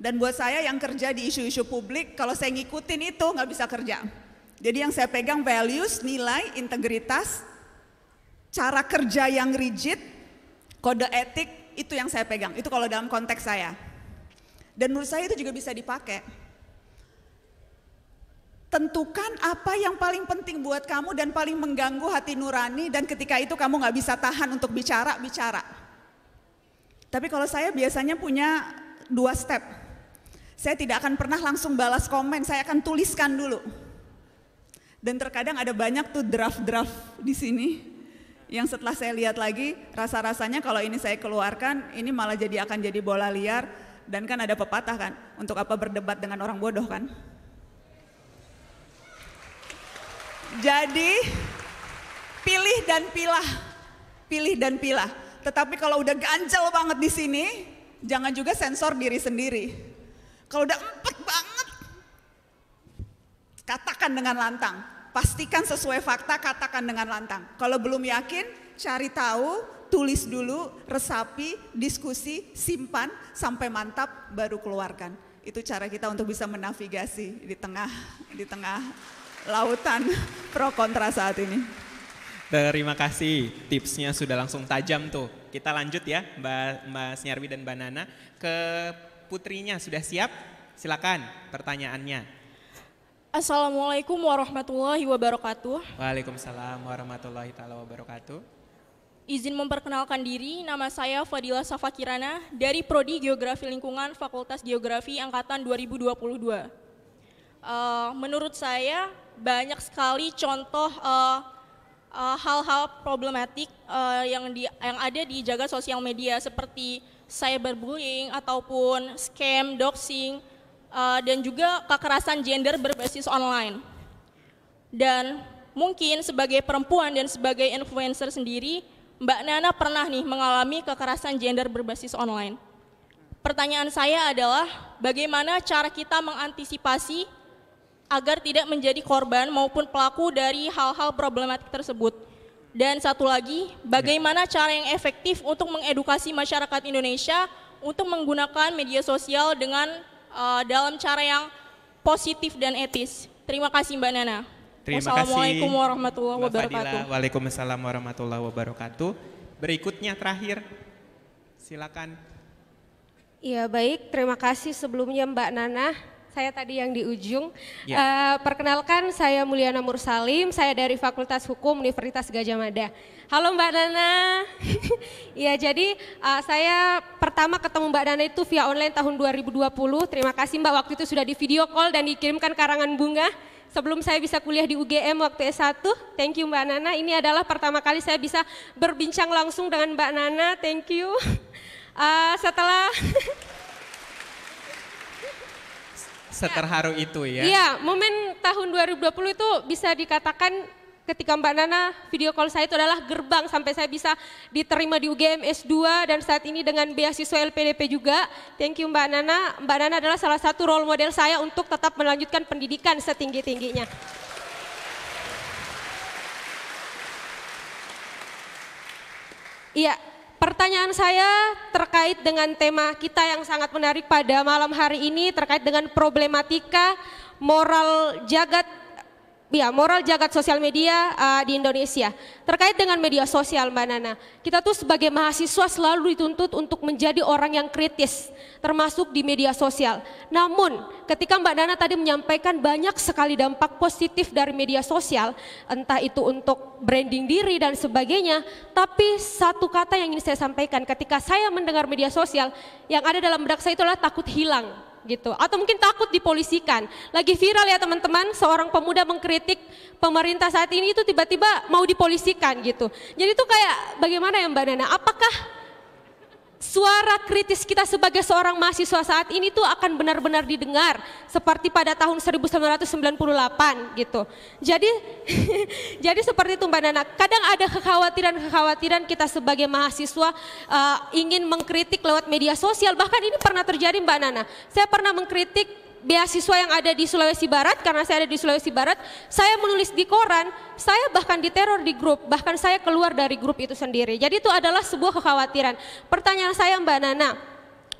Dan buat saya yang kerja di isu-isu publik, kalau saya ngikutin itu nggak bisa kerja. Jadi yang saya pegang values, nilai, integritas, cara kerja yang rigid, kode etik, itu yang saya pegang. Itu kalau dalam konteks saya. Dan menurut saya itu juga bisa dipakai tentukan apa yang paling penting buat kamu dan paling mengganggu hati nurani dan ketika itu kamu nggak bisa tahan untuk bicara bicara. Tapi kalau saya biasanya punya dua step. Saya tidak akan pernah langsung balas komen, saya akan tuliskan dulu. Dan terkadang ada banyak tuh draft-draft di sini yang setelah saya lihat lagi rasa-rasanya kalau ini saya keluarkan ini malah jadi akan jadi bola liar dan kan ada pepatah kan untuk apa berdebat dengan orang bodoh kan. Jadi pilih dan pilah, pilih dan pilah. Tetapi kalau udah ganjel banget di sini, jangan juga sensor diri sendiri. Kalau udah empat banget, katakan dengan lantang. Pastikan sesuai fakta, katakan dengan lantang. Kalau belum yakin, cari tahu, tulis dulu, resapi, diskusi, simpan sampai mantap baru keluarkan. Itu cara kita untuk bisa menavigasi di tengah di tengah lautan pro kontra saat ini. Terima kasih tipsnya sudah langsung tajam tuh. Kita lanjut ya Mbak, Mbak Snyarwi dan Mbak Nana ke putrinya sudah siap? Silakan pertanyaannya. Assalamualaikum warahmatullahi wabarakatuh. Waalaikumsalam warahmatullahi taala wabarakatuh. Izin memperkenalkan diri, nama saya Fadila Safakirana dari Prodi Geografi Lingkungan Fakultas Geografi Angkatan 2022. Uh, eh, menurut saya, banyak sekali contoh hal eh, eh, hal-hal problematik uh, yang di yang ada di jaga sosial media seperti cyberbullying ataupun scam, doxing uh, dan juga kekerasan gender berbasis online. Dan mungkin sebagai perempuan dan sebagai influencer sendiri, Mbak Nana pernah nih mengalami kekerasan gender berbasis online. Pertanyaan saya adalah bagaimana cara kita mengantisipasi agar tidak menjadi korban maupun pelaku dari hal-hal problematik tersebut. Dan satu lagi, bagaimana cara yang efektif untuk mengedukasi masyarakat Indonesia untuk menggunakan media sosial dengan uh, dalam cara yang positif dan etis. Terima kasih Mbak Nana. Terima Wassalamualaikum kasih. warahmatullahi Mbak wabarakatuh. Fadila, Waalaikumsalam warahmatullahi wabarakatuh. Berikutnya terakhir, silakan. Iya baik, terima kasih sebelumnya Mbak Nana saya tadi yang di ujung. Ya. Uh, perkenalkan saya Mulyana Mursalim, saya dari Fakultas Hukum Universitas Gajah Mada. Halo Mbak Nana. Iya jadi uh, saya pertama ketemu Mbak Nana itu via online tahun 2020. Terima kasih Mbak waktu itu sudah di video call dan dikirimkan karangan bunga. Sebelum saya bisa kuliah di UGM waktu S1, thank you Mbak Nana. Ini adalah pertama kali saya bisa berbincang langsung dengan Mbak Nana, thank you. Uh, setelah seterharu ya. itu ya. Iya, momen tahun 2020 itu bisa dikatakan ketika Mbak Nana video call saya itu adalah gerbang sampai saya bisa diterima di UGM S2 dan saat ini dengan beasiswa LPDP juga. Thank you Mbak Nana. Mbak Nana adalah salah satu role model saya untuk tetap melanjutkan pendidikan setinggi-tingginya. Iya, pertanyaan saya terkait dengan tema kita yang sangat menarik pada malam hari ini terkait dengan problematika moral jagat Ya, moral jagat sosial media uh, di Indonesia. Terkait dengan media sosial, Mbak Nana, kita tuh sebagai mahasiswa selalu dituntut untuk menjadi orang yang kritis, termasuk di media sosial. Namun, ketika Mbak Nana tadi menyampaikan banyak sekali dampak positif dari media sosial, entah itu untuk branding diri dan sebagainya, tapi satu kata yang ingin saya sampaikan ketika saya mendengar media sosial, yang ada dalam benak saya itulah takut hilang gitu atau mungkin takut dipolisikan. Lagi viral ya teman-teman, seorang pemuda mengkritik pemerintah saat ini itu tiba-tiba mau dipolisikan gitu. Jadi itu kayak bagaimana ya Mbak Nana? Apakah suara kritis kita sebagai seorang mahasiswa saat ini tuh akan benar-benar didengar seperti pada tahun 1998 gitu. Jadi jadi seperti itu Mbak Nana. Kadang ada kekhawatiran-kekhawatiran kita sebagai mahasiswa uh, ingin mengkritik lewat media sosial. Bahkan ini pernah terjadi Mbak Nana. Saya pernah mengkritik beasiswa yang ada di Sulawesi Barat karena saya ada di Sulawesi Barat, saya menulis di koran, saya bahkan diteror di grup, bahkan saya keluar dari grup itu sendiri. Jadi itu adalah sebuah kekhawatiran. Pertanyaan saya Mbak Nana,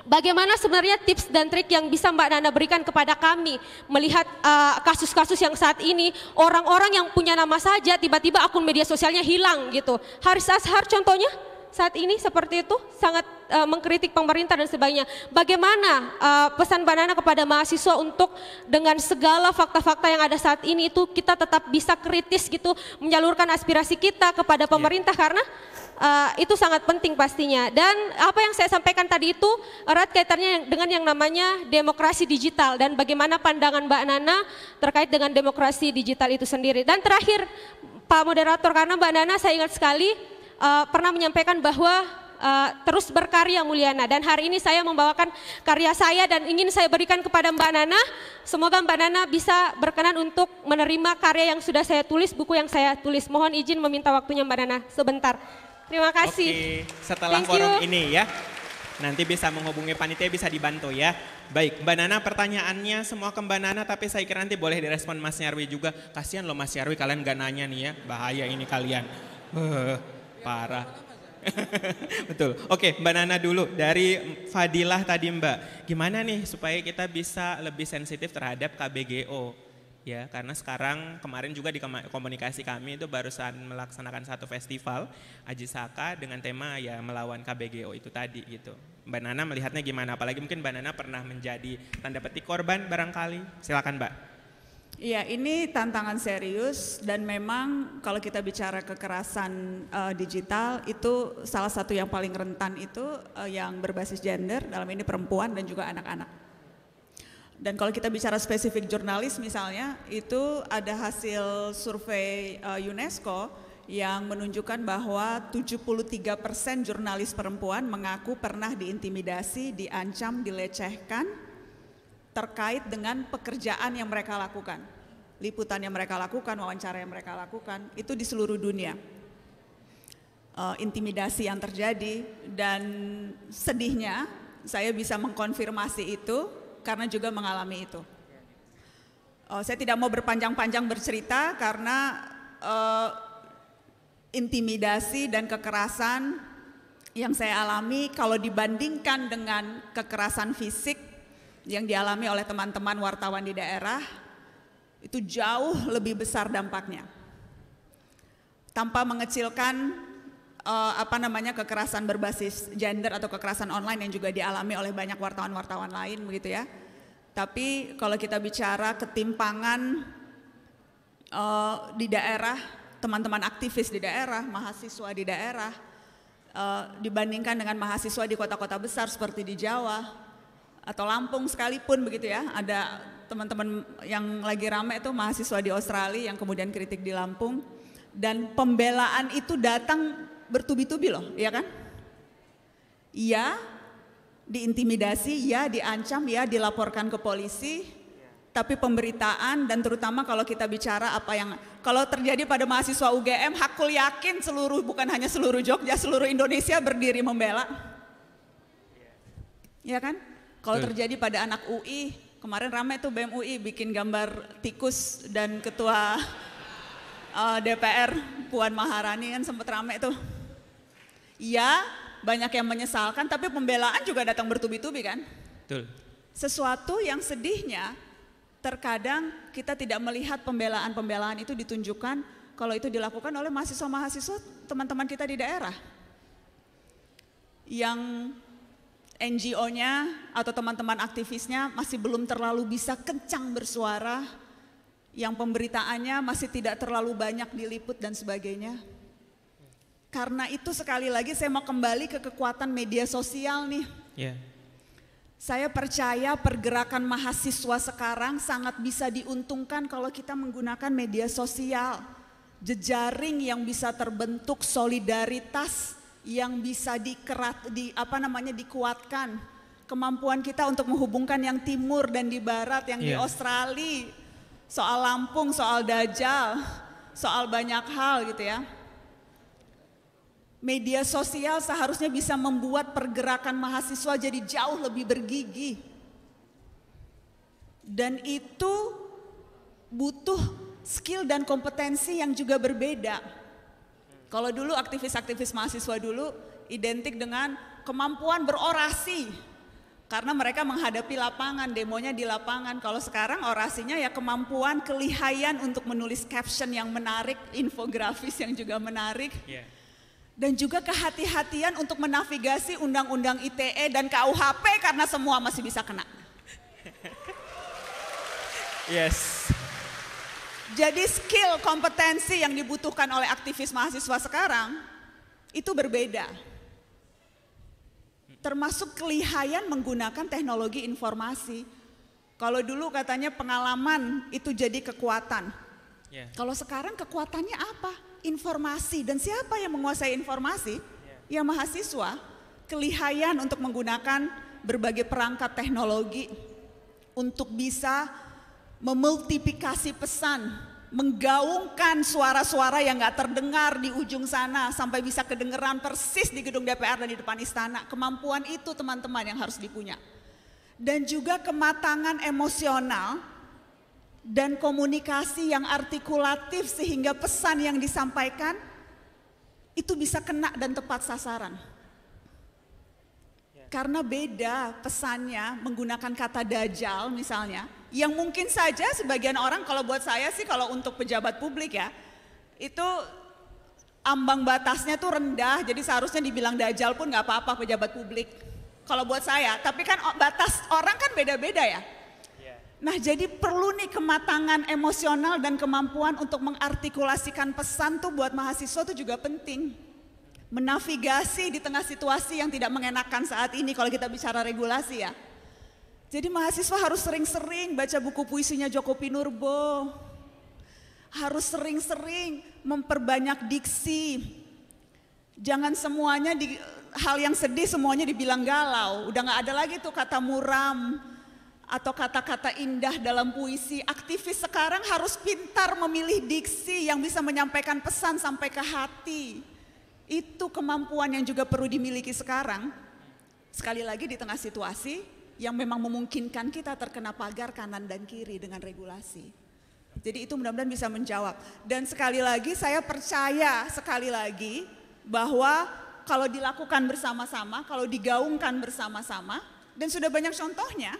Bagaimana sebenarnya tips dan trik yang bisa Mbak Nana berikan kepada kami melihat eh, kasus-kasus uh, yang saat ini orang-orang yang punya nama saja tiba-tiba akun media sosialnya hilang gitu. Haris Ashar contohnya? saat ini seperti itu sangat uh, mengkritik pemerintah dan sebagainya. Bagaimana uh, pesan Banana kepada mahasiswa untuk dengan segala fakta-fakta yang ada saat ini itu kita tetap bisa kritis gitu menyalurkan aspirasi kita kepada iya. pemerintah yeah. karena uh, itu sangat penting pastinya. Dan apa yang saya sampaikan tadi itu erat kaitannya dengan yang namanya demokrasi digital dan bagaimana pandangan Mbak Nana terkait dengan demokrasi digital itu sendiri. Dan terakhir Pak moderator karena Mbak Nana saya ingat sekali uh, pernah menyampaikan bahwa uh, terus berkarya Mulyana dan hari ini saya membawakan karya saya dan ingin saya berikan kepada Mbak Nana. Semoga Mbak Nana bisa berkenan untuk menerima karya yang sudah saya tulis, buku yang saya tulis. Mohon izin meminta waktunya Mbak Nana sebentar. Terima kasih. Oke, setelah Thank forum you. ini ya. Nanti bisa menghubungi panitia bisa dibantu ya. Baik, Mbak Nana pertanyaannya semua ke Mbak Nana tapi saya kira nanti boleh direspon Mas Nyarwi juga. Kasihan loh Mas Nyarwi kalian gak nanya nih ya, bahaya ini kalian. Eh, Parah. Betul. Oke, Mbak Nana dulu dari Fadilah tadi Mbak. Gimana nih supaya kita bisa lebih sensitif terhadap KBGO? Ya, karena sekarang kemarin juga di komunikasi kami itu barusan melaksanakan satu festival Ajisaka dengan tema ya melawan KBGO itu tadi gitu. Mbak Nana melihatnya gimana? Apalagi mungkin Mbak Nana pernah menjadi tanda petik korban barangkali. Silakan Mbak. Iya, ini tantangan serius dan memang kalau kita bicara kekerasan uh, digital itu salah satu yang paling rentan itu uh, yang berbasis gender dalam ini perempuan dan juga anak-anak. Dan kalau kita bicara spesifik jurnalis misalnya itu ada hasil survei uh, UNESCO yang menunjukkan bahwa 73% jurnalis perempuan mengaku pernah diintimidasi, diancam, dilecehkan terkait dengan pekerjaan yang mereka lakukan. Liputan yang mereka lakukan, wawancara yang mereka lakukan, itu di seluruh dunia. Uh, intimidasi yang terjadi dan sedihnya saya bisa mengkonfirmasi itu karena juga mengalami itu. Uh, saya tidak mau berpanjang-panjang bercerita karena uh, intimidasi dan kekerasan yang saya alami kalau dibandingkan dengan kekerasan fisik yang dialami oleh teman-teman wartawan di daerah itu jauh lebih besar dampaknya. Tanpa mengecilkan uh, apa namanya kekerasan berbasis gender atau kekerasan online yang juga dialami oleh banyak wartawan-wartawan lain begitu ya. Tapi kalau kita bicara ketimpangan uh, di daerah, teman-teman aktivis di daerah, mahasiswa di daerah, eh, dibandingkan dengan mahasiswa di kota-kota besar seperti di Jawa, atau Lampung sekalipun begitu ya. Ada teman-teman yang lagi rame itu mahasiswa di Australia yang kemudian kritik di Lampung dan pembelaan itu datang bertubi-tubi loh, ya kan? Iya, diintimidasi, ya diancam, ya dilaporkan ke polisi, tapi pemberitaan dan terutama kalau kita bicara apa yang kalau terjadi pada mahasiswa UGM, hakul yakin seluruh bukan hanya seluruh Jogja, seluruh Indonesia berdiri membela. Ya kan? Kalau terjadi pada anak UI, kemarin ramai tuh BEM UI bikin gambar tikus dan ketua uh, eh, DPR Puan Maharani kan sempat ramai tuh. Iya, banyak yang menyesalkan tapi pembelaan juga datang bertubi-tubi kan? Betul. Sesuatu yang sedihnya terkadang kita tidak melihat pembelaan-pembelaan itu ditunjukkan kalau itu dilakukan oleh mahasiswa-mahasiswa teman-teman kita di daerah yang NGO-nya atau teman-teman aktivisnya masih belum terlalu bisa kencang bersuara, yang pemberitaannya masih tidak terlalu banyak diliput dan sebagainya. Karena itu sekali lagi saya mau kembali ke kekuatan media sosial nih. Yeah. Saya percaya pergerakan mahasiswa sekarang sangat bisa diuntungkan kalau kita menggunakan media sosial. Jejaring yang bisa terbentuk solidaritas yang bisa dikerat di apa namanya dikuatkan kemampuan kita untuk menghubungkan yang timur dan di barat yang yeah. di iya. Australia soal Lampung soal Dajjal soal banyak hal gitu ya media sosial seharusnya bisa membuat pergerakan mahasiswa jadi jauh lebih bergigi dan itu butuh skill dan kompetensi yang juga berbeda kalau dulu aktivis-aktivis mahasiswa dulu identik dengan kemampuan berorasi karena mereka menghadapi lapangan, demonya di lapangan. Kalau sekarang orasinya ya kemampuan, kelihayan untuk menulis caption yang menarik, infografis yang juga menarik. Yeah. Dan juga kehati-hatian untuk menavigasi undang-undang ITE dan KUHP karena semua masih bisa kena. Yes. Jadi skill kompetensi yang dibutuhkan oleh aktivis mahasiswa sekarang itu berbeda. Termasuk kelihayan menggunakan teknologi informasi. Kalau dulu katanya pengalaman itu jadi kekuatan. Ya. Kalau sekarang kekuatannya apa? Informasi. Dan siapa yang menguasai informasi? Yeah. Ya mahasiswa. Kelihayan untuk menggunakan berbagai perangkat teknologi untuk bisa memultiplikasi pesan, menggaungkan suara-suara yang nggak terdengar di ujung sana sampai bisa kedengeran persis di gedung DPR dan di depan istana. Kemampuan itu teman-teman yang harus dipunya. Dan juga kematangan emosional dan komunikasi yang artikulatif sehingga pesan yang disampaikan itu bisa kena dan tepat sasaran. Karena beda pesannya menggunakan kata dajal misalnya yang mungkin saja sebagian orang kalau buat saya sih kalau untuk pejabat publik ya itu ambang batasnya tuh rendah jadi seharusnya dibilang dajal pun nggak apa-apa pejabat publik kalau buat saya tapi kan batas orang kan beda-beda ya iya. Nah jadi perlu nih kematangan emosional dan kemampuan untuk mengartikulasikan pesan tuh buat mahasiswa tuh juga penting. Menavigasi di tengah situasi yang tidak mengenakan saat ini kalau kita bicara regulasi ya. Jadi mahasiswa harus sering-sering baca buku puisinya Joko Pinurbo. Harus sering-sering memperbanyak diksi. Jangan semuanya di, hal yang sedih semuanya dibilang galau. Udah gak ada lagi tuh kata muram atau kata-kata indah dalam puisi. Aktivis sekarang harus pintar memilih diksi yang bisa menyampaikan pesan sampai ke hati. Itu kemampuan yang juga perlu dimiliki sekarang. Sekali lagi di tengah situasi yang memang memungkinkan kita terkena pagar kanan dan kiri dengan regulasi. Jadi itu mudah-mudahan bisa menjawab. Dan sekali lagi saya percaya sekali lagi bahwa kalau dilakukan bersama-sama, kalau digaungkan bersama-sama, dan sudah banyak contohnya,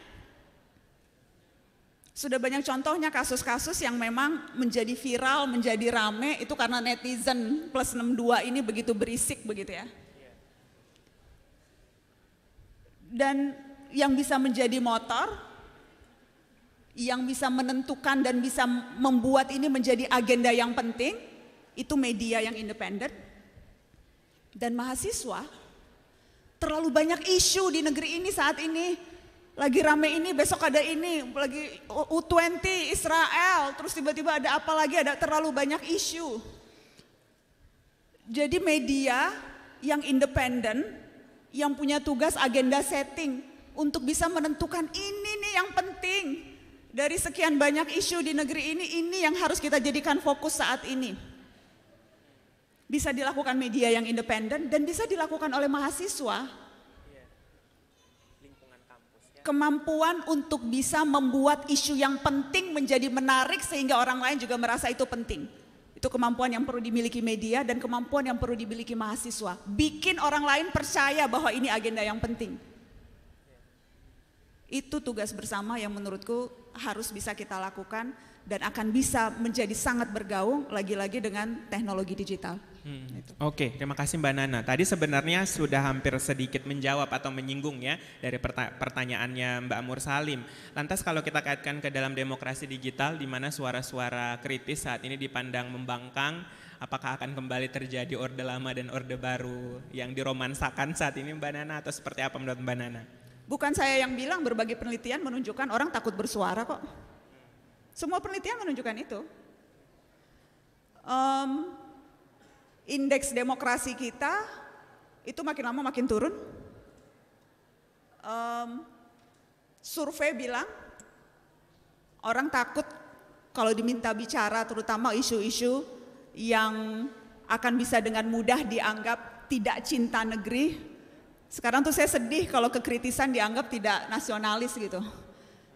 sudah banyak contohnya kasus-kasus yang memang menjadi viral, menjadi rame itu karena netizen plus 62 ini begitu berisik begitu ya. Dan yang bisa menjadi motor, yang bisa menentukan dan bisa membuat ini menjadi agenda yang penting, itu media yang independen. Dan mahasiswa, terlalu banyak isu di negeri ini saat ini. Lagi rame ini, besok ada ini, lagi U20, Israel, terus tiba-tiba ada apa lagi, ada terlalu banyak isu. Jadi media yang independen, yang punya tugas agenda setting, untuk bisa menentukan ini nih yang penting. Dari sekian banyak isu di negeri ini, ini yang harus kita jadikan fokus saat ini. Bisa dilakukan media yang independen dan bisa dilakukan oleh mahasiswa. Kemampuan untuk bisa membuat isu yang penting menjadi menarik sehingga orang lain juga merasa itu penting. Itu kemampuan yang perlu dimiliki media dan kemampuan yang perlu dimiliki mahasiswa. Bikin orang lain percaya bahwa ini agenda yang penting. Itu tugas bersama yang menurutku harus bisa kita lakukan dan akan bisa menjadi sangat bergaung lagi-lagi dengan teknologi digital. Hmm. Gitu. Oke, okay, terima kasih Mbak Nana. Tadi sebenarnya sudah hampir sedikit menjawab atau menyinggung ya dari pertanyaannya Mbak Mursalim. Lantas kalau kita kaitkan ke dalam demokrasi digital di mana suara-suara kritis saat ini dipandang membangkang, apakah akan kembali terjadi orde lama dan orde baru yang diromansakan saat ini Mbak Nana atau seperti apa menurut Mbak Nana? Bukan saya yang bilang berbagai penelitian menunjukkan orang takut bersuara kok. Semua penelitian menunjukkan itu. Um, indeks demokrasi kita itu makin lama makin turun. Um, survei bilang orang takut kalau diminta bicara terutama isu-isu yang akan bisa dengan mudah dianggap tidak cinta negeri sekarang tuh saya sedih kalau kekritisan dianggap tidak nasionalis gitu.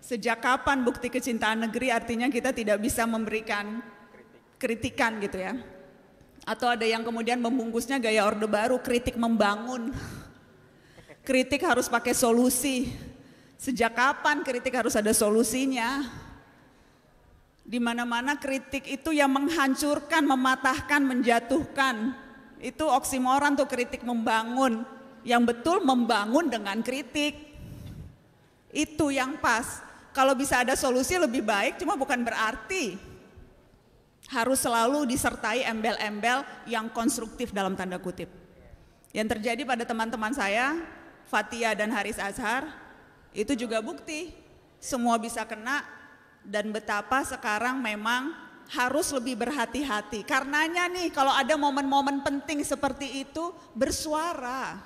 Sejak kapan bukti kecintaan negeri artinya kita tidak bisa memberikan kritikan gitu ya. Atau ada yang kemudian membungkusnya gaya orde baru, kritik membangun. Kritik harus pakai solusi. Sejak kapan kritik harus ada solusinya? Di mana-mana kritik itu yang menghancurkan, mematahkan, menjatuhkan. Itu oksimoran tuh kritik membangun yang betul membangun dengan kritik. Itu yang pas. Kalau bisa ada solusi lebih baik, cuma bukan berarti harus selalu disertai embel-embel yang konstruktif dalam tanda kutip. Yang terjadi pada teman-teman saya, Fatia dan Haris Azhar, itu juga bukti semua bisa kena dan betapa sekarang memang harus lebih berhati-hati. Karenanya nih kalau ada momen-momen penting seperti itu bersuara.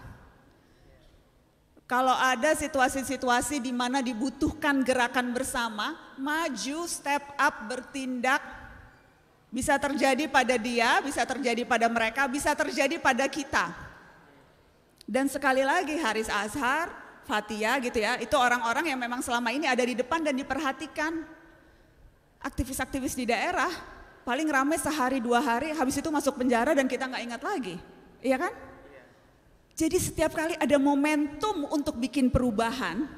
Kalau ada situasi-situasi di mana dibutuhkan gerakan bersama, maju, step up, bertindak, bisa terjadi pada dia, bisa terjadi pada mereka, bisa terjadi pada kita. Dan sekali lagi Haris Azhar, Fatia gitu ya, itu orang-orang yang memang selama ini ada di depan dan diperhatikan. Aktivis-aktivis di daerah paling ramai sehari dua hari, habis itu masuk penjara dan kita nggak ingat lagi, iya kan? Jadi setiap kali ada momentum untuk bikin perubahan,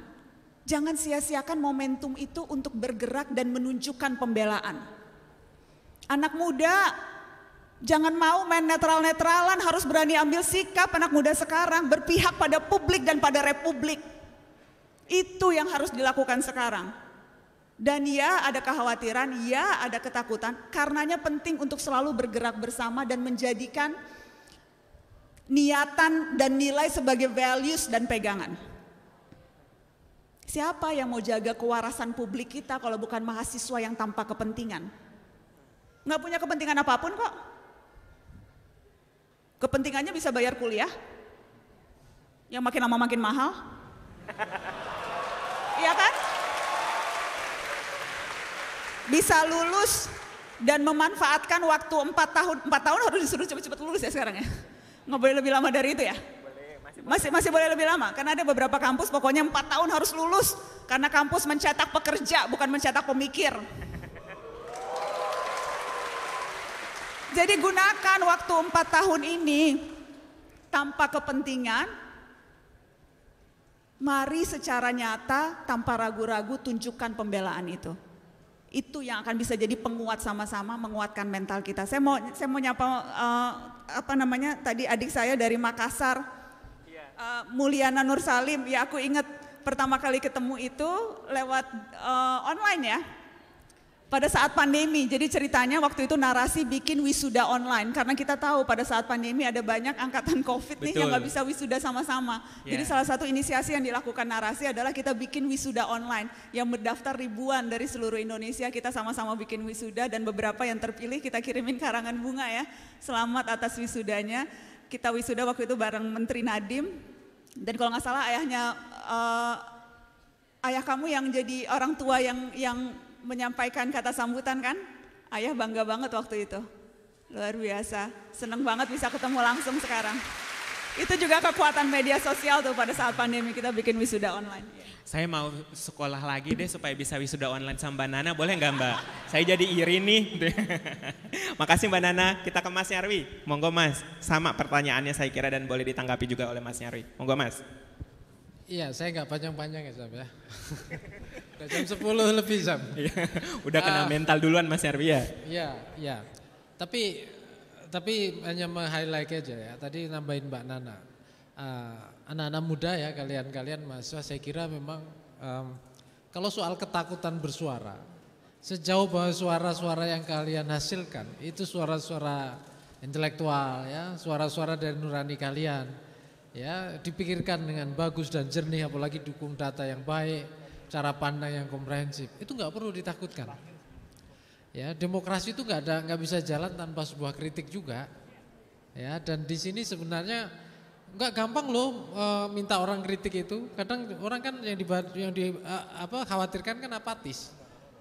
jangan sia-siakan momentum itu untuk bergerak dan menunjukkan pembelaan. Anak muda, jangan mau main netral-netralan, harus berani ambil sikap anak muda sekarang, berpihak pada publik dan pada republik. Itu yang harus dilakukan sekarang. Dan ya ada kekhawatiran, ya ada ketakutan, karenanya penting untuk selalu bergerak bersama dan menjadikan niatan dan nilai sebagai values dan pegangan. Siapa yang mau jaga kewarasan publik kita kalau bukan mahasiswa yang tanpa kepentingan? Nggak punya kepentingan apapun kok. Kepentingannya bisa bayar kuliah, yang makin lama makin mahal. Iya kan? Bisa lulus dan memanfaatkan waktu 4 tahun. 4 tahun harus disuruh cepat-cepat lulus ya sekarang ya. Nggak boleh lebih lama dari itu ya? masih, masih, boleh lebih lama, karena ada beberapa kampus pokoknya empat tahun harus lulus. Karena kampus mencetak pekerja, bukan mencetak pemikir. Jadi gunakan waktu empat tahun ini tanpa kepentingan, Mari secara nyata tanpa ragu-ragu tunjukkan pembelaan itu. Itu yang akan bisa jadi penguat sama-sama menguatkan mental kita. Saya mau saya mau nyapa uh, apa namanya tadi adik saya dari Makassar uh, Mulyana Nur ya aku ingat pertama kali ketemu itu lewat uh, online ya pada saat pandemi. Jadi ceritanya waktu itu narasi bikin wisuda online karena kita tahu pada saat pandemi ada banyak angkatan COVID nih yang nggak bisa wisuda sama-sama. Yeah. Jadi iya. salah satu inisiasi yang dilakukan narasi adalah kita bikin wisuda online yang mendaftar ribuan dari seluruh Indonesia. Kita sama-sama bikin wisuda dan beberapa yang terpilih kita kirimin karangan bunga ya. Selamat atas wisudanya. Kita wisuda waktu itu bareng Menteri Nadim dan kalau nggak salah ayahnya uh, ayah kamu yang jadi orang tua yang yang menyampaikan kata sambutan kan? Ayah bangga banget waktu itu. Luar biasa, seneng banget bisa ketemu langsung sekarang. Itu juga kekuatan media sosial tuh pada saat pandemi kita bikin wisuda online. Saya mau sekolah lagi deh supaya bisa wisuda online sama Mbak Nana, boleh nggak Mbak? Saya jadi iri nih. Makasih Mbak Nana, kita ke Mas Nyarwi. Monggo Mas, sama pertanyaannya saya kira dan boleh ditanggapi juga oleh Mas Nyarwi. Monggo Mas. Iya, saya nggak panjang-panjang ya Sam ya. Udah jam 10 lebih Sam. Iya, udah kena uh, mental duluan Mas Herwi ya. Iya, iya. Tapi tapi hanya meng-highlight aja ya. Tadi nambahin Mbak Nana. Ah, anak-anak uh, muda ya kalian-kalian mahasiswa saya kira memang um, kalau soal ketakutan bersuara, sejauh bahwa suara-suara yang kalian hasilkan itu suara-suara intelektual ya, suara-suara dari nurani kalian ya dipikirkan dengan bagus dan jernih apalagi dukung data yang baik cara pandang yang komprehensif itu nggak perlu ditakutkan ya demokrasi itu nggak ada nggak bisa jalan tanpa sebuah kritik juga ya dan di sini sebenarnya nggak gampang loh e, minta orang kritik itu kadang orang kan yang di yang di a, eh, apa khawatirkan kan apatis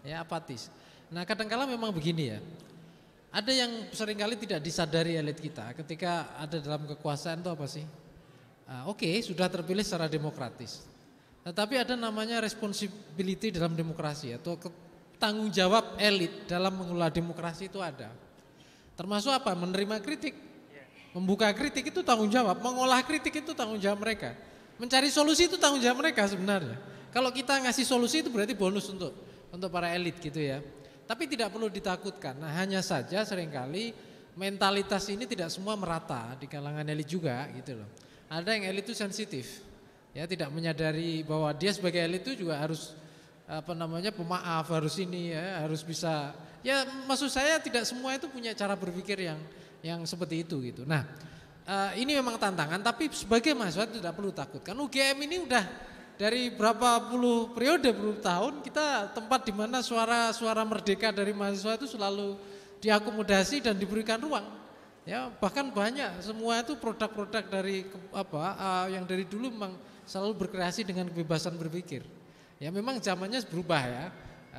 ya apatis nah kadangkala memang begini ya ada yang seringkali tidak disadari elit kita ketika ada dalam kekuasaan itu apa sih Ah, oke, okay, sudah terpilih secara demokratis. Tetapi ada namanya responsibility dalam demokrasi atau tanggung jawab elit dalam mengelola demokrasi itu ada. Termasuk apa? Menerima kritik, membuka kritik itu tanggung jawab, mengolah kritik itu tanggung jawab mereka. Mencari solusi itu tanggung jawab mereka sebenarnya. Kalau kita ngasih solusi itu berarti bonus untuk untuk para elit gitu ya. Tapi tidak perlu ditakutkan. Nah, hanya saja seringkali mentalitas ini tidak semua merata di kalangan elit juga gitu loh. Ada yang elit itu sensitif. Ya, tidak menyadari bahwa dia sebagai elit itu juga harus apa namanya pemaaf harus ini ya, harus bisa ya maksud saya tidak semua itu punya cara berpikir yang yang seperti itu gitu. Nah, eh, ini memang tantangan tapi sebagai mahasiswa tidak perlu takut. Kan UGM ini udah dari berapa puluh periode puluh tahun kita tempat di mana suara-suara merdeka dari mahasiswa itu selalu diakomodasi dan diberikan ruang. Ya, bahkan banyak semua itu produk-produk dari apa uh, yang dari dulu memang selalu berkreasi dengan kebebasan berpikir. Ya memang zamannya berubah ya.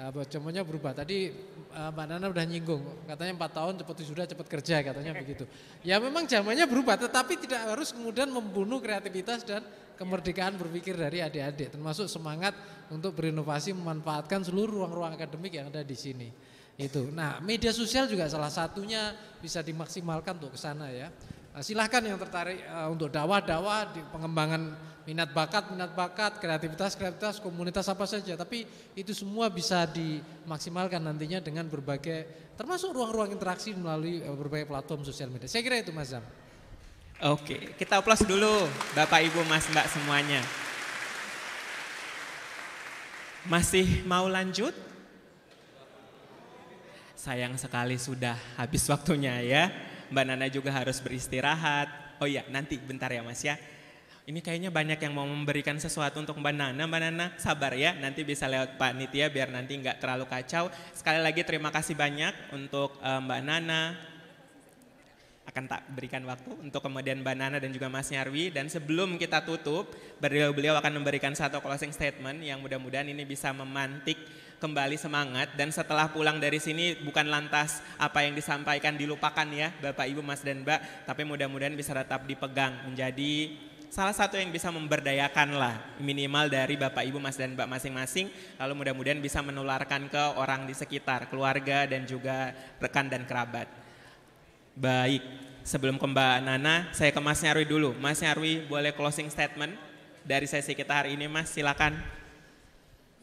Uh, zamannya berubah. Tadi uh, Mbak Nana udah nyinggung, katanya empat tahun cepat sudah cepat kerja katanya begitu. Ya memang zamannya berubah, tetapi tidak harus kemudian membunuh kreativitas dan kemerdekaan berpikir dari adik-adik termasuk semangat untuk berinovasi memanfaatkan seluruh ruang-ruang akademik yang ada di sini. Itu. Nah, media sosial juga salah satunya bisa dimaksimalkan untuk ke sana ya. Nah, silahkan yang tertarik uh, untuk dakwah-dakwah di pengembangan minat bakat, minat bakat, kreativitas, kreativitas, komunitas apa saja. Tapi itu semua bisa dimaksimalkan nantinya dengan berbagai termasuk ruang-ruang interaksi melalui eh, berbagai platform sosial media. Saya kira itu Mas Zam. Oke, kita aplaus dulu Bapak Ibu Mas Mbak semuanya. Masih mau lanjut? sayang sekali sudah habis waktunya ya. Mbak Nana juga harus beristirahat. Oh iya, nanti bentar ya Mas ya. Ini kayaknya banyak yang mau memberikan sesuatu untuk Mbak Nana. Mbak Nana sabar ya, nanti bisa lewat Pak Nitya biar nanti nggak terlalu kacau. Sekali lagi terima kasih banyak untuk uh, Mbak Nana. Akan tak berikan waktu untuk kemudian Mbak Nana dan juga Mas Nyarwi. Dan sebelum kita tutup, beliau-beliau akan memberikan satu closing statement yang mudah-mudahan ini bisa memantik kembali semangat dan setelah pulang dari sini bukan lantas apa yang disampaikan dilupakan ya Bapak Ibu Mas dan Mbak, tapi mudah-mudahan bisa tetap dipegang menjadi salah satu yang bisa memberdayakan lah minimal dari Bapak Ibu Mas dan Mbak masing-masing lalu mudah-mudahan bisa menularkan ke orang di sekitar, keluarga dan juga rekan dan kerabat. Baik, sebelum ke Mbak Nana, saya ke Mas Nyarwi dulu. Mas Nyarwi boleh closing statement dari sesi kita hari ini Mas, silakan.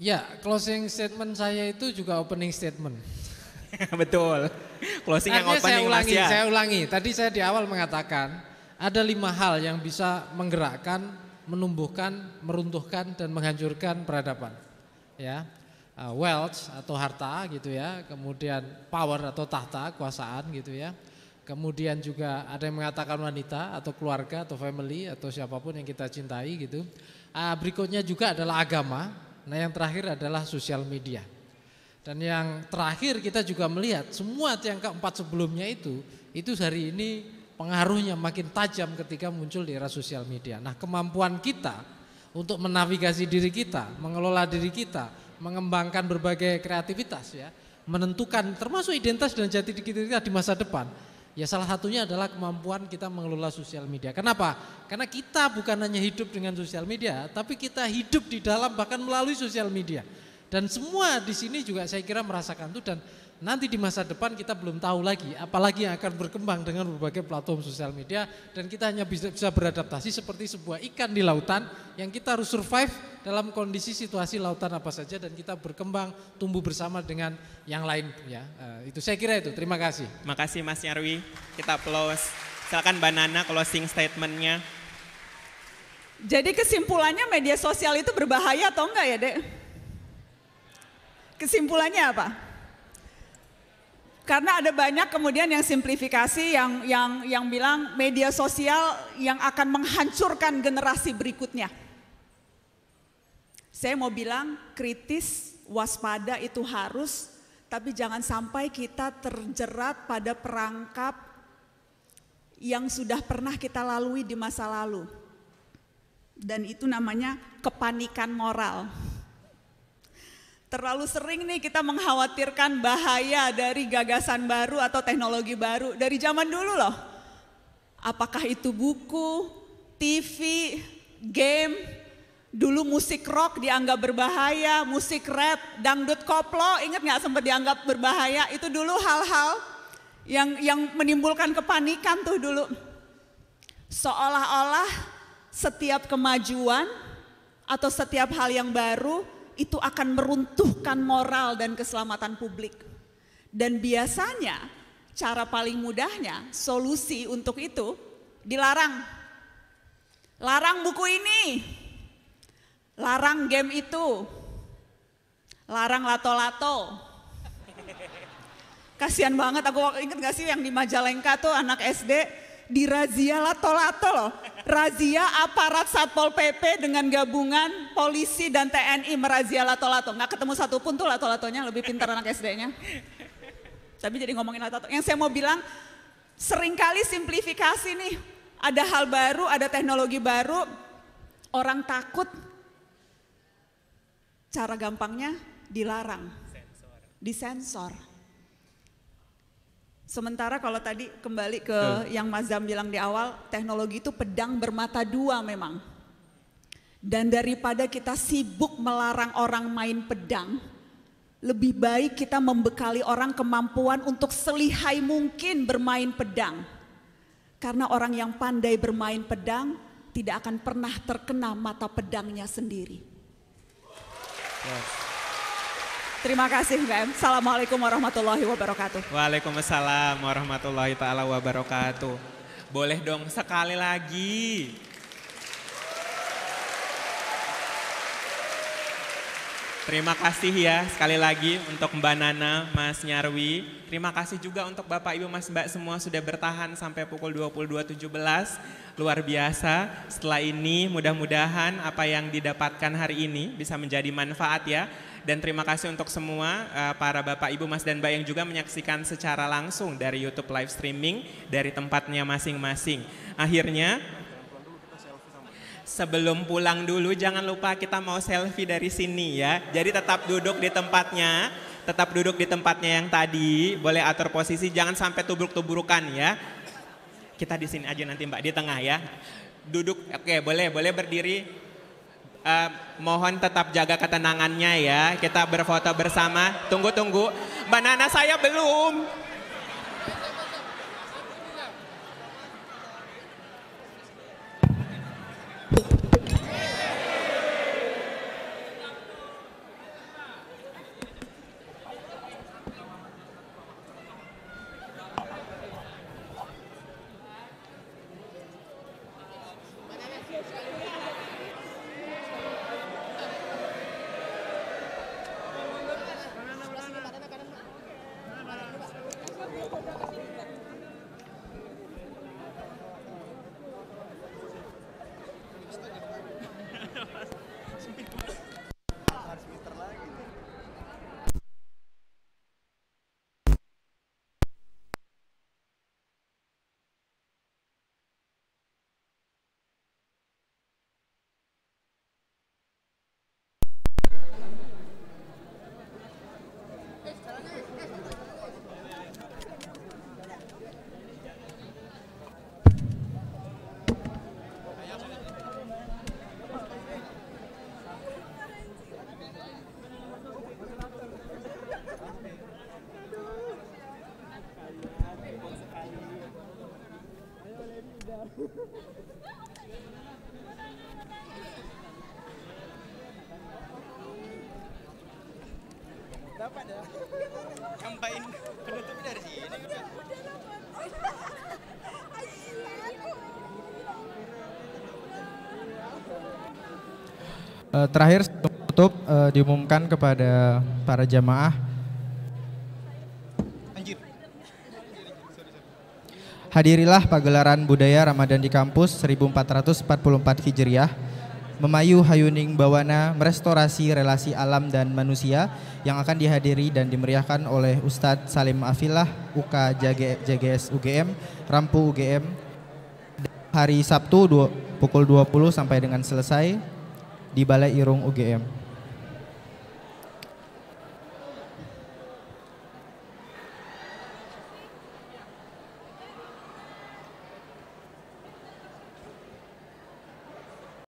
Ya, closing statement saya itu juga opening statement. Betul. Closing Artinya yang opening saya ulangi, ya. saya ulangi. Tadi saya di awal mengatakan ada lima hal yang bisa menggerakkan, menumbuhkan, meruntuhkan dan menghancurkan peradaban. Ya, uh, wealth atau harta gitu ya, kemudian power atau tahta, kuasaan gitu ya. Kemudian juga ada yang mengatakan wanita atau keluarga atau family atau siapapun yang kita cintai gitu. Uh, berikutnya juga adalah agama Nah yang terakhir adalah sosial media. Dan yang terakhir kita juga melihat semua yang keempat sebelumnya itu, itu hari ini pengaruhnya makin tajam ketika muncul di era sosial media. Nah kemampuan kita untuk menavigasi diri kita, mengelola diri kita, mengembangkan berbagai kreativitas ya, menentukan termasuk identitas dan jati diri kita di masa depan Ya salah satunya adalah kemampuan kita mengelola sosial media. Kenapa? Karena kita bukan hanya hidup dengan sosial media, tapi kita hidup di dalam bahkan melalui sosial media. Dan semua di sini juga saya kira merasakan itu dan Nanti di masa depan kita belum tahu lagi, apalagi yang akan berkembang dengan berbagai platform sosial media dan kita hanya bisa, bisa beradaptasi seperti sebuah ikan di lautan yang kita harus survive dalam kondisi situasi lautan apa saja dan kita berkembang tumbuh bersama dengan yang lain ya. Eh, itu saya kira itu. Terima kasih. Terima kasih Mas Nyarwi. Kita close. Silakan Banana closing statementnya. Jadi kesimpulannya media sosial itu berbahaya atau enggak ya, Dek? Kesimpulannya apa? Karena ada banyak kemudian yang simplifikasi yang yang yang bilang media sosial yang akan menghancurkan generasi berikutnya. Saya mau bilang kritis, waspada itu harus, tapi jangan sampai kita terjerat pada perangkap yang sudah pernah kita lalui di masa lalu. Dan itu namanya kepanikan moral. Terlalu sering nih kita mengkhawatirkan bahaya dari gagasan baru atau teknologi baru dari zaman dulu loh. Apakah itu buku, TV, game, dulu musik rock dianggap berbahaya, musik rap, dangdut koplo, ingat nggak sempat dianggap berbahaya? Itu dulu hal-hal yang yang menimbulkan kepanikan tuh dulu. Seolah-olah setiap kemajuan atau setiap hal yang baru itu akan meruntuhkan moral dan keselamatan publik. Dan biasanya cara paling mudahnya solusi untuk itu dilarang. Larang buku ini. Larang game itu. Larang lato-lato. Kasihan banget aku inget gak sih yang di Majalengka tuh anak SD di razia lato-lato loh. Razia aparat Satpol PP dengan gabungan polisi dan TNI merazia lato-lato. Nggak ketemu satupun tuh lato-latonya lebih pintar anak SD-nya. Tapi jadi ngomongin lato-lato. Yang saya mau bilang seringkali simplifikasi nih. Ada hal baru, ada teknologi baru. Orang takut. Cara gampangnya dilarang. Disensor. Sementara kalau tadi kembali ke yang Mas Zam bilang di awal, teknologi itu pedang bermata dua memang. Dan daripada kita sibuk melarang orang main pedang, lebih baik kita membekali orang kemampuan untuk selihai mungkin bermain pedang. Karena orang yang pandai bermain pedang tidak akan pernah terkena mata pedangnya sendiri. Yes. Terima kasih Mbak Assalamualaikum warahmatullahi wabarakatuh. Waalaikumsalam warahmatullahi taala wabarakatuh. Boleh dong sekali lagi. Terima kasih ya sekali lagi untuk Mbak Nana, Mas Nyarwi. Terima kasih juga untuk Bapak Ibu Mas Mbak semua sudah bertahan sampai pukul 22.17. Luar biasa. Setelah ini mudah-mudahan apa yang didapatkan hari ini bisa menjadi manfaat ya dan terima kasih untuk semua eh, para Bapak, Ibu, Mas, dan Mbak yang juga menyaksikan secara langsung dari YouTube live streaming dari tempatnya masing-masing. Akhirnya, sebelum pulang dulu jangan lupa kita mau selfie dari sini ya. Jadi tetap duduk di tempatnya tetap duduk di tempatnya yang tadi, boleh atur posisi, jangan sampai tubruk tuburukan ya. Kita di sini aja nanti Mbak di tengah ya. Duduk, oke boleh, boleh berdiri Uh, mohon tetap jaga ketenangannya ya. Kita berfoto bersama. Tunggu tunggu. Banana saya belum. Uh, terakhir tutup uh, diumumkan kepada para jamaah. Hadirilah pagelaran budaya Ramadan di kampus 1444 Hijriah memayu hayuning bawana merestorasi relasi alam dan manusia yang akan dihadiri dan dimeriahkan oleh Ustadz Salim Afilah UK JGS UGM Rampu UGM hari Sabtu 2, pukul 20 sampai dengan selesai di Balai Irung UGM.